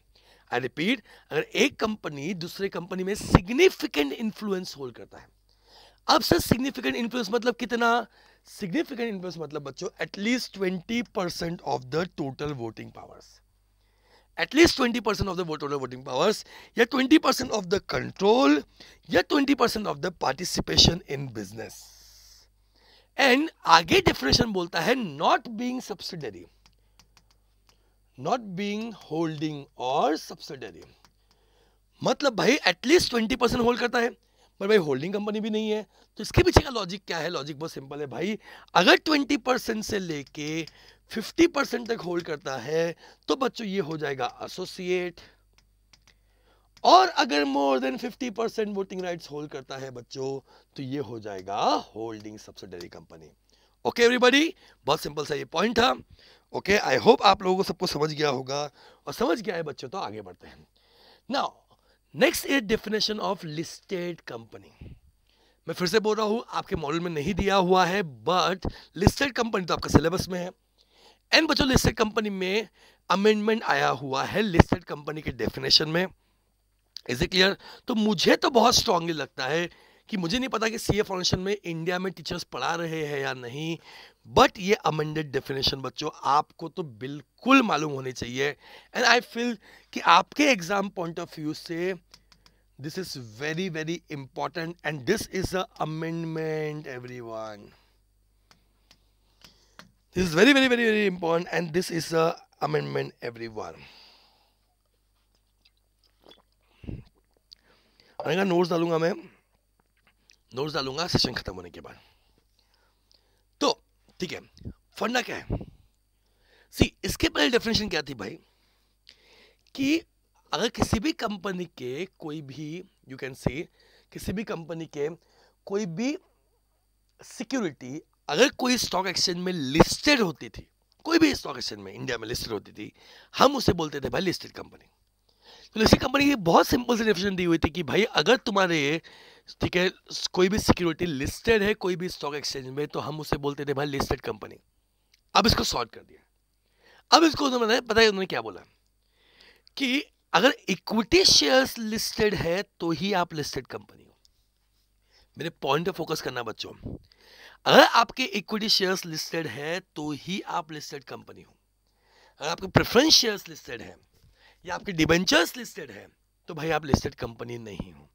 [SPEAKER 1] आई रिपीट अगर एक कंपनी दूसरे कंपनी में सिग्निफिकेंट इन्फ्लुएंस होल्ड करता है अब सर सिग्निफिकेंट इन्फ्लुएंस मतलब कितना सिग्निफिकेंट इन्फ्लुएंस मतलब बच्चों at least twenty percent of the total voting powers at least twenty percent of the total voting powers या twenty percent of the control या twenty percent of the participation in business and आगे definition बोलता है not being subsidiary not being holding और subsidiary मतलब भाई at least twenty percent hold करता है पर भाई होल्डिंग कंपनी भी नहीं है तो इसके पीछे का लॉजिक क्या है लॉजिक बहुत सिंपल है भाई अगर ट्वेंटी परसेंट से लेके फिफ्टी परसेंट तक होल्ड करता है तो बच्चों ये हो जाएगा एसोसिएट और अगर more than fifty percent voting rights hold करता है बच्चों तो ये हो जाएगा holding subsidiary company okay everybody बहुत सिंपल सा ये पॉइंट था ओके आई होप आप लोगों को सबको समझ गया होगा और समझ गया है बच्चों तो आगे बढ़ते हैं now next is definition of listed company मैं फिर से बोल रहा हूँ आपके मॉडल में नहीं दिया हुआ है बट लिस्टेड कंपनी तो आपका सिलेबस में है एंड बच्चों लिस्टेड कंपनी में अमेंडमेंट आया हुआ है लिस्टेड कंपनी के डेफिनेशन में इज इट क्लियर तो मुझे तो बहुत स्ट्रांगली लगता है कि मुझे नहीं पता कि सी ए फाउंडेशन में इंडिया में टीचर्स पढ़ा रहे हैं या नहीं बट ये अमेंडेड डेफिनेशन बच्चों आपको तो बिल्कुल मालूम होनी चाहिए एंड आई फील कि आपके एग्जाम पॉइंट ऑफ व्यू से this is very very important and this is a amendment every one this is very very very very important and this is a amendment every one notes डालूंगा मैं notes डालूंगा session खत्म होने के बाद तो ठीक है फंडा क्या है सी इसके पहले डेफिनेशन क्या थी भाई कि अगर किसी भी कंपनी के कोई भी यू कैन से किसी भी कंपनी के कोई भी सिक्योरिटी अगर कोई स्टॉक एक्सचेंज में लिस्टेड होती थी कोई भी स्टॉक एक्सचेंज में इंडिया में लिस्टेड होती थी हम उसे बोलते थे भाई लिस्टेड कंपनी तो इसी कंपनी की बहुत सिंपल सी डेफिनेशन दी हुई थी कि भाई अगर तुम्हारे ठीक है कोई भी सिक्योरिटी लिस्टेड है कोई भी स्टॉक एक्सचेंज में तो हम उसे बोलते थे भाई लिस्टेड कंपनी अब इसको सॉर्ट कर दिया अब इसको उन्होंने पता है उन्होंने क्या बोला कि अगर इक्विटी शेयर्स लिस्टेड है तो ही आप लिस्टेड कंपनी हो मेरे पॉइंट पे फोकस करना बच्चों अगर आपके इक्विटी शेयर्स लिस्टेड है तो ही आप लिस्टेड कंपनी हो अगर आपके प्रेफरेंस शेयर्स लिस्टेड है या आपके डिबेंचर्स लिस्टेड है तो भाई आप लिस्टेड कंपनी नहीं हो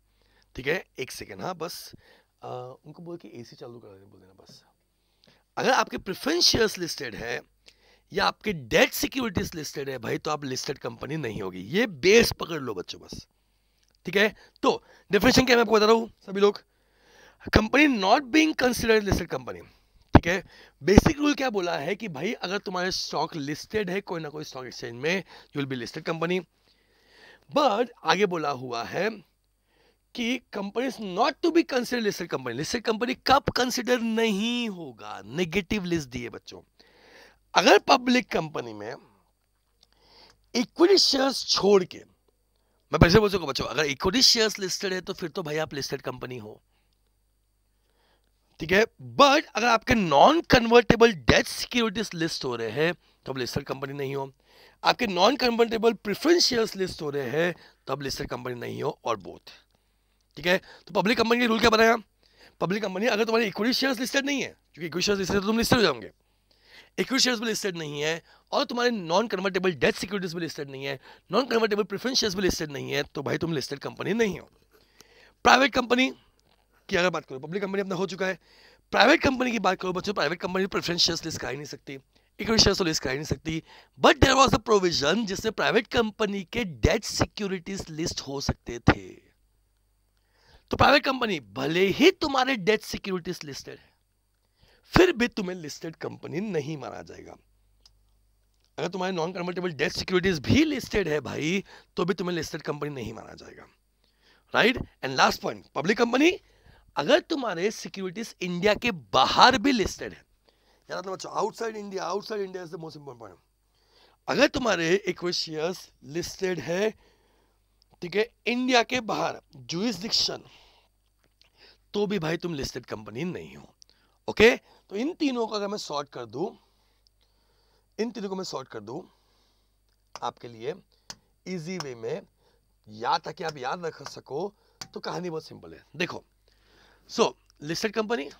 [SPEAKER 1] ठीक है एक सेकेंड हाँ बस आ, उनको बोल के एसी चालू करा देना बोल देना बस अगर आपके प्रिफरेंस शेयर्स लिस्टेड है या आपके डेट सिक्योरिटीज लिस्टेड है भाई तो आप लिस्टेड कंपनी नहीं होगी ये बेस पकड़ लो बच्चों बस ठीक है तो डेफिनेशन क्या मैं आपको बता रहा हूँ सभी लोग company not being considered listed company ठीक है बेसिक रूल क्या बोला है कि भाई अगर तुम्हारे स्टॉक लिस्टेड है कोई ना कोई स्टॉक एक्सचेंज में you will be listed company but आगे बोला हुआ है कि company is not to be consider listed company listed company कब कंसिडर नहीं होगा नेगेटिव लिस्ट दिए बच्चों अगर पब्लिक कंपनी में इक्विटी शेयर्स छोड़ के मैं पैसे बोल सकूँ बच्चों अगर इक्विटी शेयर्स लिस्टेड है तो फिर तो भाई आप लिस्टेड कंपनी हो ठीक है बट अगर आपके non convertible debt securities list हो रहे हैं तो आप लिस्टर कंपनी नहीं हो आपके नॉन कन्वर्टेबल प्रिफरेंशियल लिस्ट हो रहे हैं तो आप लिस्टर कंपनी नहीं हो और बोथ ठीक है तो पब्लिक कंपनी के रूल क्या बनाया पब्लिक कंपनी अगर तुम्हारे इक्विटी शेयर्स लिस्टेड नहीं है क्योंकि इक्विटी शेयर्स लिस्टेड तो तुम लिस्टेड हो जाओगे इक्विटी शेयर्स भी लिस्टेड नहीं है और तुम्हारे नॉन कन्वर्टेबल डेट सिक्योरिटीज भी लिस्टेड नहीं है नॉन कन्वर्टेबल प्रिफरेंस शेयर्स भी लिस्टेड नहीं है तो भाई तुम लिस्टेड कंपनी नहीं हो प्राइवेट कंपनी की अगर बात करो पब्लिक कंपनी अपना हो चुका है प्राइवेट कंपनी की बात करो बच्चों private company preference share list कर ही नहीं सकती इक्विटी शेयर तो लिस्ट कर ही नहीं सकती but there was a provision जिससे प्राइवेट कंपनी के डेट सिक्योरिटीज लिस्ट हो सकते थे तो प्राइवेट कंपनी भले ही तुम्हारे डेट सिक्योरिटीज लिस्टेड है फिर भी तुम्हें लिस्टेड कंपनी नहीं माना जाएगा अगर तुम्हारे नॉन कन्वर्टेबल डेट सिक्योरिटीज भी लिस्टेड है भाई तो भी तुम्हें लिस्टेड कंपनी नहीं माना जाएगा right and last point public company अगर तुम्हारे सिक्योरिटीज इंडिया के बाहर भी लिस्टेड है याद बच्चों outside India outside India is the most important अगर तुम्हारे इक्विशियस लिस्टेड है ठीक है इंडिया के बाहर जुइसडिक्शन तो भी भाई तुम लिस्टेड कंपनी नहीं हो ओके तो इन तीनों को अगर मैं सॉर्ट कर दूं इन तीनों को मैं सॉर्ट कर दूं आपके लिए इजी वे में या ताकि आप याद रख सको तो कहानी बहुत सिंपल है देखो So listed company.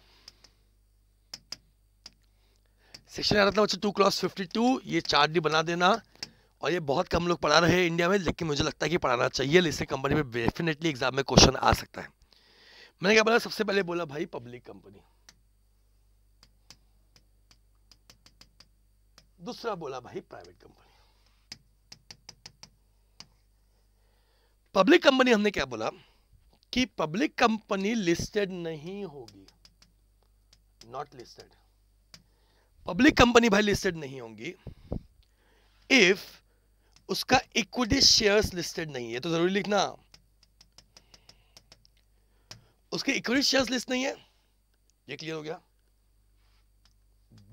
[SPEAKER 1] सेक्शन आ रहा था बच्चों टू क्रॉस फिफ्टी टू ये चार डी बना देना और ये बहुत कम लोग पढ़ा रहे हैं इंडिया में लेकिन मुझे लगता है कि पढ़ाना चाहिए लिस्टेड कंपनी में डेफिनेटली एग्जाम में क्वेश्चन आ सकता है मैंने क्या बोला सबसे पहले बोला भाई पब्लिक कंपनी दूसरा बोला भाई प्राइवेट कंपनी पब्लिक कंपनी हमने क्या बोला कि पब्लिक कंपनी लिस्टेड नहीं होगी नॉट लिस्टेड पब्लिक कंपनी भाई लिस्टेड नहीं होगी इफ उसका इक्विटी शेयर्स लिस्टेड नहीं है तो जरूरी लिखना उसके इक्विटी शेयर्स लिस्ट नहीं है ये क्लियर हो गया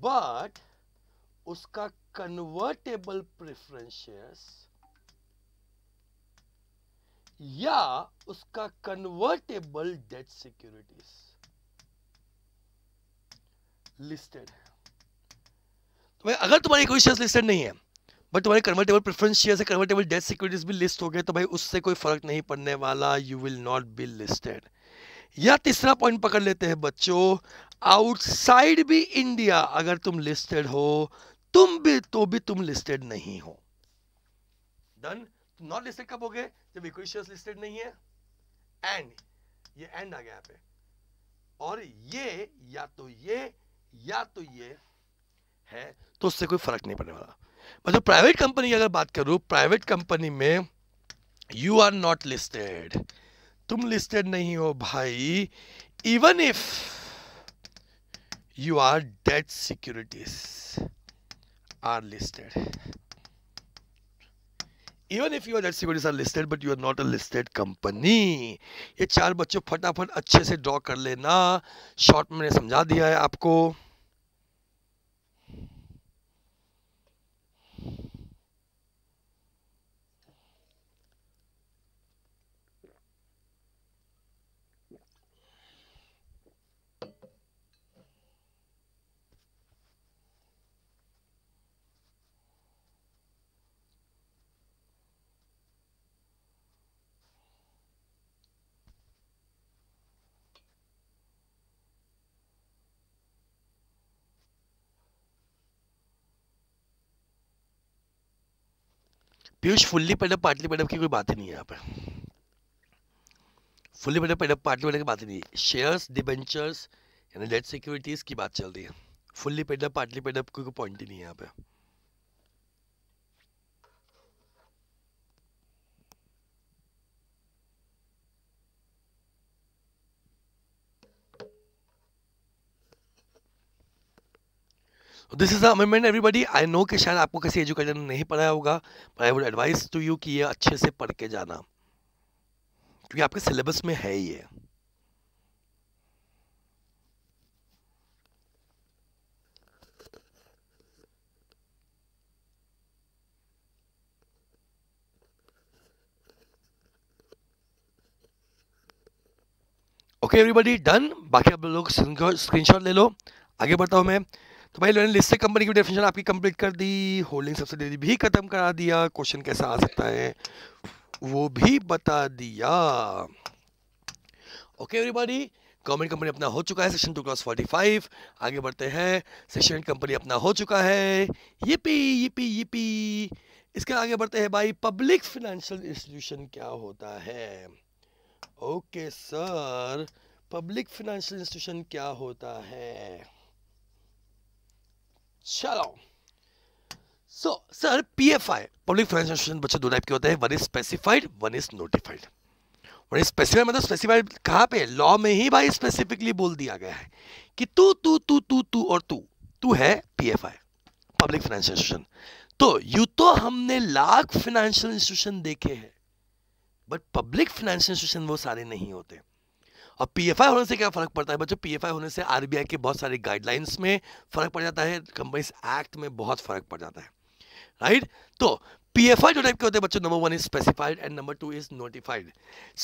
[SPEAKER 1] बट उसका कन्वर्टेबल प्रेफरेंस शेयर्स या उसका कन्वर्टेबल डेट सिक्योरिटीज लिस्टेड है अगर तुम्हारी कोई शेयर लिस्टेड नहीं है बट तुम्हारे कन्वर्टेबल प्रेफरेंस शेयर से कन्वर्टेबल डेट सिक्योरिटीज भी लिस्ट हो गए तो भाई उससे कोई फर्क नहीं पड़ने वाला you will not be listed या तीसरा पॉइंट पकड़ लेते हैं बच्चों आउटसाइड भी इंडिया अगर तुम लिस्टेड हो तुम भी तो भी तुम लिस्टेड नहीं हो डन नॉट लिस्टेड कब हो गए जब कोई शेयर लिस्टेड नहीं है एंड ये एंड आ गया यहां पे और ये या तो ये या तो ये है तो उससे कोई फर्क नहीं पड़ने वाला मतलब प्राइवेट कंपनी अगर बात करूं प्राइवेट कंपनी में यू आर नॉट लिस्टेड तुम लिस्टेड नहीं हो भाई even if you are debt securities are listed even if you are securities are listed but you are not a listed company ये चार बच्चों फटाफट अच्छे से ड्रॉ कर लेना शॉर्ट मैंने समझा दिया है आपको Piyush fully paid up partly paid up की कोई बात ही नहीं है यहाँ पे fully paid up paid up partly paid up की बात ही नहीं है शेयर्स डिबेंचर्स यानी डेट सिक्योरिटीज़ की बात चल रही है फुल्ली पेडअप पार्टली पेडअप की कोई पॉइंट ही नहीं है यहाँ पे this is amendment everybody I know कि शायद आपको किसी एजुकेटर ने नहीं पढ़ाया होगा पर I would advise to you कि ये अच्छे से पढ़ के जाना क्योंकि आपके सिलेबस में है ये ओके एवरीबॉडी डन बाकी आप लोग स्क्रीनशॉट ले लो आगे बढ़ता हूँ मैं तो भाई लोगों लिस्टेड कंपनी की डेफिनेशन आपकी कंप्लीट कर दी होल्डिंग सब्सिडी भी ख़त्म करा दिया क्वेश्चन कैसा आ सकता है वो भी बता दिया ओके एवरीबॉडी गवर्नमेंट कंपनी अपना हो चुका है section two clause forty five आगे बढ़ते हैं सेशन कंपनी अपना हो चुका है ये पी ये पी ये पी इसके आगे बढ़ते हैं भाई पब्लिक फिनेंशियल इंस्टीट्यूशन क्या होता है okay sir public financial institution क्या होता है चलो so sir P F I public financial institution बच्चे दो टाइप के होते हैं one is specified one is notified one is specified मतलब स्पेसिफाइड कहाँ पे लॉ में ही भाई स्पेसिफिकली बोल दिया गया है कि तू तू तू तू तू और तू तू है P F I public financial institution तो यू तो हमने लाख फाइनेंशियल इंस्टीट्यूशन देखे हैं बट पब्लिक फाइनेंशियल इंस्टीट्यूशन वो सारे नहीं होते और पीएफआई होने से क्या फ़र्क पड़ता है बच्चों पीएफआई होने से आरबीआई के बहुत सारे गाइडलाइंस में फ़र्क पड़ जाता है कंपनीज एक्ट में बहुत फ़र्क पड़ जाता है राइट तो पीएफआई जो टाइप के होते हैं बच्चों number one is specified and number two is notified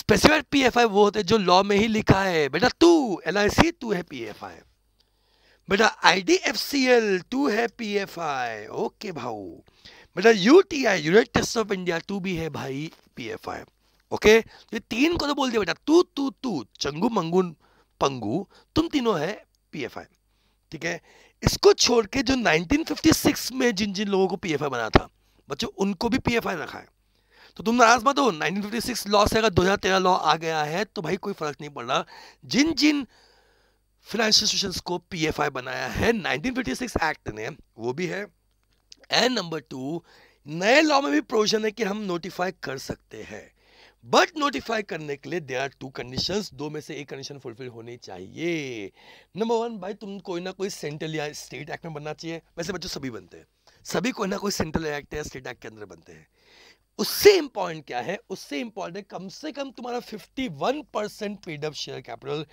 [SPEAKER 1] specified PFI वो होते हैं जो लॉ में ही लिखा है बेटा तू एल आई तू है पीएफआई बेटा I D F C L तू है पीएफआई ओके भाऊ बेटा U T I united of India तू भी है भाई पीएफआई ओके तो ये तीन को तो बोल दिया बेटा तू तू तू चंगू मंगू पंगू तुम तीनों है पीएफआई ठीक है इसको छोड़ के जो 1956 में जिन जिन लोगों को पीएफआई बना था बच्चों उनको भी पीएफआई रखा है तो तुम नाराज मत हो 1956 लॉ से अगर 2013 लॉ आ गया है तो भाई कोई फर्क नहीं पड़ रहा जिन जिन फिनेंशियल इंस्टीट्यूशन को पीएफआई बनाया है 1956 एक्ट ने वो भी है एंड नंबर टू नए लॉ में भी प्रोविजन है कि हम नोटिफाई कर सकते हैं बट नोटिफाई करने के लिए देर आर टू कंडीशन दो में से एक कंडीशन फुलफिल होनी चाहिए नंबर वन भाई तुम कोई ना कोई सेंट्रल या स्टेट एक्ट में बनना चाहिए वैसे बच्चों सभी बनते हैं सभी कोई ना कोई सेंट्रल एक्ट या स्टेट एक्ट के अंदर बनते हैं उससे इंपॉर्टेंट क्या है उससे इंपॉर्टेंट है कम से कम तुम्हारा 51 percent paid up share capital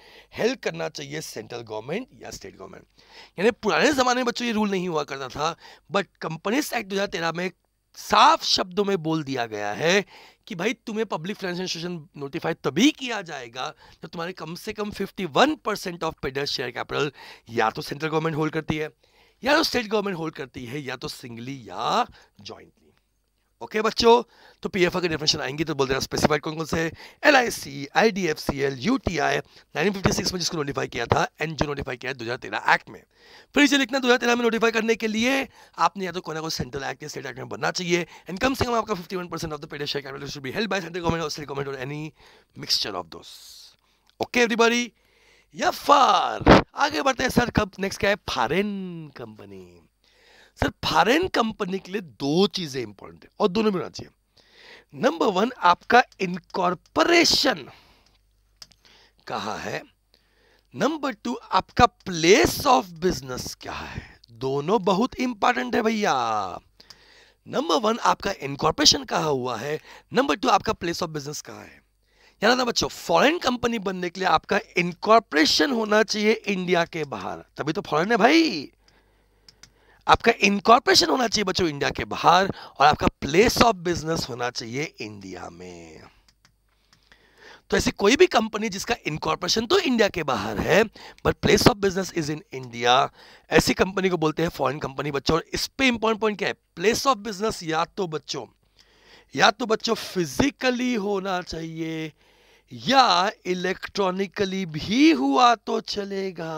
[SPEAKER 1] help करना चाहिए सेंट्रल गवर्नमेंट या स्टेट गवर्नमेंट यानी पुराने ज़माने में बच्चों ये रूल नहीं हुआ करता था बट कंपनीज एक्ट दो में साफ शब्दों में बोल दिया गया है कि भाई तुम्हें पब्लिक फाइनेंस इंस्टीट्यूशन नोटिफाई तभी किया जाएगा जब तुम्हारे कम से कम 51 percent of paid up share capital या तो सेंट्रल गवर्नमेंट होल्ड करती है या तो स्टेट गवर्नमेंट होल्ड करती है या तो सिंगली या जॉइंटली ओके बच्चों तो पी एफ के डेफिनेशन आएंगी तो बोल देना स्पेसिफाइड कौन कौन से L I C I D F C L U T I nineteen fifty six में जिसको नोटिफाई किया था एन जो नोटिफाई किया है दो हज़ार तेरह एक्ट में फिर इसे लिखना दो हज़ार तेरह में नोटिफाई करने के लिए आपने या तो कोई ना कोई सेंट्रल एक्ट या स्टेट एक्ट में बनना चाहिए एंड कम से कम आपका fifty one percent of the paid share capital should be held by central government और स्टेट गवर्नमेंट और any mixture of those okay everybody या फार आगे बढ़ते हैं सर कब नेक्स्ट क्या है foreign company sir foreign company के लिए दो चीजें इंपॉर्टेंट है और दोनों में होना चाहिए नंबर वन आपका इनकॉर्पोरेशन कहा है नंबर टू आपका प्लेस ऑफ बिजनेस क्या है दोनों बहुत इंपॉर्टेंट है भैया नंबर वन आपका इनकॉर्पोरेशन कहा हुआ है नंबर टू आपका प्लेस ऑफ बिजनेस कहा है याद ना बच्चों फॉरेन कंपनी बनने के लिए आपका इनकॉर्पोरेशन होना चाहिए इंडिया के बाहर तभी तो फॉरेन है भाई आपका इनकॉर्पोरेशन होना चाहिए बच्चों इंडिया के बाहर और आपका प्लेस ऑफ बिजनेस होना चाहिए इंडिया में तो ऐसी कोई भी कंपनी जिसका इनकॉर्पोरेशन तो इंडिया के बाहर है but place of business is in India ऐसी कंपनी को बोलते हैं फॉरेन कंपनी बच्चों और इस पे इंपॉर्टेंट पॉइंट क्या है प्लेस ऑफ बिजनेस या तो बच्चों या तो बच्चों फिजिकली होना चाहिए या इलेक्ट्रॉनिकली भी हुआ तो चलेगा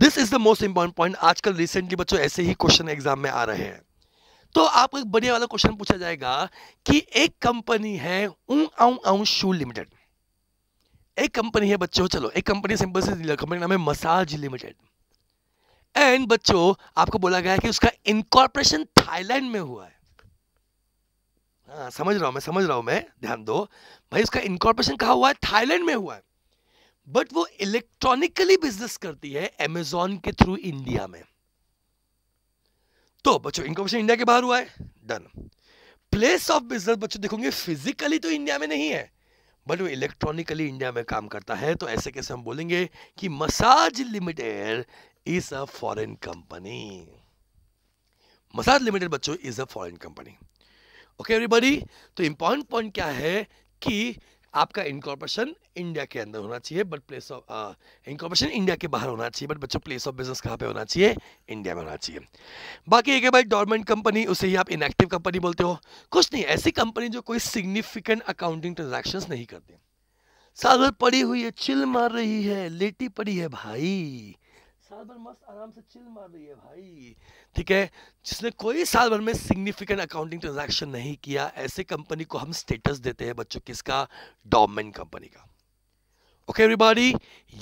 [SPEAKER 1] this is the most important point आजकल रिसेंटली बच्चों ऐसे ही क्वेश्चन एग्जाम में आ रहे हैं तो आपको एक बढ़िया वाला क्वेश्चन पूछा जाएगा कि एक कंपनी है शू लिमिटेड एक कंपनी है बच्चों चलो एक कंपनी सिंपल से कंपनी नाम है मसाज लिमिटेड एंड बच्चों आपको बोला गया है कि उसका इनकॉर्पोरेशन थाईलैंड में हुआ है हाँ समझ रहा हूँ मैं समझ रहा हूँ मैं ध्यान दो भाई उसका इनकॉर्पोरेशन कहा हुआ है थाईलैंड में हुआ है बट वो इलेक्ट्रॉनिकली बिजनेस करती है एमेजॉन के थ्रू इंडिया में तो बच्चों इंक्यूबेशन इंडिया के बाहर हुआ है डन प्लेस ऑफ बिजनेस बच्चों देखोगे फिजिकली तो इंडिया में नहीं है बट वो इलेक्ट्रॉनिकली इंडिया में काम करता है तो ऐसे कैसे हम बोलेंगे कि massage limited is a foreign company massage limited बच्चों is a foreign company okay everybody तो इंपॉर्टेंट पॉइंट क्या है कि आपका इनकॉर्पोरेशन इंडिया के अंदर होना चाहिए but place of incorporation India के बाहर होना चाहिए बट बच्चों प्लेस ऑफ बिजनेस कहाँ पे होना चाहिए इंडिया में होना चाहिए बाकी एक है भाई डॉर्मेंट कंपनी उसे ही आप इनएक्टिव कंपनी बोलते हो कुछ नहीं ऐसी कंपनी जो कोई सिग्निफिकेंट अकाउंटिंग ट्रांजेक्शन नहीं करती साल पड़ी हुई है चिल मार रही है लेटी पड़ी है भाई साल भर मस्त आराम से चिल मार रही है भाई ठीक है जिसने कोई साल भर में सिग्निफिकेंट अकाउंटिंग ट्रांजैक्शन नहीं किया ऐसे कंपनी को हम स्टेटस देते हैं बच्चों किसका डोमेन कंपनी का ओके एवरीबॉडी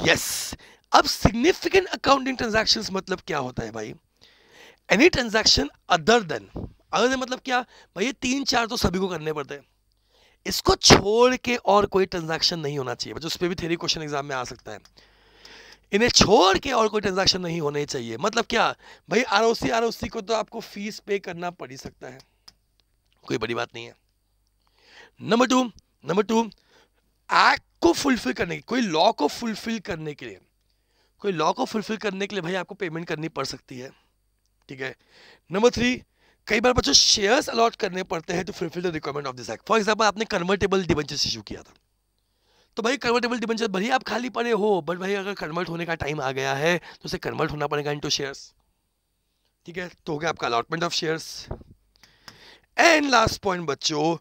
[SPEAKER 1] यस अब सिग्निफिकेंट अकाउंटिंग ट्रांजेक्शन मतलब क्या होता है भाई any transaction other than other than मतलब क्या भाई ये तीन चार तो सभी को करने पड़ते हैं इसको छोड़ के और कोई ट्रांजैक्शन नहीं होना चाहिए बच्चों उस पर भी थेरी क्वेश्चन एग्जाम में आ सकता है इन्हें छोड़ के और कोई ट्रांजेक्शन नहीं होने चाहिए मतलब क्या भाई R O C R O सी को तो आपको फीस पे करना पड़ ही सकता है कोई बड़ी बात नहीं है number two number two act को फुलफिल करने के कोई लॉ को फुलफिल करने के लिए कोई लॉ को फुलफिल करने के लिए भाई आपको पेमेंट करनी पड़ सकती है ठीक है नंबर थ्री कई बार बच्चों शेयर्स अलॉट करने पड़ते हैं to fulfil the requirement of this act for example आपने कन्वर्टेबल डिवेंचर्स इशू किया था तो भाई कन्वर्टेबल डिबेंचर भले आप खाली पड़े हो बट भाई अगर कन्वर्ट होने का टाइम आ गया है तो उसे कन्वर्ट होना पड़ेगा इनटू शेयर्स ठीक है तो हो गया आपका allotment of shares and last point बच्चों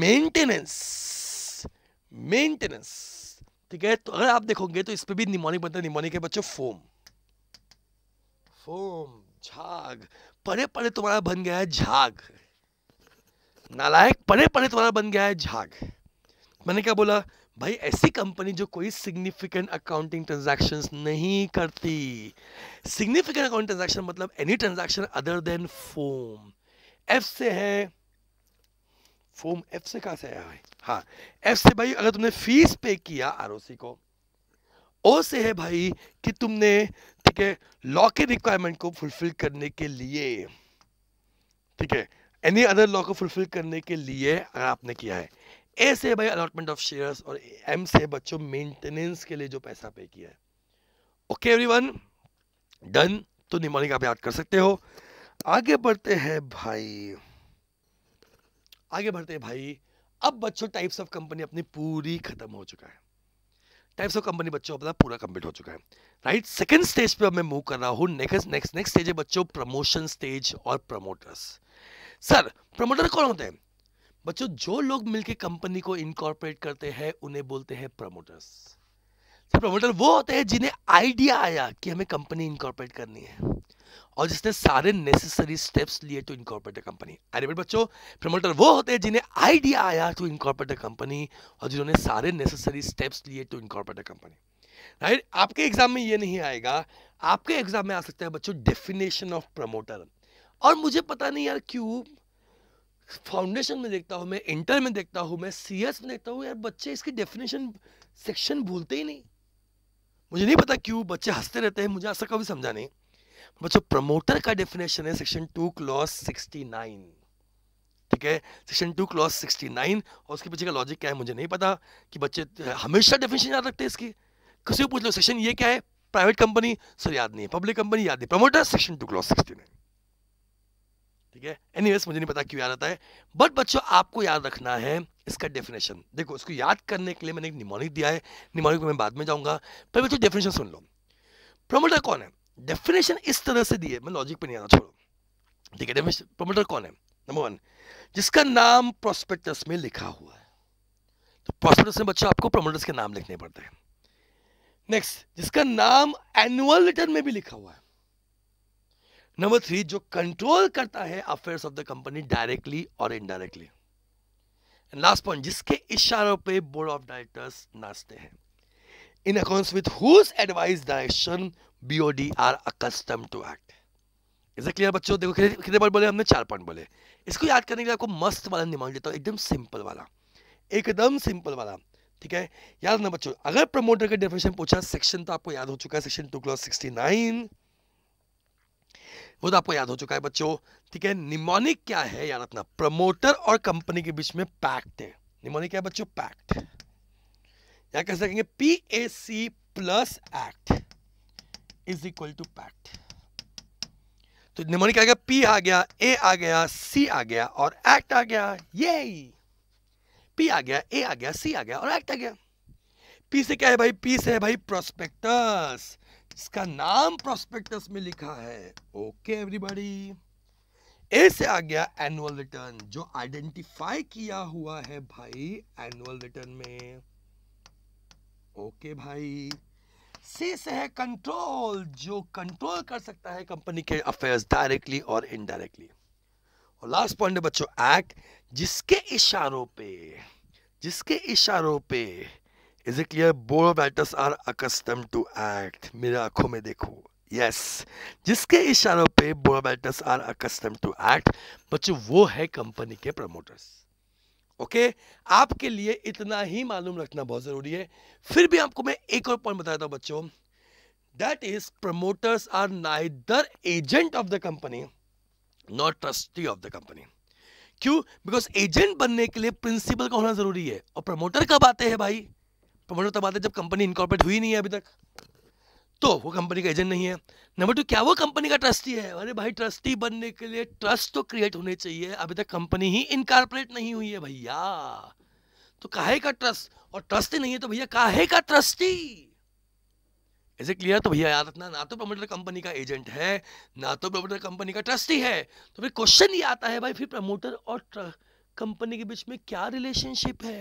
[SPEAKER 1] मेंटेनेंस मेंटेनेंस ठीक है तो अगर आप देखोगे तो इस पर भी निमोनिक बनता है निमोनिक है बच्चों फोम फोम झाग पड़े पड़े तुम्हारा बन गया है झाग नालायक पड़े पड़े तुम्हारा बन गया है झाग मैंने क्या बोला भाई ऐसी कंपनी जो कोई सिग्निफिकेंट अकाउंटिंग ट्रांजेक्शन नहीं करती सिग्निफिकेंट अकाउंट ट्रांजेक्शन मतलब एनी ट्रांजेक्शन अदर देन फोम एफ से है फोम एफ से कहा से आया भाई हाँ एफ से भाई अगर तुमने फीस पे किया आर को ओ से है भाई कि तुमने ठीक है लॉ के रिक्वायरमेंट को फुलफिल करने के लिए ठीक है एनी अदर लॉ को फुलफिल करने के लिए अगर आपने किया है ए से भाई अलॉटमेंट ऑफ शेयर्स और एम से बच्चों मेंटेनेंस के लिए जो पैसा पे किया है ओके एवरीवन डन तो निमोनिक आप याद कर सकते हो आगे बढ़ते हैं भाई आगे बढ़ते हैं भाई अब बच्चों टाइप्स ऑफ कंपनी अपनी पूरी खत्म हो चुका है टाइप्स ऑफ कंपनी बच्चों अपना पूरा कंप्लीट हो चुका है राइट सेकंड स्टेज पे अब मैं मूव कर रहा हूँ नेक्स्ट नेक्स्ट नेक्स्ट स्टेज है बच्चों प्रमोशन स्टेज और प्रमोटर्स सर प्रमोटर कौन होते हैं बच्चों जो लोग मिलके कंपनी को इनकॉर्पोरेट करते हैं उन्हें बोलते हैं प्रमोटर्स तो प्रमोटर वो होते हैं जिन्हें आइडिया आया कि हमें कंपनी इनकॉर्पोरेट करनी है और जिसने सारे नेसेसरी स्टेप्स लिए टू इनकॉर्पोरेट कंपनी अरे बेटे बच्चों प्रमोटर वो होते हैं जिन्हें आइडिया आया टू इनकॉर्पोरेट कंपनी और जिन्होंने सारे नेसेसरी स्टेप्स लिए टू इनकॉर्पोरेट कंपनी राइट आपके एग्जाम में ये नहीं आएगा आपके एग्जाम में आ सकता है बच्चों डेफिनेशन ऑफ प्रमोटर और मुझे पता नहीं यार क्यों फाउंडेशन में देखता हूँ मैं इंटर में देखता हूँ मैं सी में देखता हूँ यार बच्चे इसकी डेफिनेशन सेक्शन भूलते ही नहीं मुझे नहीं पता क्यों बच्चे हंसते रहते हैं मुझे ऐसा कभी समझा नहीं बच्चों प्रमोटर का डेफिनेशन है section two clause sixty nine ठीक है section two clause sixty nine और उसके पीछे का लॉजिक क्या है मुझे नहीं पता कि बच्चे हमेशा डेफिनेशन याद रखते हैं इसकी किसी को पूछ लो सेक्शन ये क्या है प्राइवेट कंपनी सर याद नहीं है पब्लिक कंपनी याद नहीं promoter section two clause sixty nine ठीक है एनीवेज मुझे नहीं पता क्यों याद आता है बट बच्चों आपको याद रखना है इसका डेफिनेशन देखो इसको याद करने के लिए मैंने एक निमोनिक दिया है निमोनिक में बाद में जाऊंगा पर बच्चों डेफिनेशन सुन लो प्रोमोटर कौन है डेफिनेशन इस तरह से दिए मैं लॉजिक पर नहीं आना छोड़ो ठीक है डेफिनेशन प्रोमोटर कौन है नंबर वन जिसका नाम प्रोस्पेक्टस में लिखा हुआ है तो प्रोस्पेक्टस में बच्चों आपको प्रोमोटर्स के नाम लिखने पड़ते हैं नेक्स्ट जिसका नाम एनुअल रिटर्न में भी लिखा हुआ है नंबर थ्री जो कंट्रोल करता है affairs of the company directly और इनडायरेक्टली एंड लास्ट पॉइंट जिसके इशारों पे बोर्ड ऑफ डायरेक्टर्स नाचते हैं in accounts with whose advice direction BOD are accustom to act is clear बच्चों देखो कितने बार बोले हमने चार पॉइंट बोले इसको याद करने के लिए आपको मस्त वाला निमांड देता हूँ एकदम सिंपल वाला एकदम सिंपल वाला ठीक है याद ना बच्चों अगर प्रमोटर का डेफिनेशन पूछा सेक्शन तो आपको याद हो चुका है section two clause sixty nine वो तो आपको याद हो चुका है बच्चों ठीक है निमोनिक क्या है याद रखना प्रमोटर और कंपनी के बीच में पैक्ट है निमोनिक क्या है बच्चों पैक्ट या कह सकेंगे P A C plus act is equal to pact तो निमोनिक आ गया पी आ गया ए आ गया सी आ गया और एक्ट आ गया ये पी आ गया ए आ गया सी आ गया और एक्ट आ गया पी से क्या है भाई पी से है भाई प्रोस्पेक्टस इसका नाम प्रोस्पेक्टस में लिखा है ओके एवरीबॉडी ए से आ गया एनुअल रिटर्न जो आइडेंटिफाई किया हुआ है भाई एनुअल रिटर्न में ओके भाई सी से है कंट्रोल जो कंट्रोल कर सकता है कंपनी के अफेयर्स डायरेक्टली और इनडायरेक्टली और लास्ट पॉइंट है बच्चों एक्ट जिसके इशारों पे जिसके इशारों पे इज इट क्लियर बोरो मेटर्स आर अकस्टम टू एक्ट मेरे आंखों में देखो यस yes. जिसके इशारों पे बोरोमेटर्स आर अकस्टम टू एक्ट बच्चों वो है कंपनी के प्रमोटर्स ओके okay? आपके लिए इतना ही मालूम रखना बहुत ज़रूरी है फिर भी आपको मैं एक और पॉइंट बताता हूँ बच्चों that is promoters are neither agent of the company not trustee of the company क्यों बिकॉज एजेंट बनने के लिए प्रिंसिपल का होना ज़रूरी है और प्रमोटर कब आते हैं भाई प्रमोटर तब आते जब कंपनी इनकॉर्पोरेट हुई नहीं है अभी तक तो वो कंपनी का एजेंट नहीं है नंबर टू क्या वो कंपनी का ट्रस्टी है अरे भाई ट्रस्टी बनने के लिए ट्रस्ट तो क्रिएट होने चाहिए अभी तक कंपनी ही इनकॉर्पोरेट नहीं हुई है भैया तो काहे का ट्रस्ट और ट्रस्टी नहीं है तो भैया काहे का ट्रस्टी इज क्लियर तो भैया याद रखना ना तो प्रमोटर कंपनी का एजेंट है ना तो प्रमोटर कंपनी का ट्रस्टी है तो फिर क्वेश्चन ये आता है भाई फिर प्रमोटर और कंपनी के बीच में क्या रिलेशनशिप है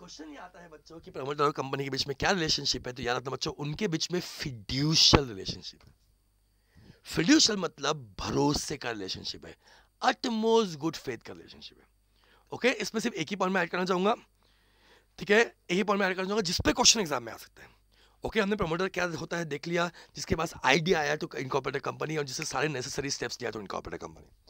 [SPEAKER 1] क्वेश्चन ये आता है बच्चों की प्रमोटर और कंपनी के बीच में क्या रिलेशनशिप है तो याद रखना बच्चों उनके बीच में फिड्यूशियल रिलेशनशिप है फिड्यूशियल मतलब भरोसे का रिलेशनशिप है अटमोस्ट गुड फेथ का रिलेशनशिप है ओके okay? इसमें सिर्फ एक ही पॉइंट में ऐड करना चाहूंगा ठीक है एक ही पॉइंट में ऐड करना चाहूंगा जिसपे क्वेश्चन एग्जाम में आ सकते हैं ओके okay, हमने प्रमोटर क्या होता है देख लिया जिसके पास आइडिया आया तो इनकॉपरेटर कंपनी और जिससे सारे नेसेसरी स्टेप्स दिया तो इनकॉपरेटर कंपनी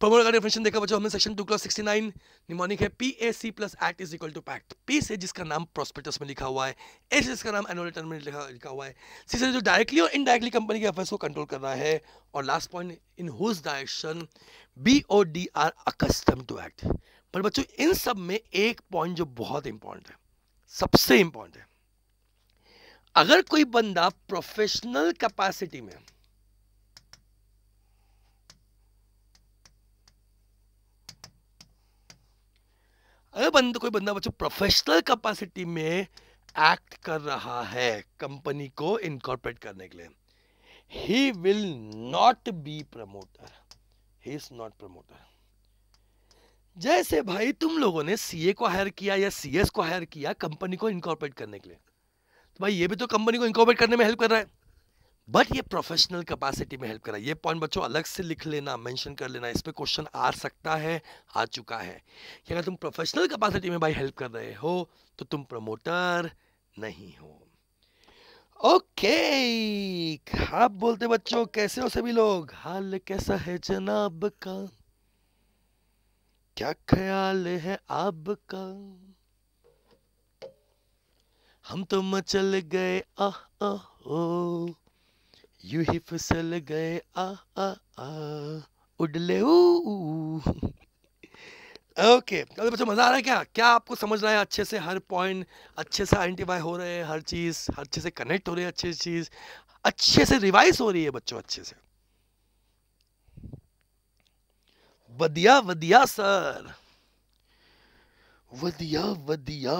[SPEAKER 1] फॉर्मूला का डेफिनेशन देखा बच्चों हमने section two class sixty nine mnemonic है P A C plus act is equal to pact P से जिसका नाम प्रोस्पेक्टस में लिखा हुआ है ए से जिसका नाम एनुअल रिटर्न में लिखा, लिखा हुआ है सी से जो डायरेक्टली और इनडायरेक्टली कंपनी के अफेयर्स को कंट्रोल कर रहा है और last point in whose direction B O D are accustom to act पर बच्चों इन सब में एक पॉइंट जो बहुत इंपॉर्टेंट है सबसे इंपॉर्टेंट है अगर कोई बंदा प्रोफेशनल कैपेसिटी में अगर बंद तो कोई बंदा बच्चों प्रोफेशनल कैपेसिटी में एक्ट कर रहा है कंपनी को इनकॉर्पोरेट करने के लिए he will not be promoter he is not promoter जैसे भाई तुम लोगों ने सीए को हायर किया या सीएस को हायर किया कंपनी को इनकॉर्पोरेट करने के लिए तो भाई ये भी तो कंपनी को इनकॉर्पोरेट करने में हेल्प कर रहा है बट ये प्रोफेशनल कैपेसिटी में हेल्प करा ये पॉइंट बच्चों अलग से लिख लेना मेंशन कर लेना इस पर क्वेश्चन आ सकता है आ चुका है कि अगर तुम प्रोफेशनल कैपेसिटी में भाई हेल्प कर रहे हो तो तुम प्रमोटर नहीं हो ओके okay, आप बोलते बच्चों कैसे हो सभी लोग हाल कैसा है जनाब का क्या ख्याल है आपका हम तो मचल गए आह आह यू ही फसल गए आ आ आ उडले ओके okay. बच्चों मज़ा आ रहा है क्या क्या आपको समझना है अच्छे से हर पॉइंट अच्छे से आइडेंटिफाई हो रहे हैं हर चीज़ अच्छे से कनेक्ट हो रही है अच्छी चीज़ अच्छे से रिवाइज हो रही है बच्चों अच्छे से वदिया वदिया सर वदिया वदिया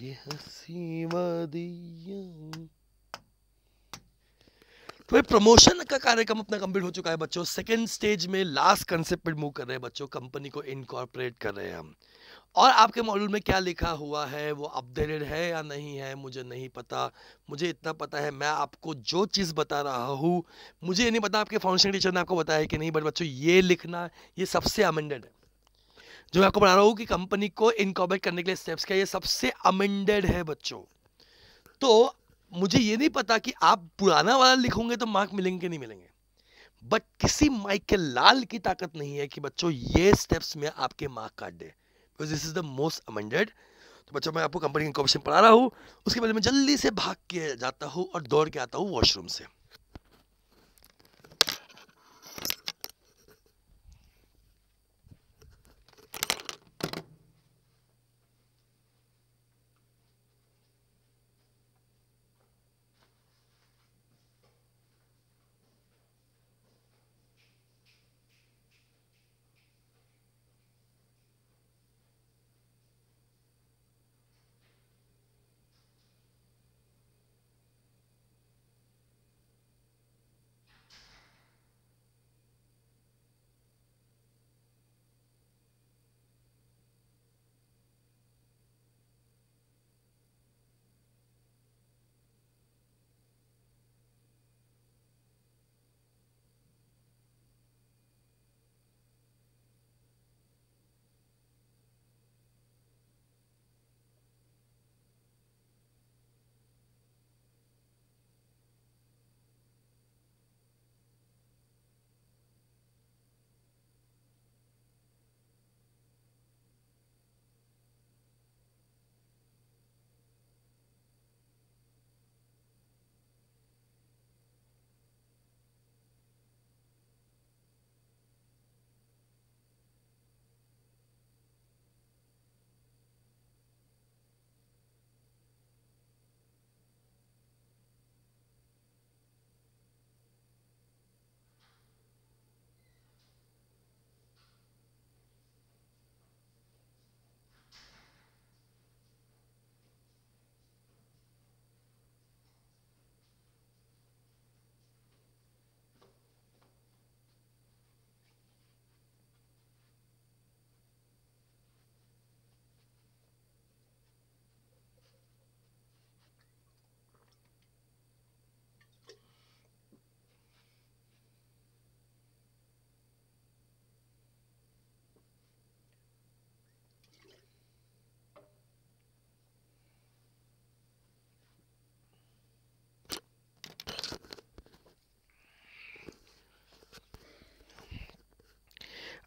[SPEAKER 1] ये हसी वदिया तो ये प्रमोशन का कार्यक्रम अपना कंप्लीट हो चुका है बच्चों सेकेंड स्टेज में लास्ट कंसेप्ट मूव कर रहे हैं बच्चों कंपनी को इनकॉर्पोरेट कर रहे हैं हम और आपके मॉड्यूल में क्या लिखा हुआ है वो अपडेटेड है या नहीं है मुझे नहीं पता मुझे इतना पता है मैं आपको जो चीज़ बता रहा हूँ मुझे ये नहीं पता आपके फाउंडेशन टीचर ने आपको बताया कि नहीं बट बच्चों ये लिखना ये सबसे अमेंडेड है जो मैं आपको बता रहा हूँ कि कंपनी को इनकॉर्पोरेट करने के लिए स्टेप्स क्या ये सबसे अमेंडेड है बच्चों तो मुझे ये नहीं पता कि आप पुराना वाला लिखोगे तो मार्क मिलेंगे नहीं मिलेंगे बट किसी माइक के लाल की ताकत नहीं है कि बच्चों ये स्टेप्स में आपके मार्क काट दे because this is the most amended तो बच्चों मैं आपको कंपनी की कॉम्पिटिशन पढ़ा रहा हूँ उसके बाद मैं जल्दी से भाग के जाता हूँ और दौड़ के आता हूँ वॉशरूम से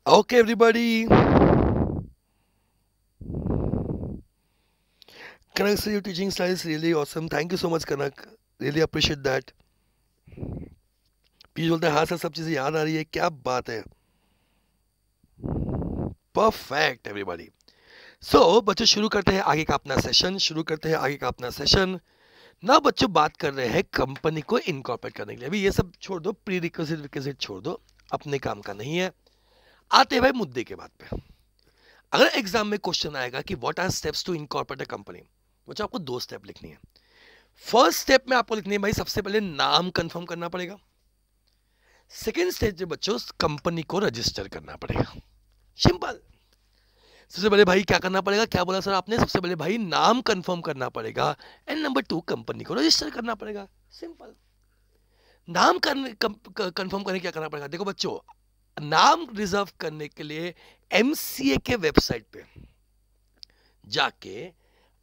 [SPEAKER 1] Okay, everybody. Kanak, sir, your teaching style is really awesome. Thank you so much, Kanak. Really appreciate that. पीज बोलते हैं हाँ सर सब चीज़ें याद आ रही है क्या बात है परफेक्ट एवरीबॉडी सो बच्चों शुरू करते हैं आगे का अपना सेशन शुरू करते हैं आगे का अपना सेशन ना बच्चों बात कर रहे हैं कंपनी को इनकॉर्पोरेट करने के लिए अभी ये सब छोड़ दो प्री रिक्वेस्ट रिक्वेस्ट छोड़ दो अपने काम का नहीं है आते भाई मुद्दे के बाद पे अगर एग्जाम में क्वेश्चन आएगा कि what are steps to incorporate a company बच्चों आपको दो स्टेप लिखनी है फर्स्ट स्टेप में आपको लिखनी है भाई सबसे पहले नाम कंफर्म करना पड़ेगा सेकेंड स्टेज में बच्चों कंपनी को रजिस्टर करना पड़ेगा सिंपल सबसे पहले भाई क्या करना पड़ेगा क्या बोला सर आपने सबसे पहले भाई नाम कंफर्म करना पड़ेगा एंड नंबर टू कंपनी को रजिस्टर करना पड़ेगा सिंपल नाम कंफर्म करने क्या करना पड़ेगा देखो बच्चों नाम रिजर्व करने के लिए एम के वेबसाइट पे जाके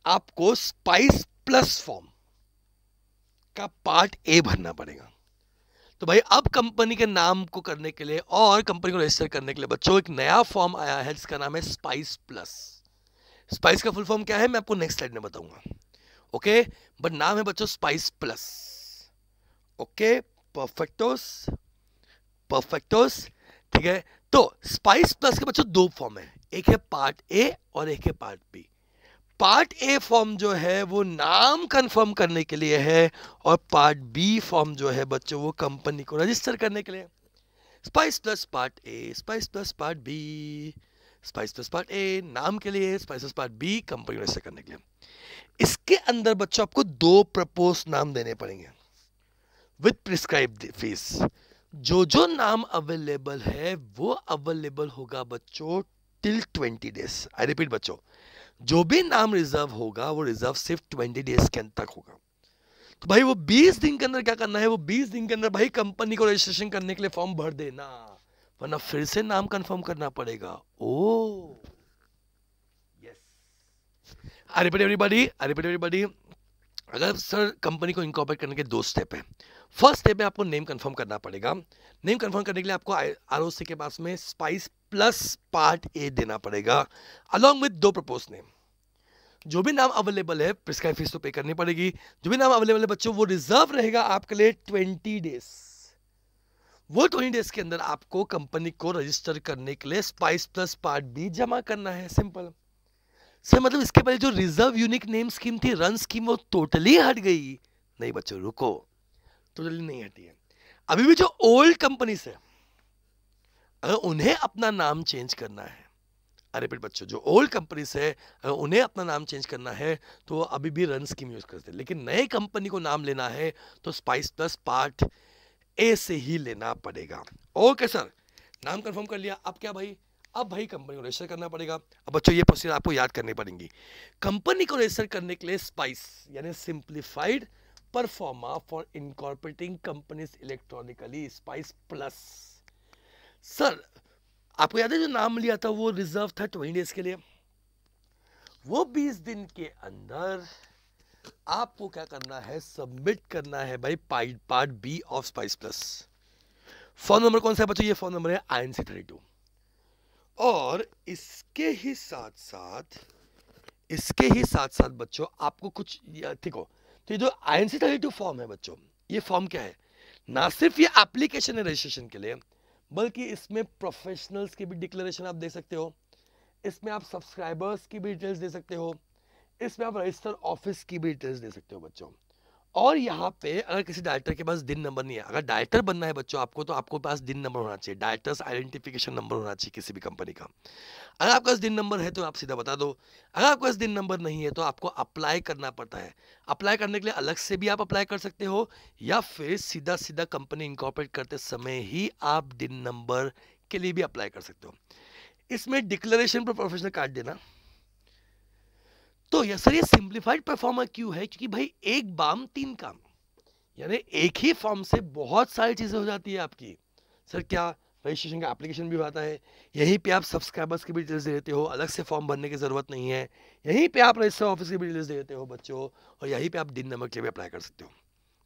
[SPEAKER 1] आपको स्पाइस प्लस फॉर्म का पार्ट ए भरना पड़ेगा तो भाई अब कंपनी के नाम को करने के लिए और कंपनी को रजिस्टर करने के लिए बच्चों एक नया फॉर्म आया है जिसका नाम है स्पाइस प्लस स्पाइस का फुल फॉर्म क्या है मैं आपको नेक्स्ट स्लाइड में बताऊंगा ओके बट नाम है बच्चों स्पाइस प्लस ओके परफेक्टोस परफेक्टोस ठीक है तो स्पाइस प्लस के बच्चों दो फॉर्म है एक है पार्ट ए और एक है part B part A form जो है वो नाम कंफर्म करने के लिए है और पार्ट बी फॉर्म जो है बच्चों वो कंपनी को रजिस्टर करने के लिए spice plus part A spice plus part B spice plus part A नाम के लिए spice plus part B company को रजिस्टर करने के लिए इसके अंदर बच्चों आपको दो प्रपोज नाम देने पड़ेंगे विथ प्रिस्क्राइब फीस जो जो नाम अवेलेबल है वो अवेलेबल होगा बच्चों till twenty days I repeat बच्चों जो भी नाम रिजर्व होगा वो रिजर्व सिर्फ ट्वेंटी डेज के अंदर तक होगा तो भाई वो बीस दिन के अंदर क्या करना है वो बीस दिन के अंदर भाई कंपनी को रजिस्ट्रेशन करने के लिए फॉर्म भर देना वरना फिर से नाम कंफर्म करना पड़ेगा oh yes I repeat everybody I repeat everybody अगर सर कंपनी को इनकॉपरेट करने के दो स्टेप हैं फर्स्ट स्टेप में आपको नेम कंफर्म करना पड़ेगा नेम कंफर्म करने के लिए आपको आर के पास में स्पाइस प्लस पार्ट ए देना पड़ेगा अलॉन्ग विद दो प्रपोज नेम जो भी नाम अवेलेबल है प्रिस्क्राइब फीस तो पे करनी पड़ेगी जो भी नाम अवेलेबल है बच्चों वो रिजर्व रहेगा आपके लिए ट्वेंटी डेज वो ट्वेंटी डेज के अंदर आपको कंपनी को रजिस्टर करने के लिए स्पाइस प्लस पार्ट बी जमा करना है सिंपल सर मतलब इसके पहले जो रिजर्व यूनिक नेम स्कीम थी रन स्कीम वो टोटली हट गई नहीं बच्चों रुको टोटली नहीं हटी है अभी भी जो ओल्ड कंपनीज है अगर उन्हें अपना नाम चेंज करना है अरे रिपीट बच्चों जो ओल्ड कंपनीज है अगर उन्हें अपना नाम चेंज करना है तो वो अभी भी रन स्कीम यूज करते हैं लेकिन नए कंपनी को नाम लेना है तो स्पाइस प्लस पार्ट ए से ही लेना पड़ेगा ओके सर नाम कंफर्म कर लिया अब क्या भाई अब भाई कंपनी को रजिस्टर करना पड़ेगा अब बच्चों ये प्रोसीजर आपको याद करनी पड़ेंगी कंपनी को रजिस्टर करने के लिए स्पाइस यानी simplified proforma for incorporating companies electronically spice plus sir आपको याद है जो नाम लिया था वो रिजर्व था ट्वेंटी डेज के लिए वो बीस दिन के अंदर आपको क्या करना है सबमिट करना है भाई part B of spice plus phone number कौन सा है बच्चों ये फोन नंबर है I N C thirty two और इसके ही साथ साथ इसके ही साथ साथ बच्चों आपको कुछ हो तो ये जो I N C thirty two form है बच्चों ये फॉर्म क्या है ना सिर्फ ये एप्लीकेशन है रजिस्ट्रेशन के लिए बल्कि इसमें प्रोफेशनल्स की भी डिक्लेरेशन आप दे सकते हो इसमें आप सब्सक्राइबर्स की भी डिटेल्स दे सकते हो इसमें आप रजिस्टर ऑफिस की भी डिटेल्स दे सकते हो बच्चों और यहाँ पे अगर किसी डायरेक्टर के पास दिन नंबर नहीं है अगर डायरेक्टर बनना है बच्चों आपको तो आपको पास दिन नंबर होना चाहिए डायरेक्टर्स आइडेंटिफिकेशन नंबर होना चाहिए किसी भी कंपनी का अगर आपके पास दिन नंबर है तो आप सीधा बता दो अगर आपके पास दिन नंबर नहीं है तो आपको अप्लाई करना पड़ता है अप्लाई करने के लिए अलग से भी आप अप्लाई कर सकते हो या फिर सीधा सीधा कंपनी इंकॉपरेट करते समय ही आप दिन नंबर के लिए भी अप्लाई कर सकते हो इसमें डिक्लेरेशन पर प्रोफेशनल कार्ड देना तो ये सर ये सिंप्लीफाइड परफॉर्मर क्यों है क्योंकि भाई एक बाम तीन काम यानी एक ही फॉर्म से बहुत सारी चीज़ें हो जाती है आपकी सर क्या रजिस्ट्रेशन का एप्लीकेशन भी आता है यहीं पे आप सब्सक्राइबर्स की भी डिटेल्स दे देते हो अलग से फॉर्म भरने की ज़रूरत नहीं है यहीं पे आप रजिस्टर ऑफिस की भी डिटेल्स दे देते हो बच्चों और यहीं पे आप दिन नंबर के लिए भी अप्लाई कर सकते हो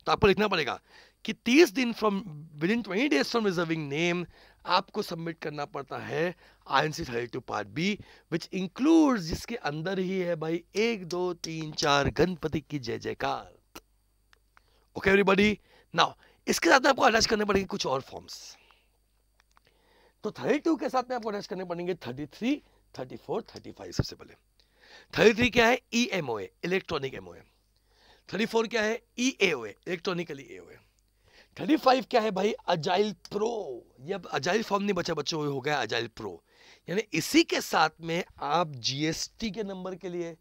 [SPEAKER 1] तो आपको लिखना पड़ेगा कि 30 दिन from within twenty days from reserving name आपको सबमिट करना पड़ता है I N C thirty two part B which include जिसके अंदर ही है भाई एक दो तीन चार गणपति की जय जयकार ओके एवरीबॉडी नाउ इसके साथ में आपको अटैच करने पड़ेंगे कुछ और फॉर्म्स तो थर्टी टू के साथ में आपको अटैच करने पड़ेंगे thirty three thirty four thirty five सबसे पहले थर्टी थ्री क्या है E M O A electronic M O A thirty four क्या है E A O A electronically A O A thirty five क्या है भाई अजाइल प्रो ये अब अजाइल फॉर्म नहीं बचा बच्चों हो गया अजाइल प्रो यानी इसी के साथ में आप जीएसटी के नंबर के लिए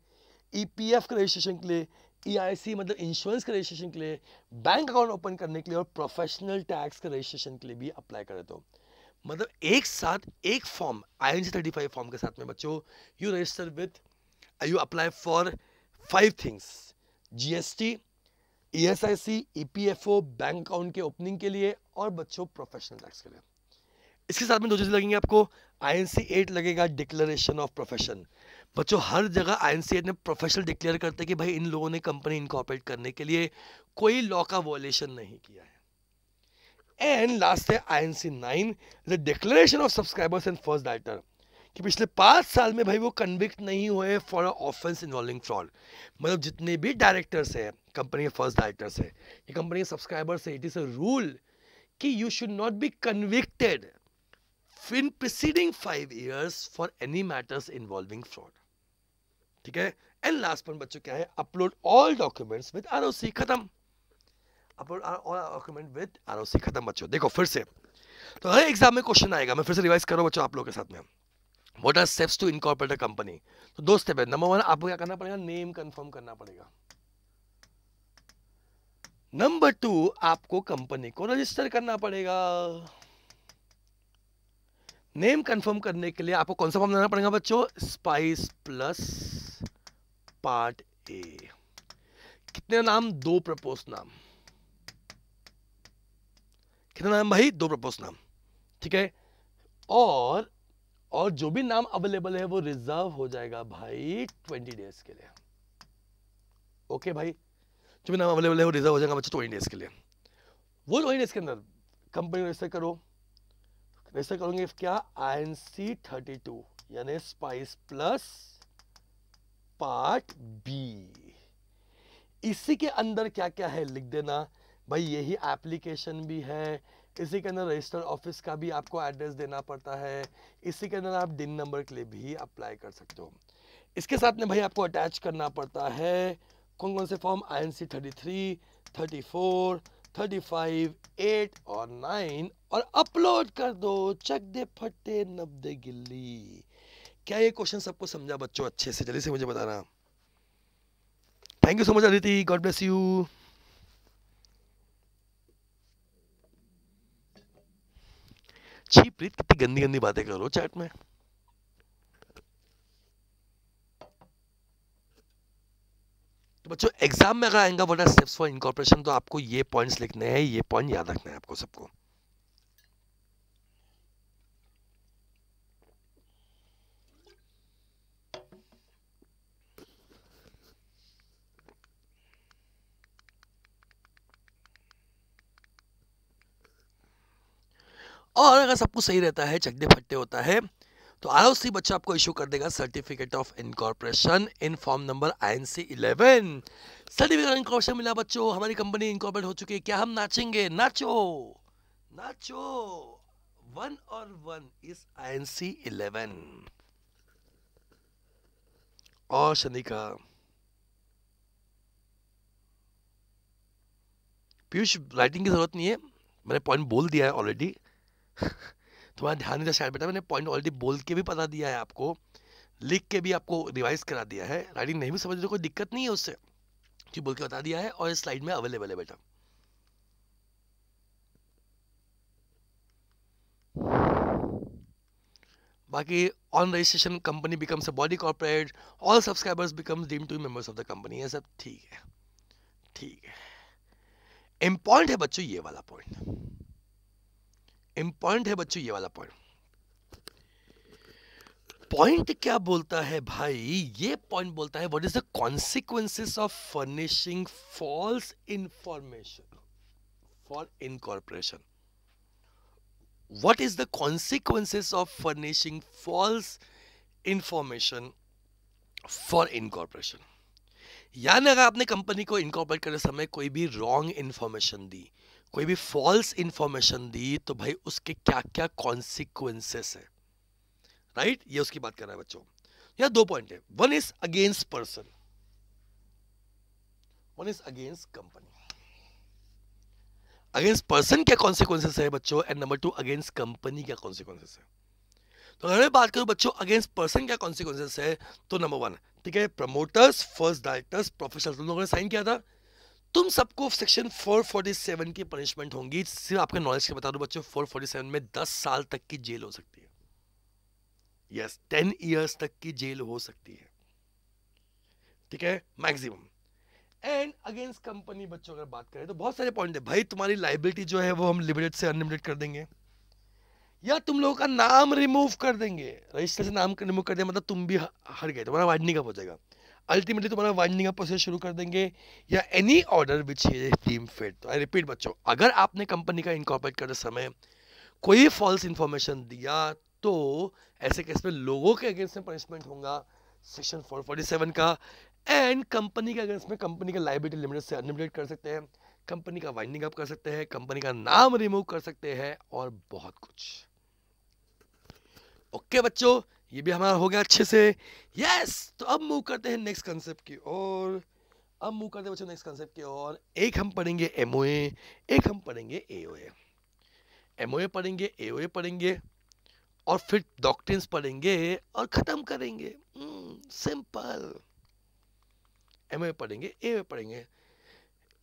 [SPEAKER 1] ईपीएफ e के रजिस्ट्रेशन के लिए ईआईसी e मतलब इंश्योरेंस के रजिस्ट्रेशन के लिए बैंक अकाउंट ओपन करने के लिए और प्रोफेशनल टैक्स के रजिस्ट्रेशन के लिए भी अप्लाई करे तो मतलब एक साथ एक form I N thirty five form के साथ में बच्चों you register with you apply for five things GST ESIC EPFO bank account के ओपनिंग के लिए और बच्चों प्रोफेशनल टैक्स के लिए इसके साथ में दो चीज़ें लगेंगे आपको आई एन सी एट लगेगा डिक्लेरेशन ऑफ प्रोफेशन बच्चों हर जगह आई एन सी एट में प्रोफेशनल डिक्लेयर करते हैं कि भाई इन लोगों ने कंपनी इनकॉपरेट करने के लिए कोई लॉ का वॉलेशन नहीं किया है एंड लास्ट है I N C nine the declaration of subscribers and first director कि पिछले पाँच साल में भाई वो कन्विक्ट नहीं हुए फॉर ऑफेंस इन्वॉल्विंग फ्रॉड मतलब जितने भी डायरेक्टर्स हैं कंपनी के फर्स्ट डायरेक्टर्स है ये कंपनी के सब्सक्राइबर्स है इट इज़ अ रूल कि you should not be convicted in preceding five years for any matters involving fraud ठीक है एंड लास्ट पॉइंट बच्चों क्या है अपलोड ऑल डॉक्यूमेंट्स विद आर खत्म अपलोड ऑल डॉक्यूमेंट विद आर खत्म बच्चों देखो फिर से तो हर एग्जाम में क्वेश्चन आएगा मैं फिर से रिवाइज करो बच्चों आप लोगों के साथ में what are steps to incorporate a company तो दो स्टेप है नंबर वन आपको क्या करना पड़ेगा नेम कंफर्म करना पड़ेगा नंबर टू आपको कंपनी को रजिस्टर करना पड़ेगा नेम कंफर्म करने के लिए आपको कौन सा फॉर्म देना पड़ेगा बच्चों स्पाइस प्लस पार्ट ए कितने नाम दो प्रपोज नाम कितना नाम भाई दो प्रपोज नाम ठीक है और और जो भी नाम अवेलेबल है वो रिजर्व हो जाएगा भाई ट्वेंटी डेज के लिए ओके भाई जो भी नाम अवेलेबल है वो रिजर्व हो जाएगा बच्चे ट्वेंटी डेज के लिए वो ट्वेंटी डेज के अंदर कंपनी रजिस्टर करो रजिस्टर करोगे क्या I N C thirty two यानी स्पाइस प्लस पार्ट बी इसी के अंदर क्या क्या है लिख देना भाई यही एप्लीकेशन भी है इसी के अंदर रजिस्टर ऑफिस का भी आपको एड्रेस देना पड़ता है इसी के अंदर आप दिन नंबर के लिए भी अप्लाई कर सकते हो इसके साथ में भाई आपको अटैच करना पड़ता है कौन कौन से form I N C thirty three thirty four thirty five eight और नाइन और अपलोड कर दो चक दे फटे नब दे गिल्ली क्या ये क्वेश्चन सबको समझा बच्चों अच्छे से जल्दी से मुझे बताना thank you so much Aditi god bless you छी प्रीत कितनी गंदी गंदी बातें करो चैट में तो बच्चों एग्जाम में अगर आएगा वरना स्टेप्स फॉर इनकॉर्पोरेशन तो आपको ये पॉइंट्स लिखने हैं ये पॉइंट याद रखना है आपको सबको और अगर सब कुछ सही रहता है चकदे फट्टे होता है तो आर बच्चा आपको इशू कर देगा certificate of incorporation in form number I N C eleven certificate incorporation मिला बच्चों हमारी कंपनी इनकॉर्पोरेट हो चुकी है क्या हम नाचेंगे नाचो नाचो वन और one is I N C eleven और शनि का पीयूष राइटिंग की जरूरत नहीं है मैंने पॉइंट बोल दिया है ऑलरेडी तुम्हारा ध्यान दीजिए शायद बेटा मैंने पॉइंट ऑलरेडी बोल के भी बता दिया है आपको लिख के भी आपको रिवाइज करा दिया है राइटिंग नहीं भी समझ रहे कोई दिक्कत नहीं है उससे जी बोल के बता दिया है और इस स्लाइड में अवेलेबल है बेटा बाकी on registration company becomes a body corporate all subscribers becomes deem to members of the company ये सब ठीक है ठीक है इम्पॉर्टेंट है बच्चों ये वाला पॉइंट इम्पॉर्टेंट है बच्चों ये वाला पॉइंट पॉइंट क्या बोलता है भाई ये पॉइंट बोलता है what is the consequences of furnishing false information for incorporation what is the consequences of furnishing false information for incorporation यानी अगर आपने कंपनी को इनकॉर्पोरेट करते समय कोई भी रॉन्ग इंफॉर्मेशन दी कोई भी फॉल्स इंफॉर्मेशन दी तो भाई उसके क्या क्या कॉन्सिक्वेंसेस है राइट right? ये उसकी बात कर रहा है बच्चों या दो पॉइंट है one is against person one is against company against person क्या कॉन्सिक्वेंसेस है बच्चों and number two against company क्या कॉन्सिक्वेंसेस है तो अगर बात करूं बच्चों अगेंस्ट पर्सन क्या कॉन्सिक्वेंसेस है तो नंबर वन ठीक है प्रमोटर्स फर्स्ट डायरेक्टर्स प्रोफेशनल लोगों ने साइन किया था तुम सबको सेक्शन 447 की पनिशमेंट होंगी सिर्फ आपके नॉलेज के बता दो बच्चों 447 में 10 साल तक की जेल हो सकती है यस 10 इयर्स तक की जेल हो सकती है ठीक है मैक्सिमम एंड अगेंस्ट कंपनी बच्चों अगर बात करें तो बहुत सारे पॉइंट है भाई तुम्हारी लाइबिलिटी जो है वो हम लिमिटेड से अनलिमिटेड कर देंगे या तुम लोगों का नाम रिमूव कर देंगे रजिस्टर से नाम रिमूव कर दिया मतलब तुम भी हर गए तुम्हारा वाइडनी कब हो जाएगा अल्टीमेटली तुम्हारा वाइंडिंग अप प्रोसेस शुरू कर देंगे या any order which team fit तो आई रिपीट बच्चों अगर आपने कंपनी का इनकॉर्पोरेट करते समय कोई फॉल्स इन्फॉर्मेशन दिया तो ऐसे केस में लोगों के अगेंस्ट में पनिशमेंट होगा सेक्शन 447 का एंड कंपनी के अगेंस्ट में कंपनी का लाइबिलिटी लिमिटेड से अनलिमिटेड कर सकते हैं कंपनी का वाइंडिंग अप कर सकते हैं कंपनी का नाम रिमूव कर सकते हैं और बहुत कुछ ओके okay, बच्चों ये भी हमारा हो गया अच्छे से यस तो अब मूव करते हैं नेक्स्ट कंसेप्ट की और अब मूव करते हैं बच्चों नेक्स्ट कंसेप्ट की और एक हम पढ़ेंगे एम एक हम पढ़ेंगे ए ओ एम ओ ए पढ़ेंगे ए ओ ए पढ़ेंगे और फिर डॉक्टिन्स पढ़ेंगे और ख़त्म करेंगे सिंपल एम ओ ए पढ़ेंगे ए पढ़ेंगे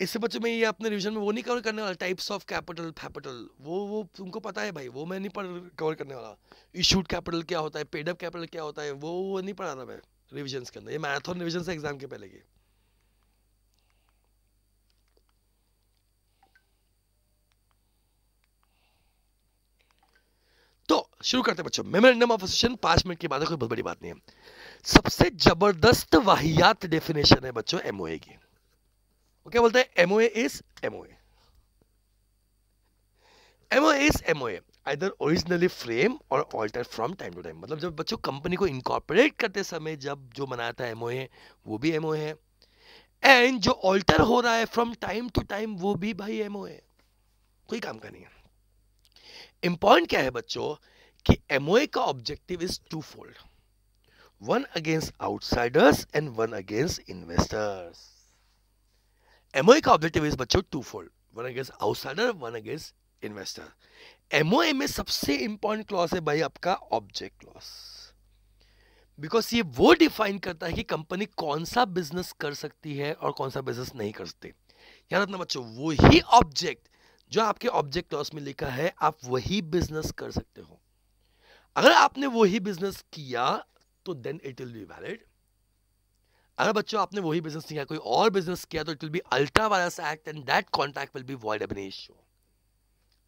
[SPEAKER 1] इससे बच्चे में ये अपने रिविजन में वो नहीं कवर करने वाला टाइप्स ऑफ कैपिटल फैपिटल वो वो तुमको पता है भाई वो मैं नहीं पढ़ कवर करने वाला इशूड कैपिटल क्या होता है पेडअप कैपिटल क्या होता है वो वो नहीं पढ़ा रहा मैं रिविजन के अंदर ये मैराथन रिविजन है एग्जाम के पहले के तो शुरू करते हैं बच्चों मेमोरेंडम ऑफ एसोसिएशन पांच मिनट की बात है कोई बहुत बड़ी बात नहीं है सबसे जबरदस्त वाहियात डेफिनेशन है बच्चों एमओए की वो क्या बोलता है MOA is MO MO is MOA either originally frame और alter from time to time मतलब जब बच्चों कंपनी को इनकॉर्पोरेट करते समय जब जो बनाता है एमओए वो भी एमओ है एंड जो ऑल्टर हो रहा है फ्रॉम टाइम टू टाइम वो भी भाई एमओ कोई काम का नहीं है इंपॉर्टेंट क्या है बच्चों कि एमओए का objective is two fold one against outsiders and one against investors MOA e का ऑब्जेक्टिव इज बच्चों two fold one against outsider one against investor MOA में सबसे इंपॉर्टेंट क्लॉस है भाई आपका ऑब्जेक्ट क्लॉस बिकॉज ये वो डिफाइन करता है कि कंपनी कौन सा बिजनेस कर सकती है और कौन सा बिजनेस नहीं कर सकती याद रखना बच्चों वही ऑब्जेक्ट जो आपके ऑब्जेक्ट क्लॉस में लिखा है आप वही बिजनेस कर सकते हो अगर आपने वही बिजनेस किया तो then it will be valid अगर बच्चों आपने वही बिजनेस नहीं किया कोई और बिजनेस किया तो it will be ultra vires act and that contract will be void ab initio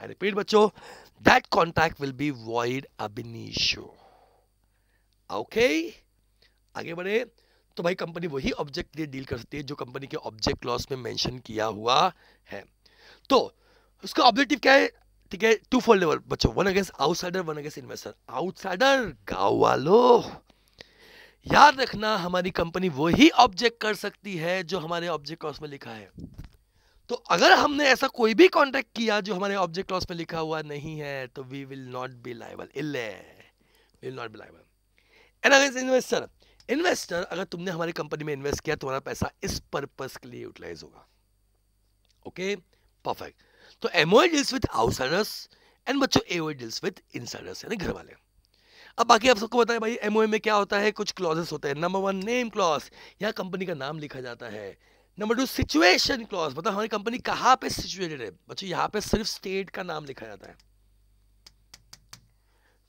[SPEAKER 1] I repeat बच्चों that contract will be void ab initio okay आगे बढ़े तो भाई कंपनी वही ऑब्जेक्ट लिए डील कर सकती है जो कंपनी के ऑब्जेक्ट लॉस में मेंशन किया हुआ है तो उसका ऑब्जेक्टिव क्या है ठीक है टू फोल्ड लेवल बच्चों one against outsider one against investor outsider गांव वालों याद रखना हमारी कंपनी वही ऑब्जेक्ट कर सकती है जो हमारे ऑब्जेक्ट क्लॉस में लिखा है तो अगर हमने ऐसा कोई भी कॉन्ट्रैक्ट किया जो हमारे ऑब्जेक्ट क्लॉस में लिखा हुआ नहीं है तो we will not be liable इले will not be liable and अगर इन्वेस्टर इन्वेस्टर अगर तुमने हमारी कंपनी में इन्वेस्ट किया तुम्हारा पैसा इस पर्पस के लिए यूटिलाइज होगा ओके परफेक्ट तो MO deals with outsiders and बच्चों एओ डील्स विथ इनसाइडर्स यानी घर वाले अब बाकी आप सबको बताएं भाई एमओए में क्या होता है कुछ क्लॉजेस होते हैं नंबर वन नेम क्लॉज यहाँ कंपनी का नाम लिखा जाता है नंबर टू सिचुएशन क्लॉज मतलब हमारी कंपनी कहाँ पे सिचुएटेड है बच्चों यहाँ पे सिर्फ स्टेट का नाम लिखा जाता है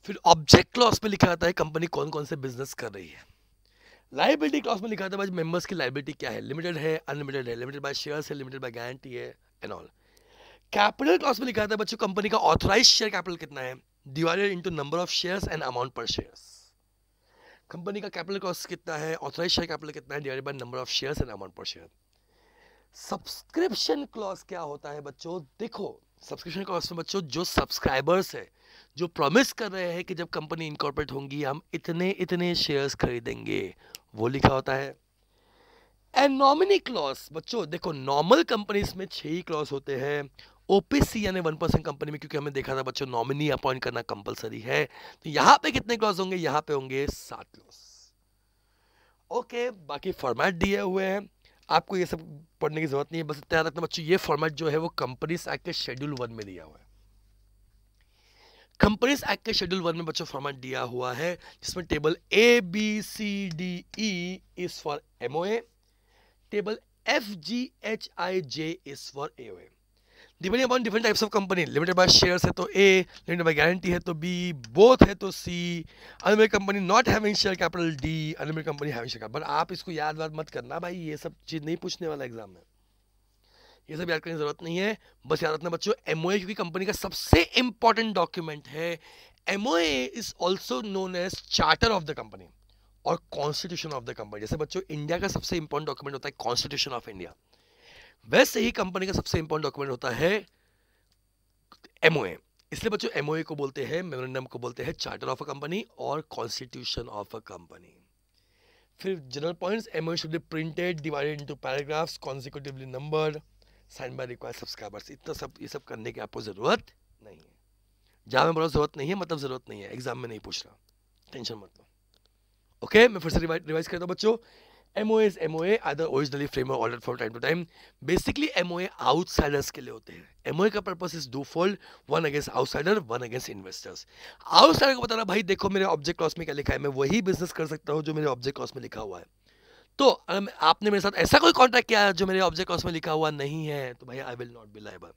[SPEAKER 1] फिर ऑब्जेक्ट क्लॉज में लिखा जाता है कंपनी कौन कौन से बिजनेस कर रही है लाइबिलिटी क्लॉज में लिखा जाता है मेंबर्स की लाइबिलिटी क्या है लिमिटेड है अनलिमिटेड है लिमिटेड बाय शेयर्स है लिमिटेड बाय गारंटी है एंड ऑल कैपिटल क्लॉज में लिखा जाता है बच्चों कंपनी का ऑथोराइज शेयर कैपिटल कितना है divided into number of shares and amount per shares company का कैपिटल कॉस्ट कितना है ऑथराइज शेयर कैपिटल कितना है divided by number of shares and amount per share subscription clause क्या होता है बच्चों देखो सब्सक्रिप्शन क्लॉज में बच्चों जो सब्सक्राइबर्स है जो प्रॉमिस कर रहे हैं कि जब कंपनी इनकॉर्पोरेट होंगी हम इतने इतने शेयर्स खरीदेंगे वो लिखा होता है एंड नॉमिनी क्लॉज बच्चों देखो नॉर्मल कंपनीज में छह ही क्लॉज होते हैं ओपीसी यानी वन परसेंट कंपनी में क्योंकि हमें देखा था बच्चों नॉमिनी अपॉइंट करना कंपलसरी है तो यहां पे कितने क्लॉज होंगे यहां पे होंगे सात क्लॉज ओके बाकी फॉर्मेट दिए हुए हैं आपको ये सब पढ़ने की जरूरत नहीं है बस इतना रखना बच्चों ये फॉर्मेट जो है वो कंपनी एक्ट के शेड्यूल वन में दिया हुआ है कंपनीज एक्ट के शेड्यूल वन में बच्चों फॉर्मेट दिया हुआ है जिसमें table A B C D E is for MOA table F G H I J is for AO A depending upon different types of company limited by shares है तो ए limited by guarantee है तो B both है तो C अनमेड company not having share capital D अनमेड company having share capital आप इसको याद वाद मत करना भाई ये सब चीज़ नहीं पूछने वाला एग्जाम में ये सब याद करने की जरूरत नहीं है बस याद रखना बच्चों एम क्योंकि कंपनी का सबसे इंपॉर्टेंट डॉक्यूमेंट है M is also known as charter of the company और कॉन्स्टिट्यूशन ऑफ द कंपनी जैसे बच्चों इंडिया का सबसे इंपॉर्टेंट डॉक्यूमेंट होता है कॉन्स्टिट्यूशन ऑफ इंडिया वैसे ही कंपनी का सबसे इंपॉर्टेंट डॉक्यूमेंट होता है एमओए इसलिए बच्चों एमओए को बोलते हैं मेमोरेंडम को बोलते हैं चार्टर ऑफ अ कंपनी और कॉन्स्टिट्यूशन ऑफ अ कंपनी फिर general points MOA should be printed divided into paragraphs consecutively number sign by require subscribers इतना सब ये सब करने की आपको ज़रूरत नहीं है जहाँ में बोला ज़रूरत नहीं है मतलब ज़रूरत नहीं है एग्जाम में नहीं पूछ रहा टेंशन मत लो ओके मैं फिर से रिवाइज करता हूँ बच्चों MOAs, MOA are the originally framework order from time to time basically MOA outsiders के लिए होते हैं MOA का purpose is twofold one against outsider one against investors outsider को बताना भाई देखो मेरे ऑब्जेक्ट क्लॉस में क्या लिखा है मैं वही बिजनेस कर सकता हूँ जो मेरे ऑब्जेक्ट क्लॉस में लिखा हुआ है तो अगर आपने मेरे साथ ऐसा कोई कॉन्ट्रैक्ट किया जो मेरे ऑब्जेक्ट क्लॉस में लिखा हुआ नहीं है तो भाई I will not be liable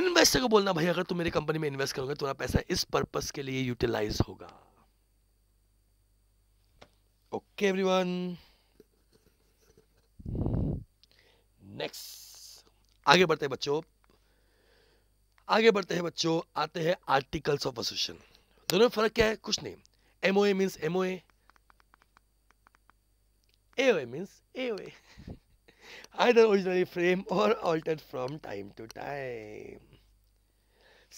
[SPEAKER 1] investor को बोलना भाई अगर तुम मेरी कंपनी में इन्वेस्ट करोगे तुम्हारा पैसा इस पर्पज़ के लिए यूटिलाइज होगा एवरी वन नेक्स्ट आगे बढ़ते हैं बच्चों आगे बढ़ते हैं बच्चों आते हैं आर्टिकल्स ऑफ एसोसिएशन दोनों में फर्क क्या है कुछ नहीं MOA means MOA AOA means AOA either originally frame और altered from time to time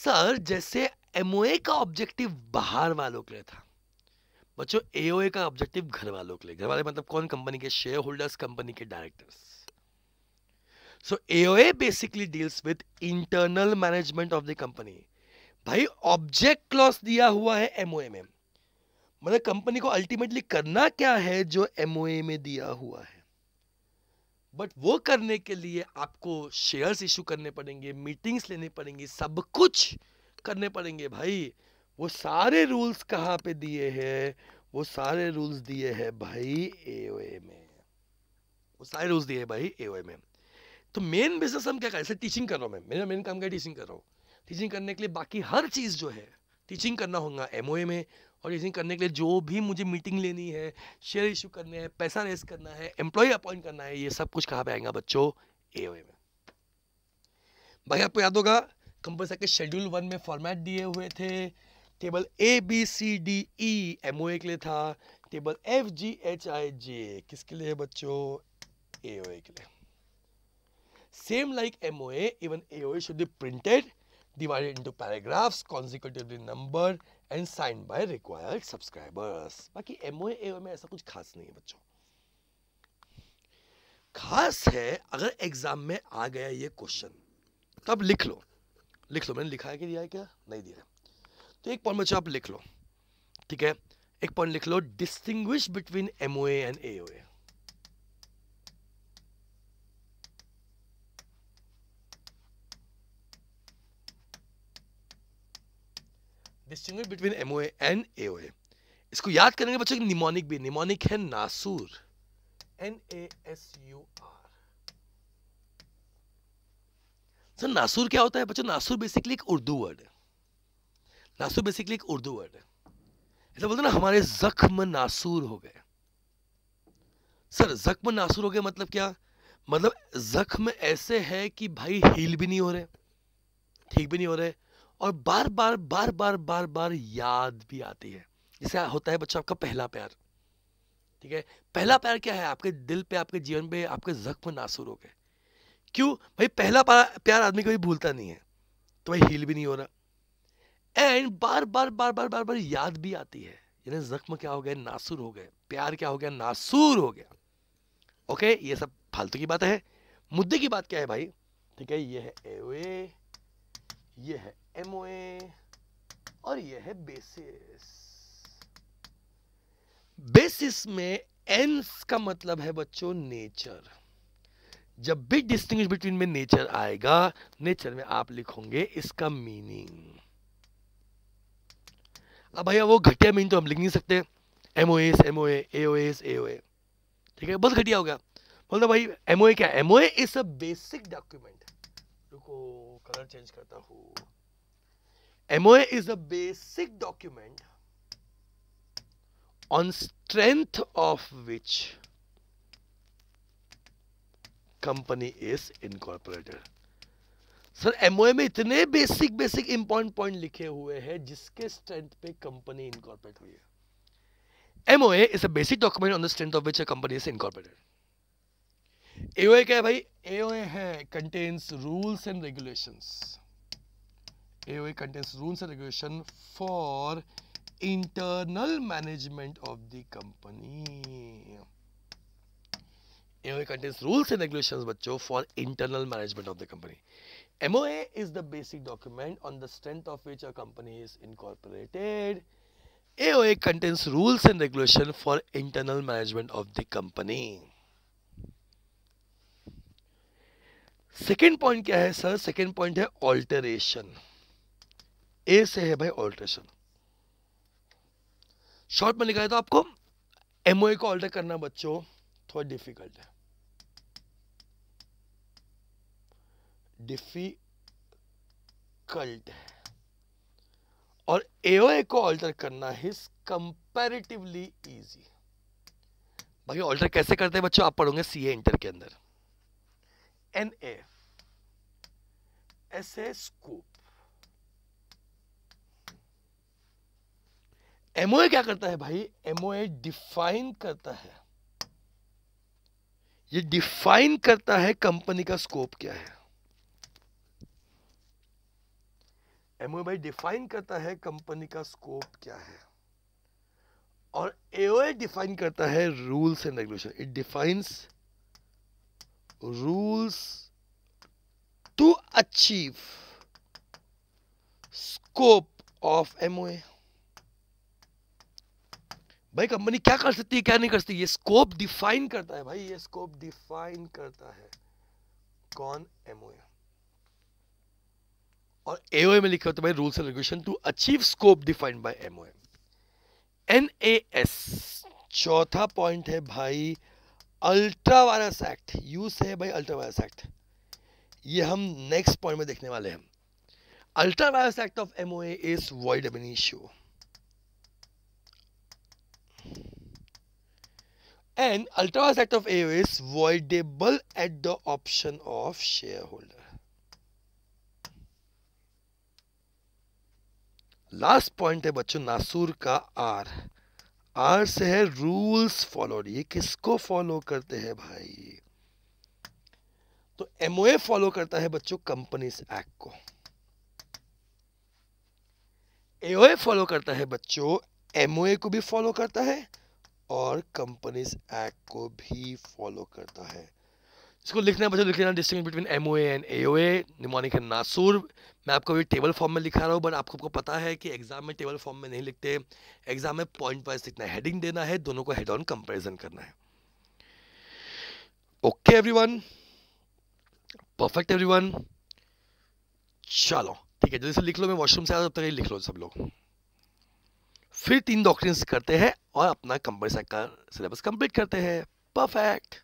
[SPEAKER 1] sir जैसे एमओए का ऑब्जेक्टिव बाहर वालों के लिए था बच्चों एओए का ऑब्जेक्टिव घर वालों के लिए घर वाले मतलब कौन कंपनी के शेयर होल्डर्स कंपनी के directors so AOA basically deals with internal management of the company भाई ऑब्जेक्ट क्लॉस दिया हुआ है एमओए में मतलब कंपनी को अल्टीमेटली करना क्या है जो एमओए में दिया हुआ है बट वो करने के लिए आपको शेयर्स इशू करने पड़ेंगे मीटिंग्स लेने पड़ेंगी सब कुछ करने पड़ेंगे भाई वो सारे रूल्स कहाँ पे दिए हैं वो सारे रूल्स दिए हैं भाई एओए में वो सारे रूल्स दिए हैं भाई एओए में तो मेन बिजनेस हम क्या कर सर टीचिंग कर रहा हूँ मैं मेरा मेन काम क्या टीचिंग कर रहा हूँ टीचिंग करने के लिए बाकी हर चीज़ जो है टीचिंग करना होगा एम में और टीचिंग करने के लिए जो भी मुझे मीटिंग लेनी है शेयर इशू करने हैं पैसा रेस करना है एम्प्लॉय अपॉइंट करना है ये सब कुछ कहाँ पे आएगा बच्चों ए में भाई आपको याद होगा कंपनी सर के शेड्यूल वन में फॉर्मेट दिए हुए थे table A B C D E M O A के लिए था table F G H I J किसके लिए बच्चों ए ओ ए के लिए same like M O A even A O A should be printed divided into paragraphs consecutively number and sign by required subscribers बाकी M O A में ऐसा कुछ खास नहीं है बच्चों खास है अगर एग्जाम में आ गया ये क्वेश्चन तब लिख लो लिख लो मैंने लिखा है कि दिया है क्या नहीं दिया है तो एक पॉइंट बच्चा आप लिख लो ठीक है एक पॉइंट लिख लो distinguish between MOA and AOA distinguish between MOA and AOA इसको याद करेंगे बच्चों की निमोनिक भी निमोनिक है नासूर N A S U R sir नासूर क्या होता है बच्चों नासूर बेसिकली एक उर्दू वर्ड है नासूर बेसिकली एक उर्दू वर्ड है ऐसा बोलते ना हमारे जख्म नासूर हो गए सर जख्म नासूर हो गए मतलब क्या मतलब जख्म ऐसे है कि भाई हील भी नहीं हो रहे ठीक भी नहीं हो रहे और बार बार बार बार बार बार याद भी आती है जैसे होता है बच्चा आपका पहला प्यार ठीक है पहला प्यार क्या है आपके दिल पे आपके जीवन पे आपके जख्म नासूर हो गए क्यों भाई पहला प्यार आदमी कभी भूलता नहीं है तो भाई हील भी नहीं हो रहा एंड बार बार बार बार बार बार याद भी आती है यानी जख्म क्या हो गए नासूर हो गए प्यार क्या हो गया नासूर हो गया ओके ये सब फालतू की बात है मुद्दे की बात क्या है भाई ठीक है ये है एओए ये है एमओए और ये है बेसिस बेसिस में एंस का मतलब है बच्चों नेचर जब भी डिस्टिंग्विश बिटवीन में नेचर आएगा नेचर में आप लिखोगे इसका मीनिंग अब भैया वो घटिया मीन तो हम लिख नहीं सकते M O S M O A O S A O A ठीक है बहुत घटिया हो गया बोलते भाई एम ओ ए क्या M O A is a basic document रुको कलर चेंज करता हूँ M O A is a basic document on strength of which company is incorporated sir MOA में इतने बेसिक बेसिक इंपॉर्टेंट पॉइंट लिखे हुए हैं जिसके स्ट्रेंथ पे कंपनी इनकॉर्पोरेट हुई है MOA as a basic document on the strength of which a company is incorporated AOA क्या है भाई एओए है contains rules and regulations AOA contains rules and regulation for internal management of the company AOA contains rules and regulation बच्चों for internal management of the company MOA is the basic document on the strength of which a company is incorporated. AOA contains rules and regulation for internal management of the company. Second point क्या है sir second point है alteration A से है भाई alteration short में लिखा है तो आपको एमओए को ऑल्टर करना बच्चों थोड़ा डिफिकल्ट है डिफिकल्ट है और एओए को ऑल्टर करना इज कंपेरेटिवली इजी भाई ऑल्टर कैसे करते हैं बच्चों आप पढ़ोगे सीए इंटर के अंदर N A S A scope MOA क्या करता है भाई एमओए डिफाइन करता है ये डिफाइन करता है कंपनी का स्कोप क्या है एम भाई डिफाइन करता है कंपनी का स्कोप क्या है और ए डिफाइन करता है rules and regulation it defines rules to achieve scope of MOA भाई कंपनी क्या कर सकती है क्या नहीं कर सकती ये स्कोप डिफाइन करता है भाई ये स्कोप डिफाइन करता है कौन एमओए और एओए में लिखा होता है rules and regulation to achieve scope defined by MOA O N A S चौथा पॉइंट है भाई अल्ट्रा वायरस एक्ट यूज है भाई अल्ट्रा वायरस एक्ट ये हम नेक्स्ट पॉइंट में देखने वाले हैं ultra vires act of MOA M O A is and issue act of of is voidable at the option of shareholder last point है बच्चों नासूर का आर आर से है रूल्स फॉलो ये किसको फॉलो करते हैं भाई तो एमओए फॉलो करता है बच्चों कंपनीज एक्ट को एओए फॉलो करता है बच्चों एमओए को भी फॉलो करता है और कंपनीज एक्ट को भी फॉलो करता है इसको लिखना है बच्चों लिख लेना distinguish between M O and A O A mnemonic and नासूर मैं आपको अभी टेबल फॉर्म में लिखा रहा हूँ बट आपको पता है कि एग्जाम में टेबल फॉर्म में नहीं लिखते एग्जाम में पॉइंट वाइज लिखना है हेडिंग देना है दोनों को हेड ऑन कंपेरिजन करना है okay everyone perfect everyone चलो ठीक है जल्दी से लिख लो मैं वॉशरूम से आया तब तक लिख लो सब लोग फिर तीन डॉक्टर करते हैं और अपना कंपनी का सिलेबस कंप्लीट करते हैं perfect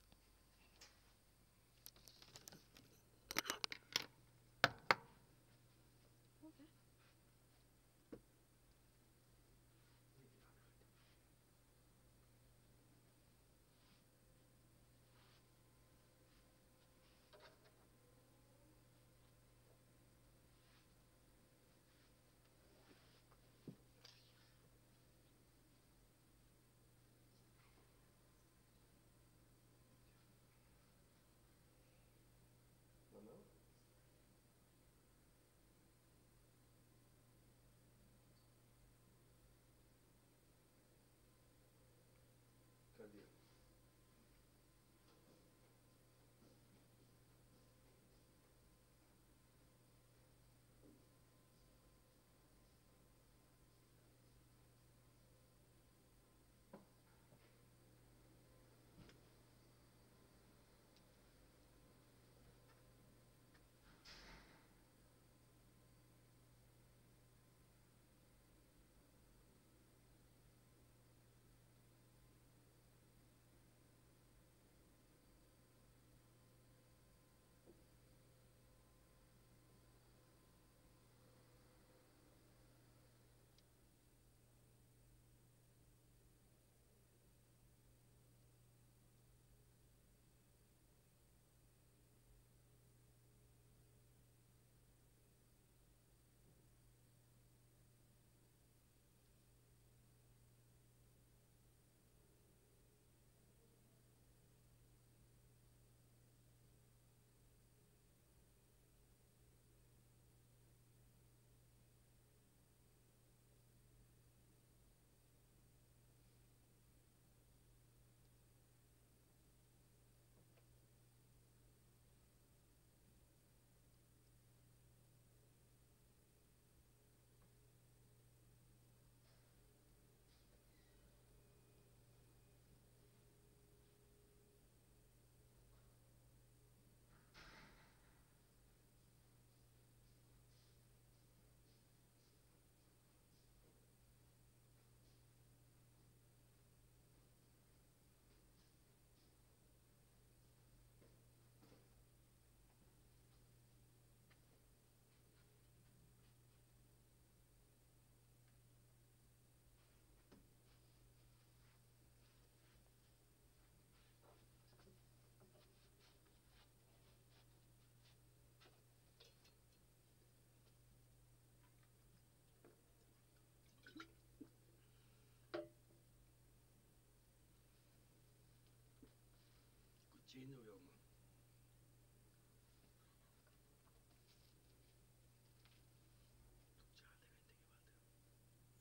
[SPEAKER 1] 片都用啊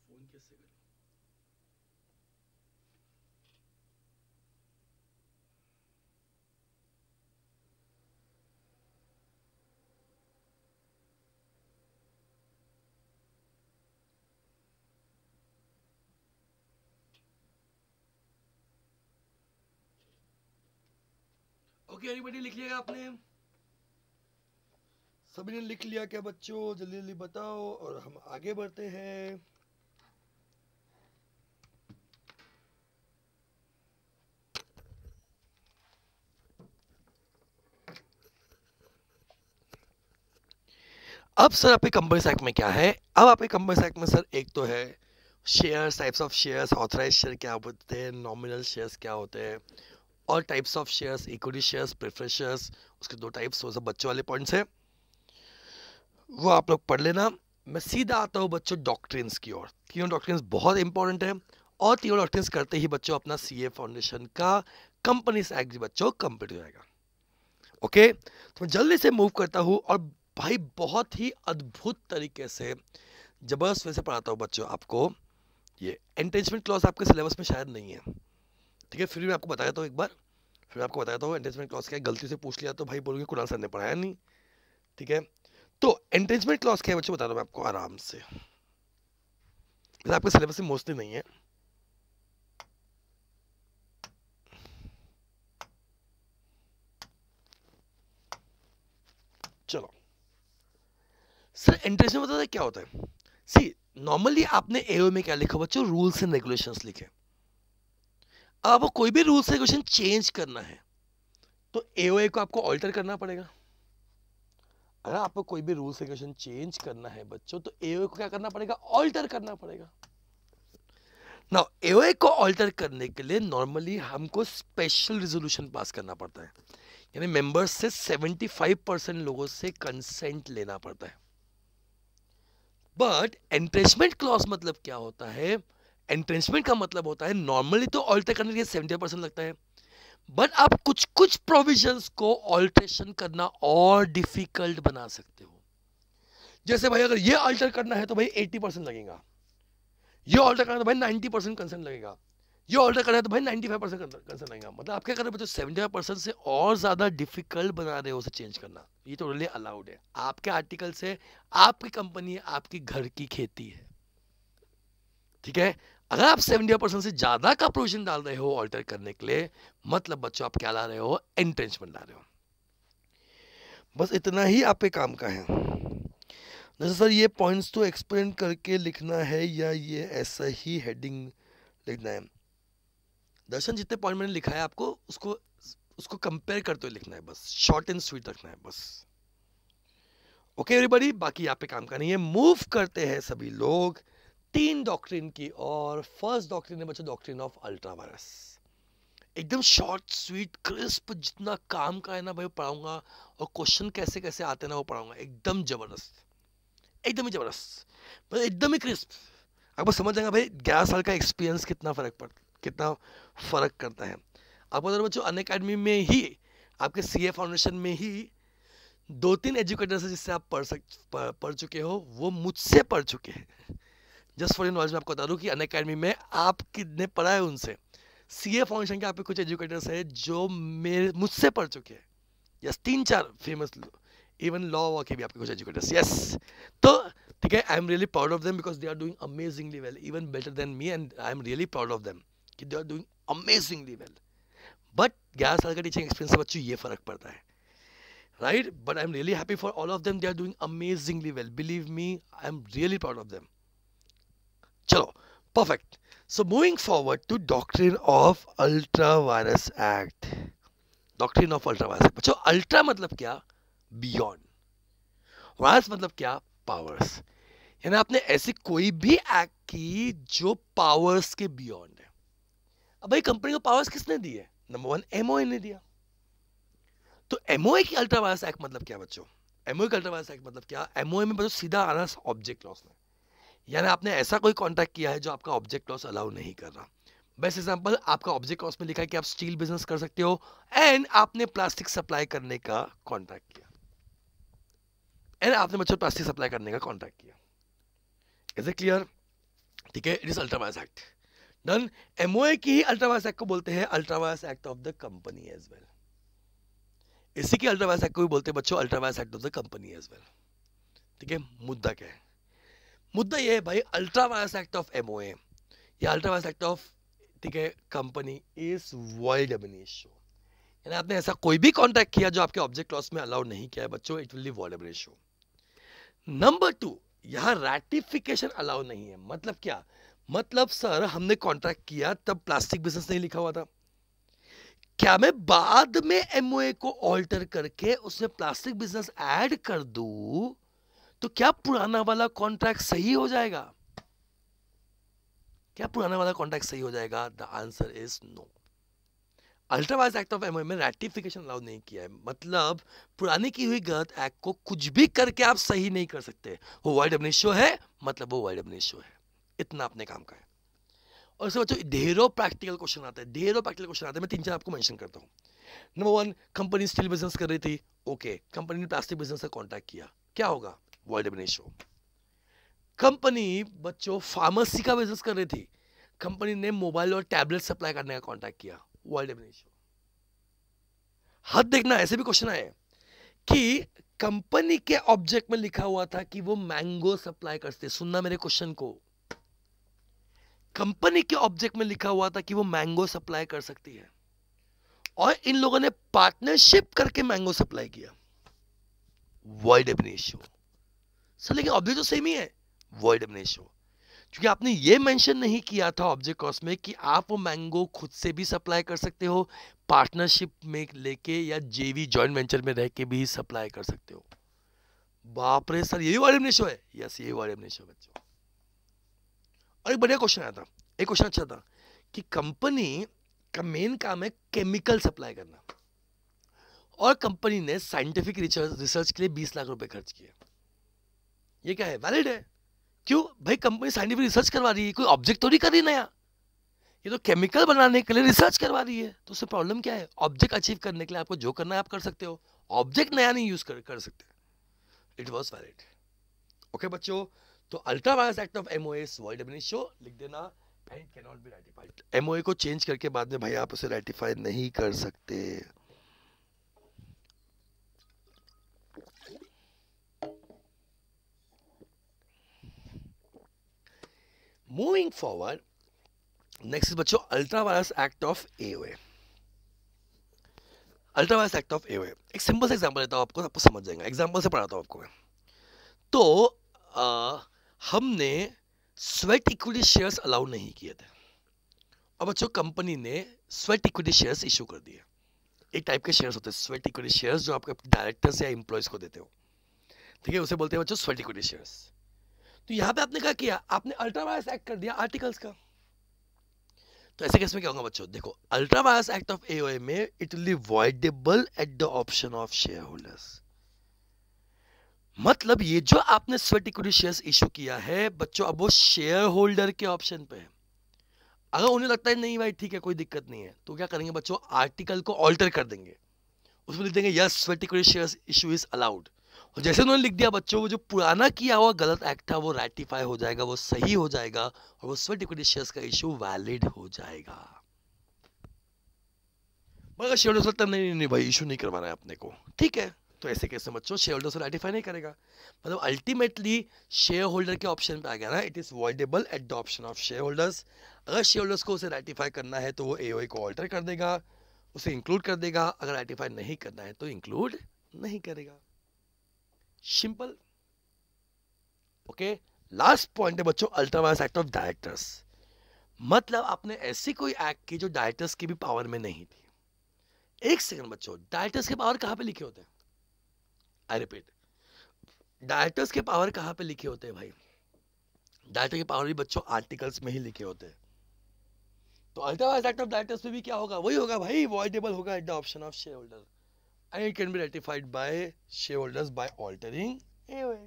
[SPEAKER 1] ！Fon kesin. Okay everybody लिख लिया आपने सभी ने लिख लिया क्या बच्चों जल्दी जल्दी बताओ और हम आगे बढ़ते हैं अब सर आपके कंपनी सेक्ट में क्या है अब आपके कंपनी सेक्ट में सर एक तो है shares types of shares authorise share क्या होते हैं नॉमिनल शेयर्स क्या होते हैं all types of shares equity shares preference shares उसके दो टाइप्स वो सब बच्चों वाले पॉइंट्स हैं वो आप लोग पढ़ लेना मैं सीधा आता हूँ बच्चों डॉक्ट्रिन्स की ओर तीनों डॉक्ट्रिन्स बहुत इंपॉर्टेंट है और तीनों डॉक्ट्रिन्स करते ही बच्चों अपना सी फाउंडेशन का कंपनीज एक्ट बच्चों कंप्लीट हो जाएगा ओके तो मैं जल्दी से मूव करता हूँ और भाई बहुत ही अद्भुत तरीके से जबरदस्त वैसे पढ़ाता हूँ बच्चों आपको ये एंटेजमेंट क्लॉज आपके सिलेबस में शायद नहीं है ठीक है फिर मैं आपको बता देता तो एक बार फिर मैं आपको बताया देता हूँ एंटेजमेंट क्लॉज क्या है गलती से पूछ लिया तो भाई बोलोगे कुरान सर ने पढ़ाया नहीं ठीक है तो एंटेजमेंट क्लॉज क्या है बच्चे बता दो मैं आपको आराम से आपके सिलेबस से मोस्टली नहीं है चलो सर एंट्रेंस में बताता तो क्या होता है सी नॉर्मली आपने एओ में क्या लिखा बच्चों रूल्स एंड रेगुलेशंस लिखे आपको कोई भी रूल्स से क्वेश्चन चेंज करना है तो ए को आपको ऑल्टर करना पड़ेगा अगर आपको कोई भी रूल्स से क्वेश्चन चेंज करना है बच्चों तो ए को क्या करना पड़ेगा ऑल्टर करना पड़ेगा नाउ ए को ऑल्टर करने के लिए नॉर्मली हमको स्पेशल रेजोल्यूशन पास करना पड़ता है यानी मेंबर्स से 75 परसेंट लोगों से कंसेंट लेना पड़ता है बट एंट्रेसमेंट क्लॉज मतलब क्या होता है एंट्रेंसमेंट का मतलब होता है नॉर्मली तो ऑल्टर करने के सेवेंटी परसेंट लगता है बट आप कुछ कुछ प्रोविजंस को ऑल्ट्रेशन करना और डिफिकल्ट बना सकते हो जैसे भाई अगर ये अल्टर करना है तो भाई एट्टी परसेंट लगेगा ये ऑल्टर करना है तो भाई नाइन्टी परसेंट कंसर्न लगेगा ये ऑल्टर करना है तो भाई नाइन्टी फाइव परसेंट कंसर्न लगेगा मतलब आप क्या कर रहे हो तो सेवेंटी फाइव परसेंट से और ज़्यादा डिफिकल्ट बना रहे हो उसे चेंज करना ये तो रिले अलाउड है आपके आर्टिकल से आपकी कंपनी आपकी घर की खेती है ठीक है अगर आप 70 परसेंट से ज़्यादा का प्रोविजन डाल रहे हो ऑल्टर करने के लिए मतलब बच्चों आप क्या ला रहे हो एंट्रेंसमेंट ला रहे हो बस इतना ही आप काम का है जैसे सर ये पॉइंट्स तो एक्सप्लेन करके लिखना है या ये ऐसा ही हेडिंग लिखना है दर्शन जितने पॉइंट मैंने लिखा है आपको उसको उसको कंपेयर करते हुए लिखना है बस शॉर्ट एंड स्वीट रखना है बस ओके okay, एवरीबॉडी बाकी यहाँ पे काम का नहीं है मूव करते हैं सभी लोग तीन डॉक्ट्रिन की और फर्स्ट डॉक्ट्रिन है बच्चों डॉक्ट्रिन ऑफ अल्ट्रावायरस एकदम शॉर्ट स्वीट क्रिस्प जितना काम का है ना भाई पढ़ाऊंगा और क्वेश्चन कैसे कैसे आते हैं ना वो पढ़ाऊंगा एकदम जबरदस्त एकदम ही जबरदस्त मतलब एकदम ही क्रिस्प आपको समझ जाएगा भाई ग्यारह साल का एक्सपीरियंस कितना फर्क पड़ कितना फ़र्क करता है आपको बता बच्चों अन अकेडमी में ही आपके सी ए फाउंडेशन में ही दो तीन एजुकेटर्स जिससे आप पढ़ सक पढ़ चुके हो वो मुझसे पढ़ चुके हैं जस्ट फॉर नॉलेज में आपको बता दूँ कि अन अकेडमी में आप कितने पढ़ा है उनसे सी ए फाउंडेशन के आपके कुछ एजुकेटर्स हैं जो मेरे मुझसे पढ़ चुके हैं यस तीन चार फेमस इवन लॉ वॉ के भी आपके कुछ एजुकेटर्स यस तो ठीक है I am really proud of them because they are doing amazingly well even better than me and I am really proud of them कि they are doing amazingly well but ग्यारह साल का teaching experience से बच्चों ये फर्क पड़ता है right but I am really happy for all of them they are doing amazingly well believe me I am really proud of them चलो perfect so moving forward to doctrine of ultra vires act doctrine of ultra vires बच्चों ultra मतलब क्या beyond virus मतलब क्या powers यानी आपने ऐसी कोई भी एक्ट की जो पावर्स के बियॉन्ड है अब भाई कंपनी को पावर्स किसने दिए नंबर वन एमओ ने दिया तो एमओ की अल्ट्रा वायरस एक्ट मतलब क्या बच्चों एमओ की अल्ट्रा वायरस एक्ट मतलब क्या एमओ में बच्चों सीधा आना ऑब्जेक्ट लॉस में यानी आपने ऐसा कोई कॉन्ट्रैक्ट किया है जो आपका ऑब्जेक्ट लॉस अलाउ नहीं कर रहा बेस्ट एग्जाम्पल आपका ऑब्जेक्ट लॉस में लिखा है कि आप स्टील बिजनेस कर सकते हो एंड आपने प्लास्टिक सप्लाई करने का कॉन्ट्रैक्ट किया एंड आपने बच्चों प्लास्टिक सप्लाई करने का कॉन्ट्रैक्ट किया इज ए क्लियर ठीक है it is ultra vires act done MOA की ही अल्ट्रावायस एक्ट को बोलते हैं ultra vires act of the company as well इसी के अल्ट्रावायस एक्ट को भी बोलते हैं बच्चों ultra vires act of the company as well ठीक है मुद्दा क्या है मुद्दा ये है भाई ultra vires act of M O A या अल्ट्रा वायस एक्ट ऑफ ठीक है कंपनी इज वर्ल्ड एमिनेशो यानी आपने ऐसा कोई भी कॉन्ट्रैक्ट किया जो आपके ऑब्जेक्ट लॉस में अलाउड नहीं किया है बच्चों इट विल बी वर्ल्ड एमिनेशो नंबर टू यहाँ रेटिफिकेशन अलाउ नहीं है मतलब क्या मतलब सर हमने कॉन्ट्रैक्ट किया तब प्लास्टिक बिजनेस नहीं लिखा हुआ था क्या मैं बाद में एमओए को ऑल्टर करके उसमें प्लास्टिक बिजनेस ऐड कर दूं तो क्या पुराना वाला कॉन्ट्रैक्ट सही हो जाएगा क्या पुराना वाला कॉन्ट्रैक्ट सही हो जाएगा the answer is no ultra vires act of MOA में रेटिफिकेशन अलाउ नहीं किया है मतलब पुरानी की हुई गलत एक्ट को कुछ भी करके आप सही नहीं कर सकते वो वाइड अबनिशो है मतलब वो वाइड अबनिशो है इतना अपने काम का है और इसके बच्चों ढेरों प्रैक्टिकल क्वेश्चन आते हैं ढेरों प्रैक्टिकल क्वेश्चन आते हैं मैं तीन चार आपको मेंशन करता हूँ number one company steel business कर रही थी ओके कंपनी ने प्लास्टिक बिजनेस का कॉन्टैक्ट किया क्या होगा वर्ल्ड शो कंपनी बच्चों फार्मेसी का बिजनेस कर रही थी कंपनी ने मोबाइल और टैबलेट सप्लाई करने का कांटेक्ट किया वर्ल्ड शो हद देखना ऐसे भी क्वेश्चन आए कि कंपनी के ऑब्जेक्ट में लिखा हुआ था कि वो मैंगो सप्लाई करते सुनना मेरे क्वेश्चन को कंपनी के ऑब्जेक्ट में लिखा हुआ था कि वो मैंगो सप्लाई कर सकती है और इन लोगों ने पार्टनरशिप करके मैंगो सप्लाई किया वर्ल्ड एबनेशियो सर लेकिन ऑब्जेक्ट तो सेम ही है वर्ड रेशियो क्योंकि आपने ये मेंशन नहीं किया था ऑब्जेक्ट कॉस्ट में कि आप वो मैंगो खुद से भी सप्लाई कर सकते हो पार्टनरशिप में लेके या जेवी जॉइंट वेंचर में रह के भी सप्लाई कर सकते हो बाप रे सर यही वाले रेशियो है यस यही वर्ड रेशियो बच्चों और एक बढ़िया क्वेश्चन आया था एक क्वेश्चन अच्छा था कि कंपनी का मेन काम है केमिकल सप्लाई करना और कंपनी ने साइंटिफिक रिसर्च के लिए बीस लाख रुपए खर्च किए ये क्या है वैलिड है क्यों भाई कंपनी साइंटिफिक रिसर्च करवा रही है कोई ऑब्जेक्ट तो नहीं कर रही नया ये तो केमिकल बनाने के लिए रिसर्च करवा रही है तो उससे प्रॉब्लम क्या है ऑब्जेक्ट अचीव करने के लिए आपको जो करना है आप कर सकते हो ऑब्जेक्ट नया नहीं यूज कर कर सकते इट वॉज वैलिड ओके बच्चों तो अल्ट्रा वायरस एक्ट ऑफ एस वर्ल्ड एमिनिशो लिख देना भाई can not be ratified MOA को चेंज करके बाद में भाई आप उसे रेटिफाई नहीं कर सकते मूविंग फॉरवर्ड नेक्स्ट बच्चों ultra vires act of AOA ultra vires act of AOA एक सिंपल सा एग्जाम्पल देता हूँ आपको आपको समझ जाएगा एग्जाम्पल से पढ़ाता हूँ आपको मैं तो आ, हमने स्वेट इक्विटी शेयर्स अलाउ नहीं किए थे और बच्चों कंपनी ने स्वेट इक्विटी शेयर्स इशू कर दिए एक टाइप के शेयर्स होते हैं स्वेट इक्विटी शेयर्स जो आपके डायरेक्टर्स या एम्प्लॉयज़ को देते हो ठीक है उसे बोलते हैं बच्चों स्वेट इक्विटी शेयर्स तो यहां पे आपने क्या किया आपने अल्ट्रावायस एक्ट कर दिया आर्टिकल्स का तो ऐसे केस में क्या होगा बच्चों देखो अल्ट्रावायस एक्ट ऑफ एओए में it will voidable at the option of share shareholders मतलब ये जो आपने स्वेट इक्विटी शेयर्स इशू किया है बच्चों अब वो शेयर होल्डर के ऑप्शन पे है अगर उन्हें लगता है नहीं भाई ठीक है कोई दिक्कत नहीं है तो क्या करेंगे बच्चों आर्टिकल को ऑल्टर कर देंगे उसमें लिख देंगे yes sweat equity shares issue is allowed और जैसे उन्होंने लिख दिया बच्चों वो जो पुराना किया हुआ गलत एक्ट था वो रेटिफाई हो जाएगा वो सही हो जाएगा और वो स्वेट इक्विटी शेयर्स का इशू वैलिड हो जाएगा मगर शेयर होल्डर तब नहीं, नहीं नहीं भाई इशू नहीं करवाना है अपने को ठीक है तो ऐसे कैसे बच्चों शेयर होल्डर से रेटिफाई नहीं करेगा मतलब अल्टीमेटली शेयर होल्डर के ऑप्शन पे आ गया ना it is voidable at the option of share shareholders अगर शेयर होल्डर्स को उसे रेटिफाई करना है तो वो ए को ऑल्टर कर देगा उसे इंक्लूड कर देगा अगर रेटिफाई नहीं करना है तो इंक्लूड नहीं करेगा सिंपल ओके लास्ट पॉइंट है बच्चों अल्ट्रावायस एक्ट ऑफ डायरेक्टर्स मतलब आपने ऐसी कोई एक्ट की जो डायरेक्टर्स की भी पावर में नहीं थी एक सेकंड बच्चों डायरेक्टर्स के पावर कहां पे लिखे होते हैं आई रिपीट डायरेक्टर्स के पावर कहां पे लिखे होते हैं भाई डायरेक्टर के पावर भी बच्चों आर्टिकल्स में ही लिखे होते हैं तो अल्ट्रावायस एक्ट ऑफ डायरेक्टर्स में भी क्या होगा वही होगा भाई अवॉइडेबल होगा at the option of shareholder and it can be ratified by shareholders by altering AOA.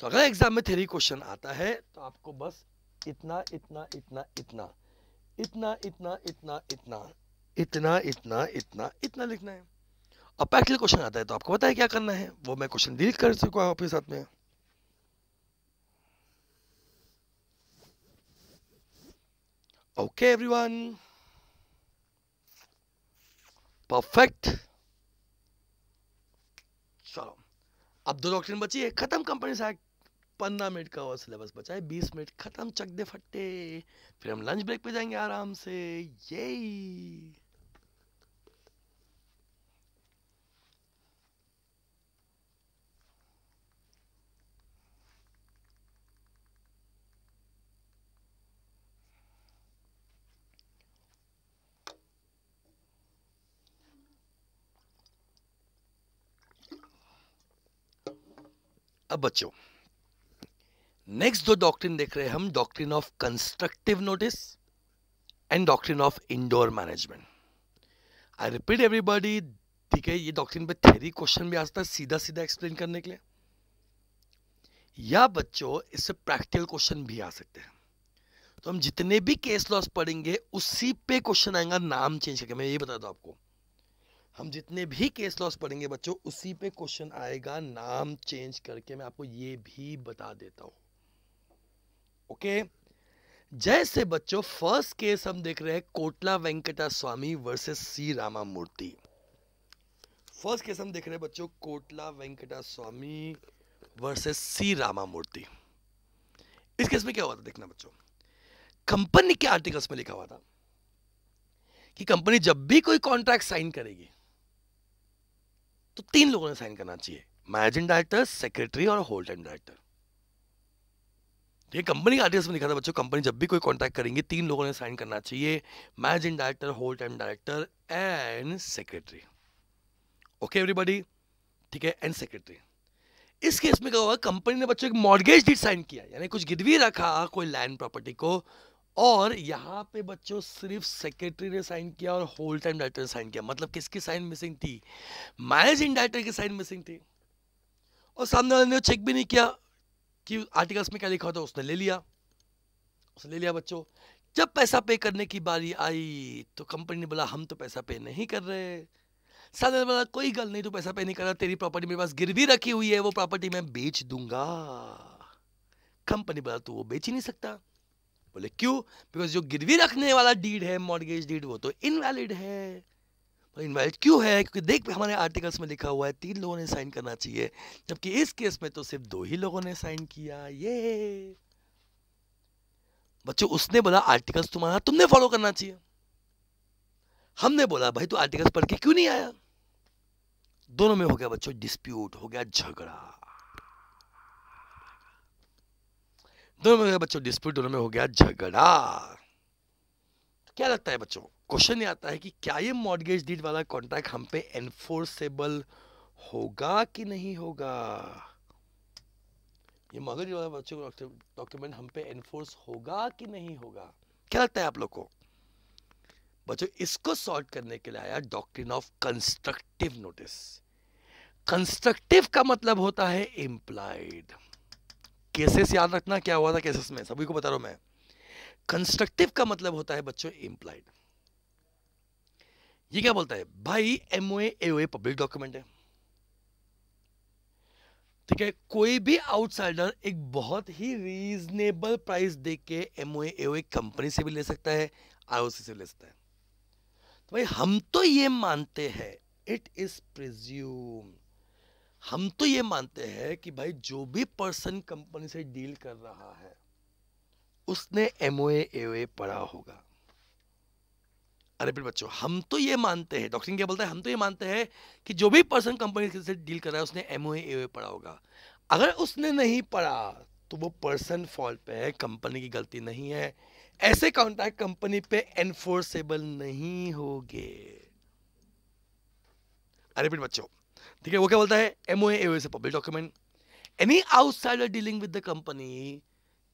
[SPEAKER 1] तो अगर एग्जाम में थेरी क्वेश्चन आता है तो आपको बस इतना इतना इतना इतना इतना इतना इतना इतना इतना इतना इतना इतना लिखना है अब पैक्टल क्वेश्चन आता है तो आपको पता है क्या करना है वो मैं क्वेश्चन डील कर चुका हूँ आपके साथ में ओके एवरीवन परफेक्ट चलो अब दो डॉक्टर बची है खत्म कंपनी साहब पंद्रह मिनट का और सिलेबस बचा है बीस मिनट खत्म चक दे फट्टे फिर हम लंच ब्रेक पे जाएंगे आराम से यही अब बच्चों नेक्स्ट जो डॉक्ट्रिन देख रहे हैं हम doctrine of constructive notice and doctrine of indoor management I repeat everybody ठीक है ये डॉक्ट्रिन पे थेरी क्वेश्चन भी आ सकता है सीधा सीधा एक्सप्लेन करने के लिए या बच्चों इससे प्रैक्टिकल क्वेश्चन भी आ सकते हैं तो हम जितने भी केस लॉस पढ़ेंगे उसी पे क्वेश्चन आएगा नाम चेंज करके मैं ये बता दू आपको हम जितने भी केस लॉस पढ़ेंगे बच्चों उसी पे क्वेश्चन आएगा नाम चेंज करके मैं आपको ये भी बता देता हूं ओके जैसे बच्चों फर्स्ट केस हम देख रहे हैं Kotla Venkataswamy versus C Ramamurthy first case हम देख रहे हैं बच्चों Kotla Venkataswamy versus C Ramamurthy इस केस में क्या हुआ था देखना बच्चों कंपनी के आर्टिकल्स में लिखा हुआ था कि कंपनी जब भी कोई कॉन्ट्रैक्ट साइन करेगी तो तीन लोगों ने साइन करना चाहिए मैनेजिंग डायरेक्टर सेक्रेटरी और होल टाइम डायरेक्टर ये कंपनी का आर्टिस्ट में लिखा था बच्चों कंपनी जब भी कोई कॉन्टैक्ट करेंगे तीन लोगों ने साइन करना चाहिए managing director whole time director and secretary okay everybody ठीक है एंड सेक्रेटरी इस केस में क्या हुआ कंपनी ने बच्चों एक मॉर्गेज डीड साइन किया यानी कुछ गिरवी रखा कोई लैंड प्रॉपर्टी को और यहाँ पे बच्चों सिर्फ सेक्रेटरी ने साइन किया और होल टाइम डायरेक्टर ने साइन किया मतलब किसकी साइन मिसिंग थी मैनेजिंग डायरेक्टर की साइन मिसिंग थी और सामने वाले ने चेक भी नहीं किया कि आर्टिकल्स में क्या लिखा होता उसने ले लिया उसने ले लिया बच्चों जब पैसा पे करने की बारी आई तो कंपनी ने बोला हम तो पैसा पे नहीं कर रहे सामने बोला कोई गल नहीं तो पैसा पे नहीं कर रहा तेरी प्रॉपर्टी मेरे पास गिरवी रखी हुई है वो प्रॉपर्टी मैं बेच दूंगा कंपनी बोला तो वो बेच ही नहीं सकता बोले क्यों बिकॉज जो गिरवी रखने वाला डीड है मॉडगेज डीड वो तो इनवैलिड है इनवैलिड क्यों है क्योंकि देख हमारे आर्टिकल्स में लिखा हुआ है तीन लोगों ने साइन करना चाहिए जबकि इस केस में तो सिर्फ दो ही लोगों ने साइन किया ये बच्चों उसने बोला आर्टिकल्स तुम्हारा तुमने फॉलो करना चाहिए हमने बोला भाई तू आर्टिकल्स पढ़ के क्यों नहीं आया दोनों में हो गया बच्चों डिस्प्यूट हो गया झगड़ा दोनों में बच्चों डिस्प्यूट दोनों में हो गया झगड़ा क्या लगता है बच्चों क्वेश्चन ये आता है कि क्या ये मॉडगेज डीड वाला कॉन्ट्रैक्ट हम पे एनफोर्सेबल होगा कि नहीं होगा ये मॉडगेज वाला बच्चों डॉक्यूमेंट हम पे एनफोर्स होगा कि नहीं होगा क्या लगता है आप लोग को बच्चों इसको सॉल्व करने के लिए आया doctrine of constructive notice constructive का मतलब होता है इम्प्लाइड केसेस याद रखना क्या हुआ था केसेस में सभी को बता रहा हूं मैं कंस्ट्रक्टिव का मतलब होता है बच्चों इम्प्लाइड ये क्या बोलता है भाई एमओए एओए पब्लिक डॉक्यूमेंट है ठीक है कोई भी आउटसाइडर एक बहुत ही रीजनेबल प्राइस दे के एमओए एओए कंपनी से भी ले सकता है आईओसी से ले सकता है तो भाई हम तो ये मानते हैं इट इज प्रिज्यूम्ड हम तो ये मानते हैं कि भाई जो भी पर्सन कंपनी से डील कर रहा है उसने एमओ ओ ए पढ़ा होगा अरे फिर बच्चों हम तो ये मानते हैं डॉक्टर क्या बोलता है हम तो ये मानते हैं कि जो भी पर्सन कंपनी से डील कर रहा है उसने एमओ ओ ए पढ़ा होगा अगर उसने नहीं पढ़ा तो वो पर्सन फॉल्ट पे है कंपनी की गलती नहीं है ऐसे कॉन्ट्रैक्ट कंपनी पे एनफोर्सेबल नहीं होगे अरे फिर बच्चों ठीक है वो क्या बोलता है M O A public document any outsider dealing with the company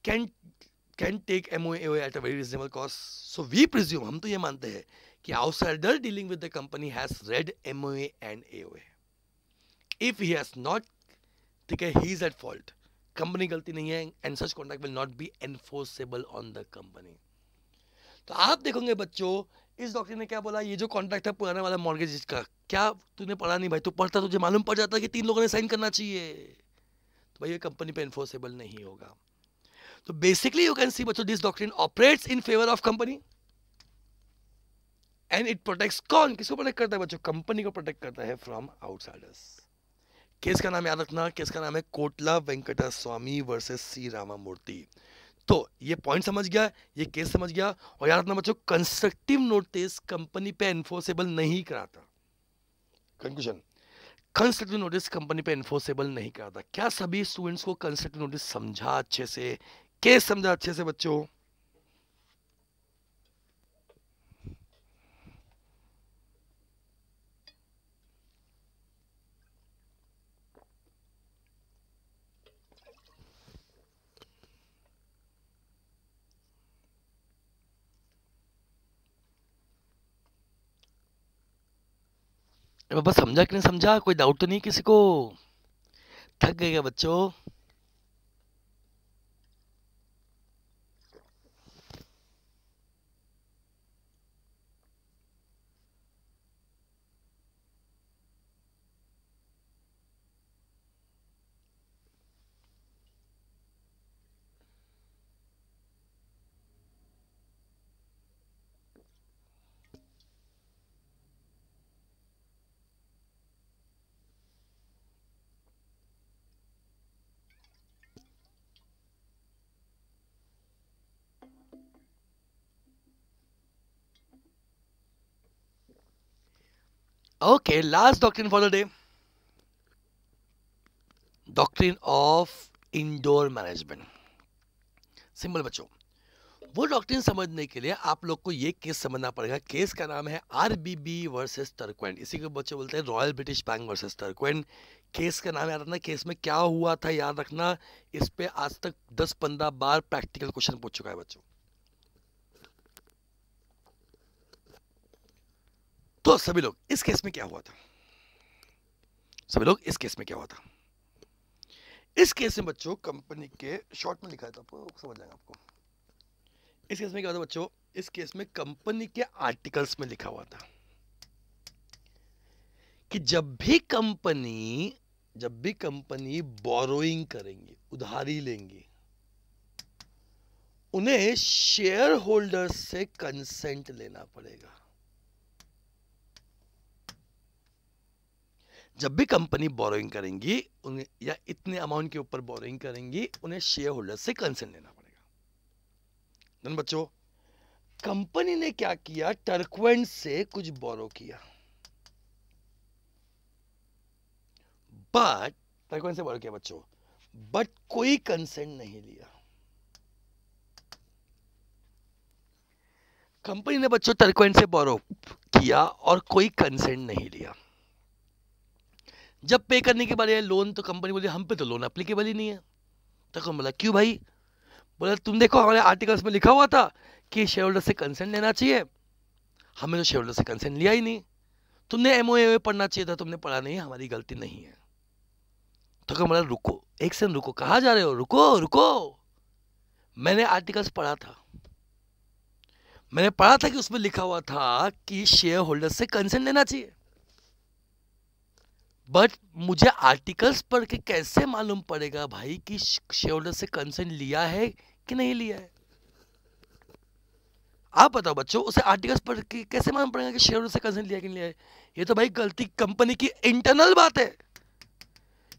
[SPEAKER 1] can can take M O at a very reasonable cost so we presume हम तो ये मानते हैं कि outsider dealing with the company has read M O and A A if he has not ठीक है he is at fault company गलती नहीं है and such contract will not be enforceable on the company तो आप देखोगे बच्चों इस डॉक्टर ने क्या बोला ये जो कॉन्ट्रैक्ट है पुराने वाला मॉर्गेज का क्या तूने पढ़ा नहीं भाई तू पढ़ता तुझे मालूम पड़ जाता कि तीन लोगों ने साइन करना चाहिए तो भाई ये कंपनी पे इन्फोर्सेबल नहीं होगा तो बेसिकली यू कैन सी बच्चों this doctrine operates in favour of company and it protect कौन किसको प्रोटेक्ट करता है बच्चों कंपनी को प्रोटेक्ट करता है फ्रॉम आउटसाइडर्स केस का नाम याद रखना केस का नाम है Kotla Venkataswamy versus C Ramamurthy तो ये पॉइंट समझ गया ये केस समझ गया और याद रखना बच्चों कंस्ट्रक्टिव नोटिस कंपनी पे एनफोर्सेबल नहीं कराता कंक्लूजन कंस्ट्रक्टिव नोटिस कंपनी पे एनफोर्सेबल नहीं कराता क्या सभी स्टूडेंट्स को कंस्ट्रक्टिव नोटिस समझा अच्छे से केस समझा अच्छे से बच्चों बस समझा कि नहीं समझा कोई डाउट तो नहीं किसी को थक गए क्या बच्चों Okay, last doctrine for the day. Doctrine of indoor management simple बच्चों वो डॉक्ट्रिन समझने के लिए आप लोग को ये केस समझना पड़ेगा केस का नाम है आरबीबी वर्सेस टर्कवेंड इसी को बच्चे बोलते हैं royal British bank versus Turquand case का नाम याद रखना केस में क्या हुआ था याद रखना इस पर आज तक 10-15 बार प्रैक्टिकल क्वेश्चन पूछ चुका है बच्चों तो सभी लोग इस केस में क्या हुआ था सभी लोग इस केस में क्या हुआ था इस केस में बच्चों कंपनी के शॉर्ट में लिखा था आपको तो समझ जाएगा आपको इस केस में क्या हुआ था बच्चों इस केस में कंपनी के आर्टिकल्स में लिखा हुआ था कि जब भी कंपनी जब भी कंपनी बोरोइंग करेंगे उधारी लेंगे उन्हें शेयर होल्डर से कंसेंट लेना पड़ेगा जब भी कंपनी बोरोइंग करेंगी उन्हें या इतने अमाउंट के ऊपर बोरोइंग करेंगी उन्हें शेयर होल्डर से कंसेंट लेना पड़ेगा धन बच्चों कंपनी ने क्या किया टर्कवेंट से कुछ बोरो किया बट टर्कवेंट से बोरो किया बच्चों बट कोई कंसेंट नहीं लिया कंपनी ने बच्चों टर्कवेंट से बोरो किया और कोई कंसेंट नहीं लिया जब पे करने के बारे लोन तो कंपनी बोली हम पे तो लोन अप्लीकेबल ही नहीं है तो कौन बोला क्यों भाई बोला तुम देखो हमारे आर्टिकल्स में लिखा हुआ था कि शेयर होल्डर से कंसेंट लेना चाहिए हमें तो शेयर होल्डर से कंसेंट लिया ही नहीं तुमने एम ओ पढ़ना चाहिए था तुमने पढ़ा नहीं हमारी गलती नहीं है तो कहा बोला रुको एक से रुको कहाँ जा रहे हो रुको रुको मैंने आर्टिकल्स पढ़ा था मैंने पढ़ा था कि उसमें लिखा हुआ था कि शेयर होल्डर से कंसेंट लेना चाहिए बट मुझे आर्टिकल्स पढ़ के कैसे मालूम पड़ेगा भाई कि शेयर से कंसेंट लिया है कि नहीं लिया है आप बताओ बच्चों उसे आर्टिकल्स पढ़ के कैसे मालूम पड़ेगा कि शेयर से कंसेंट लिया कि नहीं लिया है ये तो भाई गलती कंपनी की इंटरनल बात है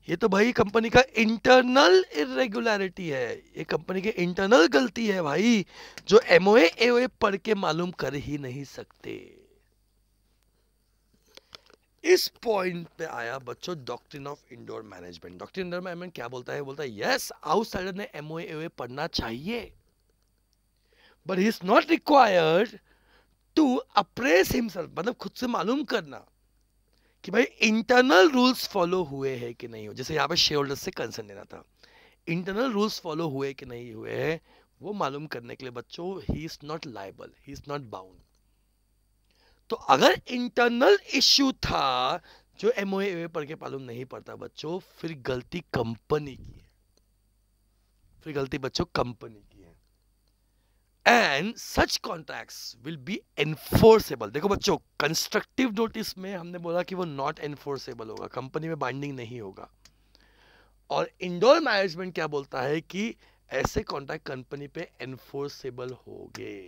[SPEAKER 1] ये तो भाई कंपनी का इंटरनल इरेगुलरिटी है ये कंपनी की इंटरनल गलती है भाई जो एमओए एओए पढ़ के मालूम कर ही नहीं सकते इस पॉइंट पे आया बच्चों doctrine of indoor management doctrine indoor management क्या बोलता है बोलता है यस आउटसाइडर ने एम पढ़ना चाहिए but he is not required to apprise himself मतलब खुद से मालूम करना कि भाई इंटरनल रूल्स फॉलो हुए हैं कि नहीं हो जैसे यहाँ पे शेयर होल्डर्स से कंसर्न लेना था इंटरनल रूल्स फॉलो हुए कि नहीं हुए हैं वो मालूम करने के लिए बच्चों he is not liable he is not bound तो अगर इंटरनल इश्यू था जो एमओ ए पढ़ के मालूम नहीं पड़ता बच्चों फिर गलती कंपनी की है फिर गलती बच्चों कंपनी की है and such contract will be enforceable देखो बच्चों कंस्ट्रक्टिव नोटिस में हमने बोला कि वो नॉट एनफोर्सेबल होगा कंपनी में बाइंडिंग नहीं होगा और इंडोर मैनेजमेंट क्या बोलता है कि ऐसे कॉन्ट्रैक्ट कंपनी पे एनफोर्सेबल हो गए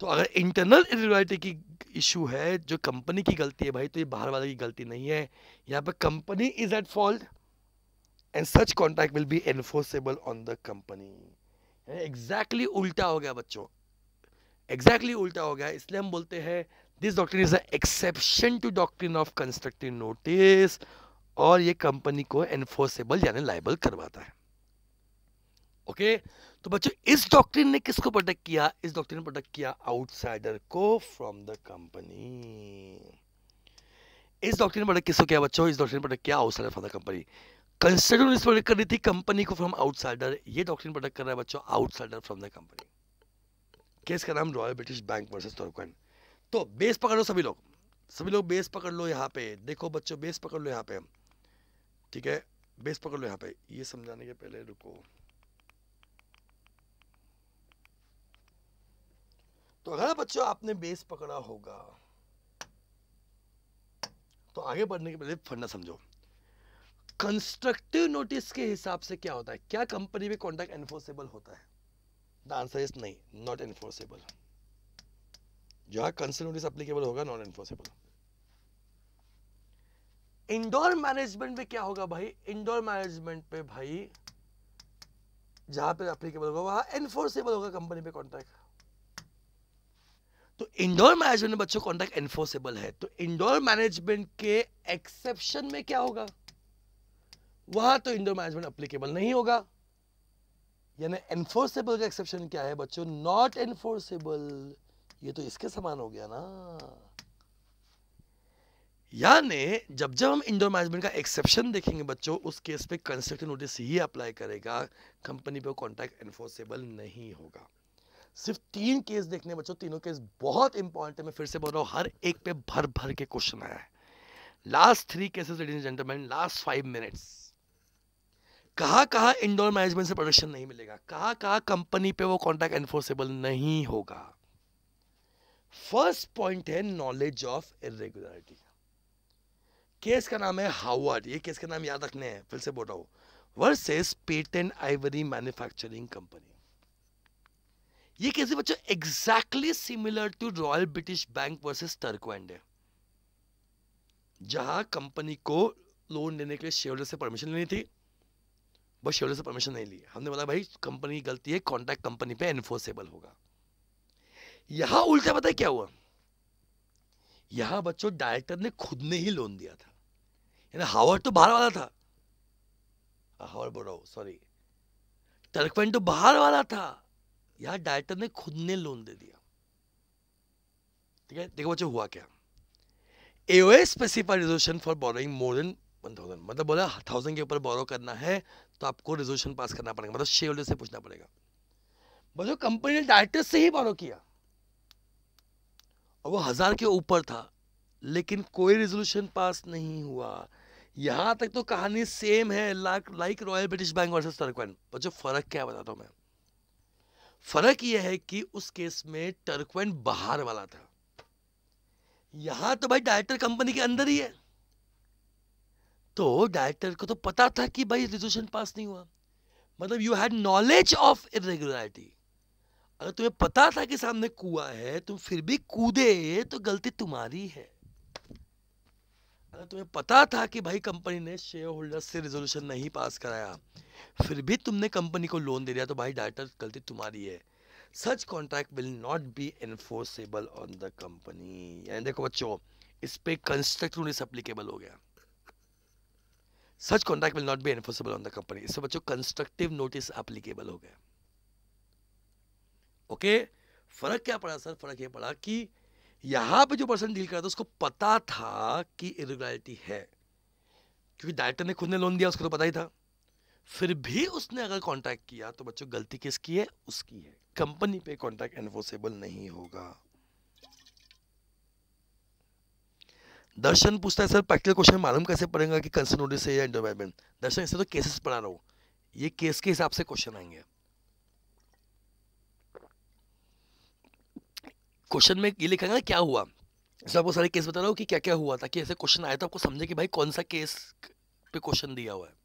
[SPEAKER 1] तो अगर इंटरनल इरेगुलरिटी की इशू है जो कंपनी की गलती है भाई तो ये बाहर वाले की गलती नहीं है यहाँ पर company is at fault and such contract will be enforceable on the company exactly उल्टा हो गया बच्चों एग्जैक्टली exactly उल्टा हो गया इसलिए हम बोलते हैं this doctrine is a exception to doctrine of constructive notice और ये कंपनी को एनफोर्सेबल यानी लाइबल करवाता है ओके तो बच्चों इस डॉक्ट्रिन ने किसको प्रोटेक्ट किया इस डॉक्ट्रिन ने प्रोटेक्ट किया आउटसाइडर को फ्रॉम द कंपनी इस डॉक्ट्रिन ने प्रोटेक्ट किसको किया बच्चों इस डॉक्ट्रिन ने प्रोटेक्ट किया आउटसाइडर फ्रॉम द कंपनी कंस्टेंटिन इस प्रोटेक्ट कर रही थी कंपनी को फ्रॉम आउटसाइडर ये डॉक्ट्रिन प्रोटेक्ट कर रहा है बच्चों outsider from the company case का नाम royal British bank versus Turquand तो बेस पकड़ो सभी लोग सभी लोग बेस पकड़ लो यहाँ पे देखो बच्चों बेस पकड़ लो यहाँ पे ठीक है बेस पकड़ लो यहाँ पे ये समझाने के पहले रुको तो अगर बच्चों आपने बेस पकड़ा होगा तो आगे बढ़ने के पहले फंडा समझो कंस्ट्रक्टिव नोटिस के हिसाब से क्या होता है क्या कंपनी में कॉन्ट्रैक्ट एनफोर्सेबल होता है द आंसर इज नहीं नॉट एनफोर्सेबल जहां कंस्ट्रक्ट नोटिस अप्लीकेबल होगा नॉट एनफोर्सेबल इंडोर मैनेजमेंट में क्या होगा भाई इंडोर मैनेजमेंट पे भाई जहां पे अप्लीकेबल होगा वहां एनफोर्सेबल होगा कंपनी पे कॉन्ट्रैक्ट तो इंडोर मैनेजमेंट में बच्चों कॉन्टैक्ट एनफोर्सेबल है तो इंडोर मैनेजमेंट के एक्सेप्शन में क्या होगा वहां तो इंडोर मैनेजमेंट अप्लीकेबल नहीं होगा यानी एनफोर्सेबल का एक्सेप्शन क्या है बच्चों नॉट एनफोर्सेबल ये तो इसके समान हो गया ना यानी जब जब हम इंडोर मैनेजमेंट का एक्सेप्शन देखेंगे बच्चों उस केस पे कंस्ट्रक्टिव नोटिस ही अप्लाई करेगा कंपनी पे कॉन्ट्रैक्ट एनफोर्सेबल नहीं होगा सिर्फ तीन केस देखने बच्चों तीनों केस बहुत इंपॉर्टेंट है मैं फिर से बोल रहा हूँ हर एक पे भर भर के क्वेश्चन आया है last three cases ladies gentleman last five minutes कहा कहा इंडोर मैनेजमेंट से प्रोडक्शन नहीं मिलेगा कहा कहा कंपनी पे वो कॉन्ट्रैक्ट एनफोर्सेबल नहीं होगा फर्स्ट पॉइंट है नॉलेज ऑफ इरेगुलरिटी केस का नाम है हावर्ड ये केस का नाम याद रखने हैं फिर से बोल रहा हूँ versus patent ivory manufacturing company ये कैसे बच्चों exactly similar to royal British bank versus Turquand and है जहां कंपनी को लोन लेने के लिए शेयर से परमिशन लेनी थी बस शेयर से परमिशन नहीं ली हमने बोला भाई कंपनी गलती है कॉन्ट्रैक्ट कंपनी पे एनफोर्सेबल होगा यहां उल्टा पता है क्या हुआ यहां बच्चों डायरेक्टर ने खुद ने ही लोन दिया था यानी तो बाहर वाला था हावर बोल रहा सॉरी टर्कवेन तो बाहर वाला था यार डायरेक्टर ने खुद ने लोन दे दिया ठीक है देखो बच्चों हुआ क्या AOA specified resolution for borrowing more than one thousand मतलब बोला थाउजेंड के ऊपर बोरो करना है तो आपको रिजोल्यूशन पास करना पड़ेगा मतलब शेयर होल्डर से पूछना पड़ेगा बच्चों कंपनी ने डायरेक्टर से ही बोरो किया और वो हज़ार के ऊपर था लेकिन कोई रिजोल्यूशन पास नहीं हुआ यहां तक तो कहानी सेम है like royal British bank versus Turquand बच्चों फ़र्क क्या बताता हूँ मैं फर्क यह है कि उस केस में टर्कवाइन बाहर वाला था यहां तो भाई डायरेक्टर कंपनी के अंदर ही है तो डायरेक्टर को तो पता था कि भाई रिजोल्यूशन पास नहीं हुआ मतलब you had knowledge of irregularity अगर तुम्हें पता था कि सामने कुआ है तुम फिर भी कूदे तो गलती तुम्हारी है तुम्हें पता था कि भाई कंपनी ने शेयर होल्डर्स से रेजोल्यूशन नहीं पास कराया फिर भी तुमने कंपनी को लोन दे दिया तो भाई डायरेक्टर गलती तुम्हारी है such contract will not be enforceable on the company यानी देखो बच्चों इस पे कंस्ट्रक्ट रूल इस एप्लीकेबल हो गया such contract will not be enforceable on the company इससे बच्चों कंस्ट्रक्टिव नोटिस एप्लीकेबल हो गया ओके okay? फर्क क्या पड़ा सर फर्क ये पड़ा कि यहां पे जो पर्सन डील कर रहा था उसको पता था कि इरेगुलरिटी है क्योंकि डायरेक्टर ने खुद ने लोन दिया उसको तो पता ही था फिर भी उसने अगर कॉन्टैक्ट किया तो बच्चों गलती किसकी है उसकी है कंपनी पे कॉन्टैक्ट एनफोर्सेबल नहीं होगा दर्शन पूछता है सर प्रैक्टिकल क्वेश्चन मालूम कैसे पड़ेगा कि कंसर्न नोटिस है या इंटरवाइमेंट दर्शन इससे तो केसेस पढ़ा रहा हूँ ये केस के हिसाब से क्वेश्चन आएंगे क्वेश्चन में ये लिखा है ना क्या हुआ इसमें आपको सारे केस बता रहा हूँ कि क्या क्या हुआ ताकि ऐसे क्वेश्चन आए तो आपको समझे कि भाई कौन सा केस पे क्वेश्चन दिया हुआ है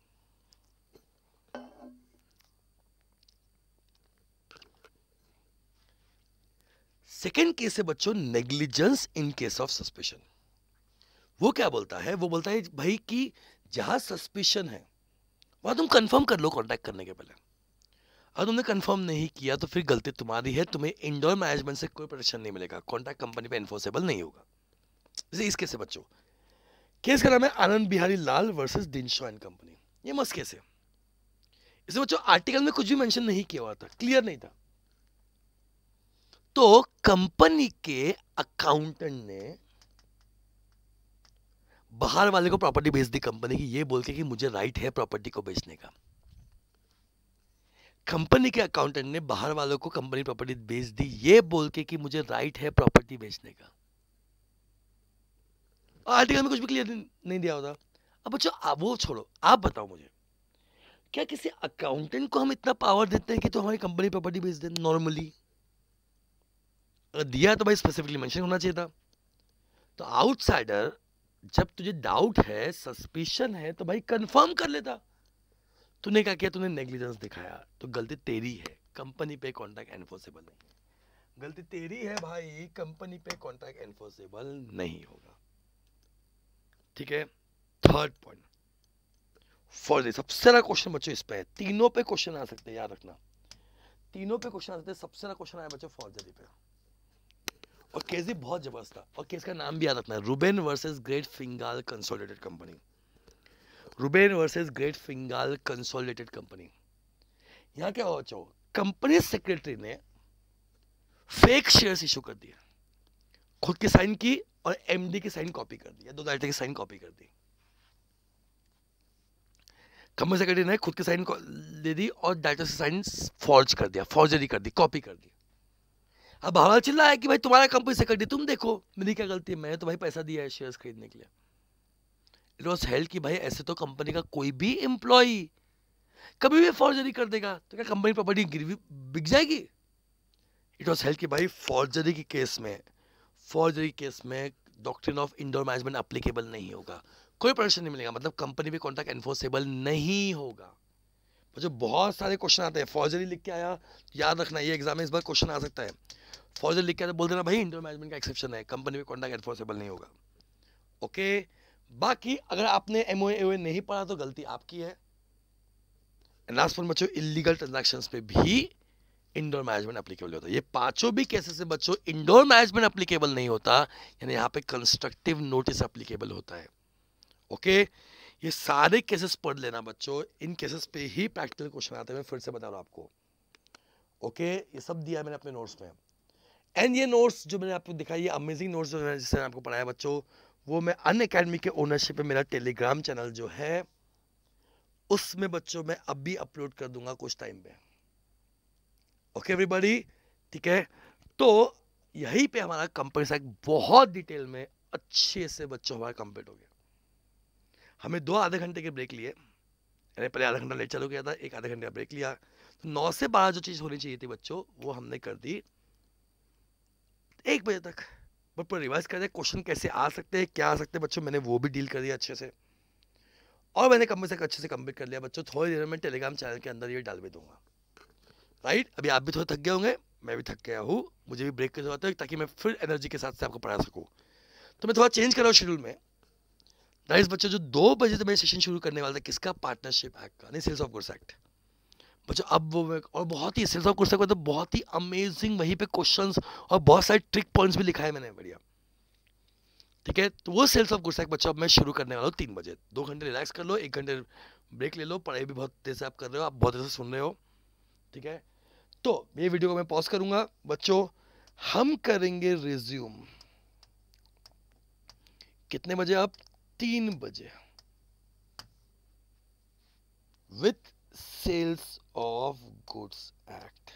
[SPEAKER 1] सेकेंड केस है बच्चों negligence in case of suspicion वो क्या बोलता है वो बोलता है भाई कि जहां सस्पेशन है वहां तुम कंफर्म कर लो कांटेक्ट करने के पहले अगर तुमने कंफर्म नहीं किया तो फिर गलती तुम्हारी है तुम्हें इंडोर मैनेजमेंट से कोई प्रोटेक्शन नहीं मिलेगा कॉन्ट्रैक्ट कंपनी पे इन्फोर्सेबल नहीं होगा जैसे इस केस से बच्चों केस का नाम है Anand Bihari Lal versus Dinshaw and company ये मस्त केस है इसे बच्चों आर्टिकल में कुछ भी मेंशन नहीं किया हुआ था क्लियर नहीं था तो कंपनी के अकाउंटेंट ने बाहर वाले को प्रॉपर्टी बेच दी कंपनी की ये बोल के कि मुझे राइट है प्रॉपर्टी को बेचने का कंपनी के अकाउंटेंट ने बाहर वालों को कंपनी प्रॉपर्टी बेच दी ये बोल के कि मुझे राइट है प्रॉपर्टी बेचने का आर्टिकल में कुछ भी क्लियर नहीं दिया होता अब अच्छा वो छोड़ो आप बताओ मुझे क्या किसी अकाउंटेंट को हम इतना पावर देते हैं कि तो हमारी कंपनी प्रॉपर्टी बेच दे नॉर्मली अगर दिया तो भाई स्पेसिफिकली मेंशन होना चाहिए था तो आउटसाइडर जब तुझे डाउट है सस्पिशन है तो भाई कंफर्म कर लेता तूने क्या किया तूने नेग्लिजेंस दिखाया तो गलती तेरी है कंपनी पे कॉन्ट्रैक्ट एनफोर्सेबल नहीं गलती तेरी है भाई कंपनी पे कॉन्ट्रैक्ट एनफोर्सेबल नहीं होगा ठीक है थर्ड पॉइंट फॉर दिस सबसे ज्यादा क्वेश्चन बच्चों इस पे तीनों पे क्वेश्चन आ सकते हैं याद रखना तीनों पे क्वेश्चन आ सकते हैं सबसे ज्यादा क्वेश्चन आया बच्चों फॉर्जरी पे और केस भी बहुत जबरदस्त था और केस का नाम भी याद रखना है Ruben versus great Fingall consolidated company Ruben versus great Fingall consolidated company यहां क्या हो चो कंपनी सेक्रेटरी ने फेक शेयर्स इशू कर दिए खुद की साइन की और एमडी की साइन कॉपी कर दिया दो डायरेक्टर की साइन कॉपी कर दी कंपनी सेक्रेटरी ने खुद की साइन दे दी और डायरेक्टर से साइन फॉर्ज कर दिया फॉर्जरी कर दी कॉपी कर दी अब हवा चिल्ला है कि भाई तुम्हारा कंपनी सेक्रेटरी तुम देखो मेरी क्या गलती है मैंने तो भाई पैसा दिया है शेयर्स खरीदने के लिए इट वॉज हेल्ड कि भाई ऐसे तो कंपनी का कोई भी एम्प्लॉय कभी भी फॉर्जरी कर देगा तो क्या कंपनी प्रॉपर्टी गिरवी बिक जाएगी इट वॉज हेल्ड कि भाई फॉर्जरी के केस में फॉर्जरी केस में doctrine of indoor management applicable नहीं होगा कोई प्रश्न नहीं मिलेगा मतलब कंपनी में कॉन्ट्रैक्ट एनफोर्सेबल नहीं होगा मुझे बहुत सारे क्वेश्चन आते हैं फॉर्जरी लिख के आया याद रखना ये एग्जाम में इस बार क्वेश्चन आ सकता है फॉर्जरी लिख के आया तो बोल देना भाई इंडोर मैनेजमेंट का एक्सेप्शन है कंपनी में कॉन्ट्रैक्ट एनफोर्सेबल नहीं होगा ओके okay? बाकी अगर आपने एम ओ नहीं पढ़ा तो गलती आपकी है लास्ट पर बच्चों इलीगल ट्रांजेक्शन पे भी इंडोर मैनेजमेंट अप्लीकेबल होता है ये पांचों भी केसेस से बच्चों इंडोर मैनेजमेंट अप्लीकेबल नहीं होता यानी यहाँ पे कंस्ट्रक्टिव नोटिस अप्लीकेबल होता है ओके ये सारे केसेस पढ़ लेना बच्चों इन केसेस पे ही प्रैक्टिकल क्वेश्चन आते हैं मैं फिर से बता रहा हूँ आपको ओके ये सब दिया है मैंने अपने नोट्स में एंड ये नोट्स जो मैंने आपको दिखाई ये अमेजिंग नोट्स जो मैंने जिससे आपको पढ़ाया बच्चों वो मैं अन अकेडमी के ओनरशिप में मेरा टेलीग्राम चैनल जो है उसमें बच्चों मैं अब भी अपलोड कर दूंगा कुछ टाइम पे ओके एवरीबॉडी ठीक है तो यहीं पे हमारा कंपनी साइक बहुत डिटेल में अच्छे से बच्चों हमारा कंप्लीट हो गया हमें दो आधे घंटे के ब्रेक लिए अरे पहले आधा घंटा लेट चालू किया था एक आधे घंटे का ब्रेक लिया तो नौ से बारह जो चीज़ होनी चाहिए थी बच्चों वो हमने कर दी एक बजे तक बट पर रिवाइज कर दिया क्वेश्चन कैसे आ सकते हैं क्या आ सकते हैं बच्चों मैंने वो भी डील कर दिया अच्छे से और मैंने कम से कम अच्छे से कम्प्लीट कर लिया बच्चों थोड़ी देर में टेलीग्राम चैनल के अंदर ये डाल भी दूंगा राइट अभी आप भी थोड़े थक गए होंगे मैं भी थक गया हूँ मुझे भी ब्रेक की जरूरत है ताकि मैं फिर एनर्जी के साथ से आपको पढ़ा सकूँ तो मैं थोड़ा चेंज कर रहा हूँ शेड्यूल में राइट बच्चों जो दो बजे से मैं सेशन शुरू करने वाला था किसका पार्टनरशिप एक्ट का नहीं सेल्स ऑफ गुड्स एक्ट बच्चों अब वो और बहुत ही सिर्फ कुर्सा को तो बहुत ही अमेजिंग वहीं पे क्वेश्चंस और बहुत सारे ट्रिक पॉइंट्स भी लिखा है मैंने बढ़िया ठीक है तो वो सेल्स ऑफ गुस्सा बच्चों अब मैं शुरू करने वाला हूँ तीन बजे दो घंटे रिलैक्स कर लो एक घंटे ब्रेक ले लो पढ़ाई भी बहुत तेज से आप कर रहे हो आप बहुत देर से सुन रहे हो ठीक है तो ये वीडियो को मैं पॉज करूंगा बच्चों हम करेंगे रिज्यूम कितने बजे आप तीन बजे with sales of Goods Act.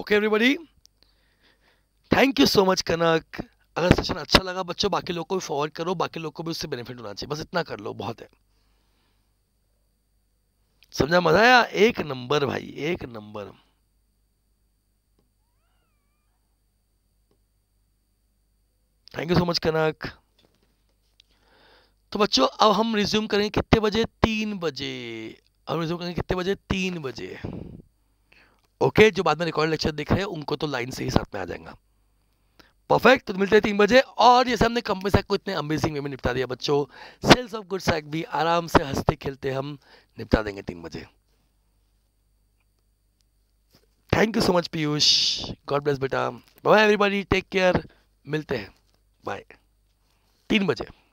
[SPEAKER 1] Okay everybody thank you so much Kanak अगर सेशन अच्छा लगा बच्चों बाकी लोगों को भी फॉरवर्ड करो बाकी लोगों को भी उससे बेनिफिट होना चाहिए बस इतना कर लो बहुत है समझा मजा आया एक नंबर भाई एक number thank you so much Kanak तो बच्चों अब हम रिज्यूम करेंगे कितने बजे तीन बजे हम रिज्यूम करेंगे कितने बजे तीन बजे ओके जो बाद में रिकॉर्ड लेक्चर देख रहे हैं उनको तो लाइन से ही साथ में आ जाएगा परफेक्ट तो मिलते हैं तीन बजे और जैसे हमने कंपनी सैक को इतने अमेजिंग वे में निपटा दिया बच्चों सेल्स ऑफ गुड सैक भी आराम से हंसते खेलते हम निपटा देंगे तीन बजे thank you so much Piyush god bless बेटा बाय एवरीबॉडी टेक केयर मिलते हैं बाय तीन बजे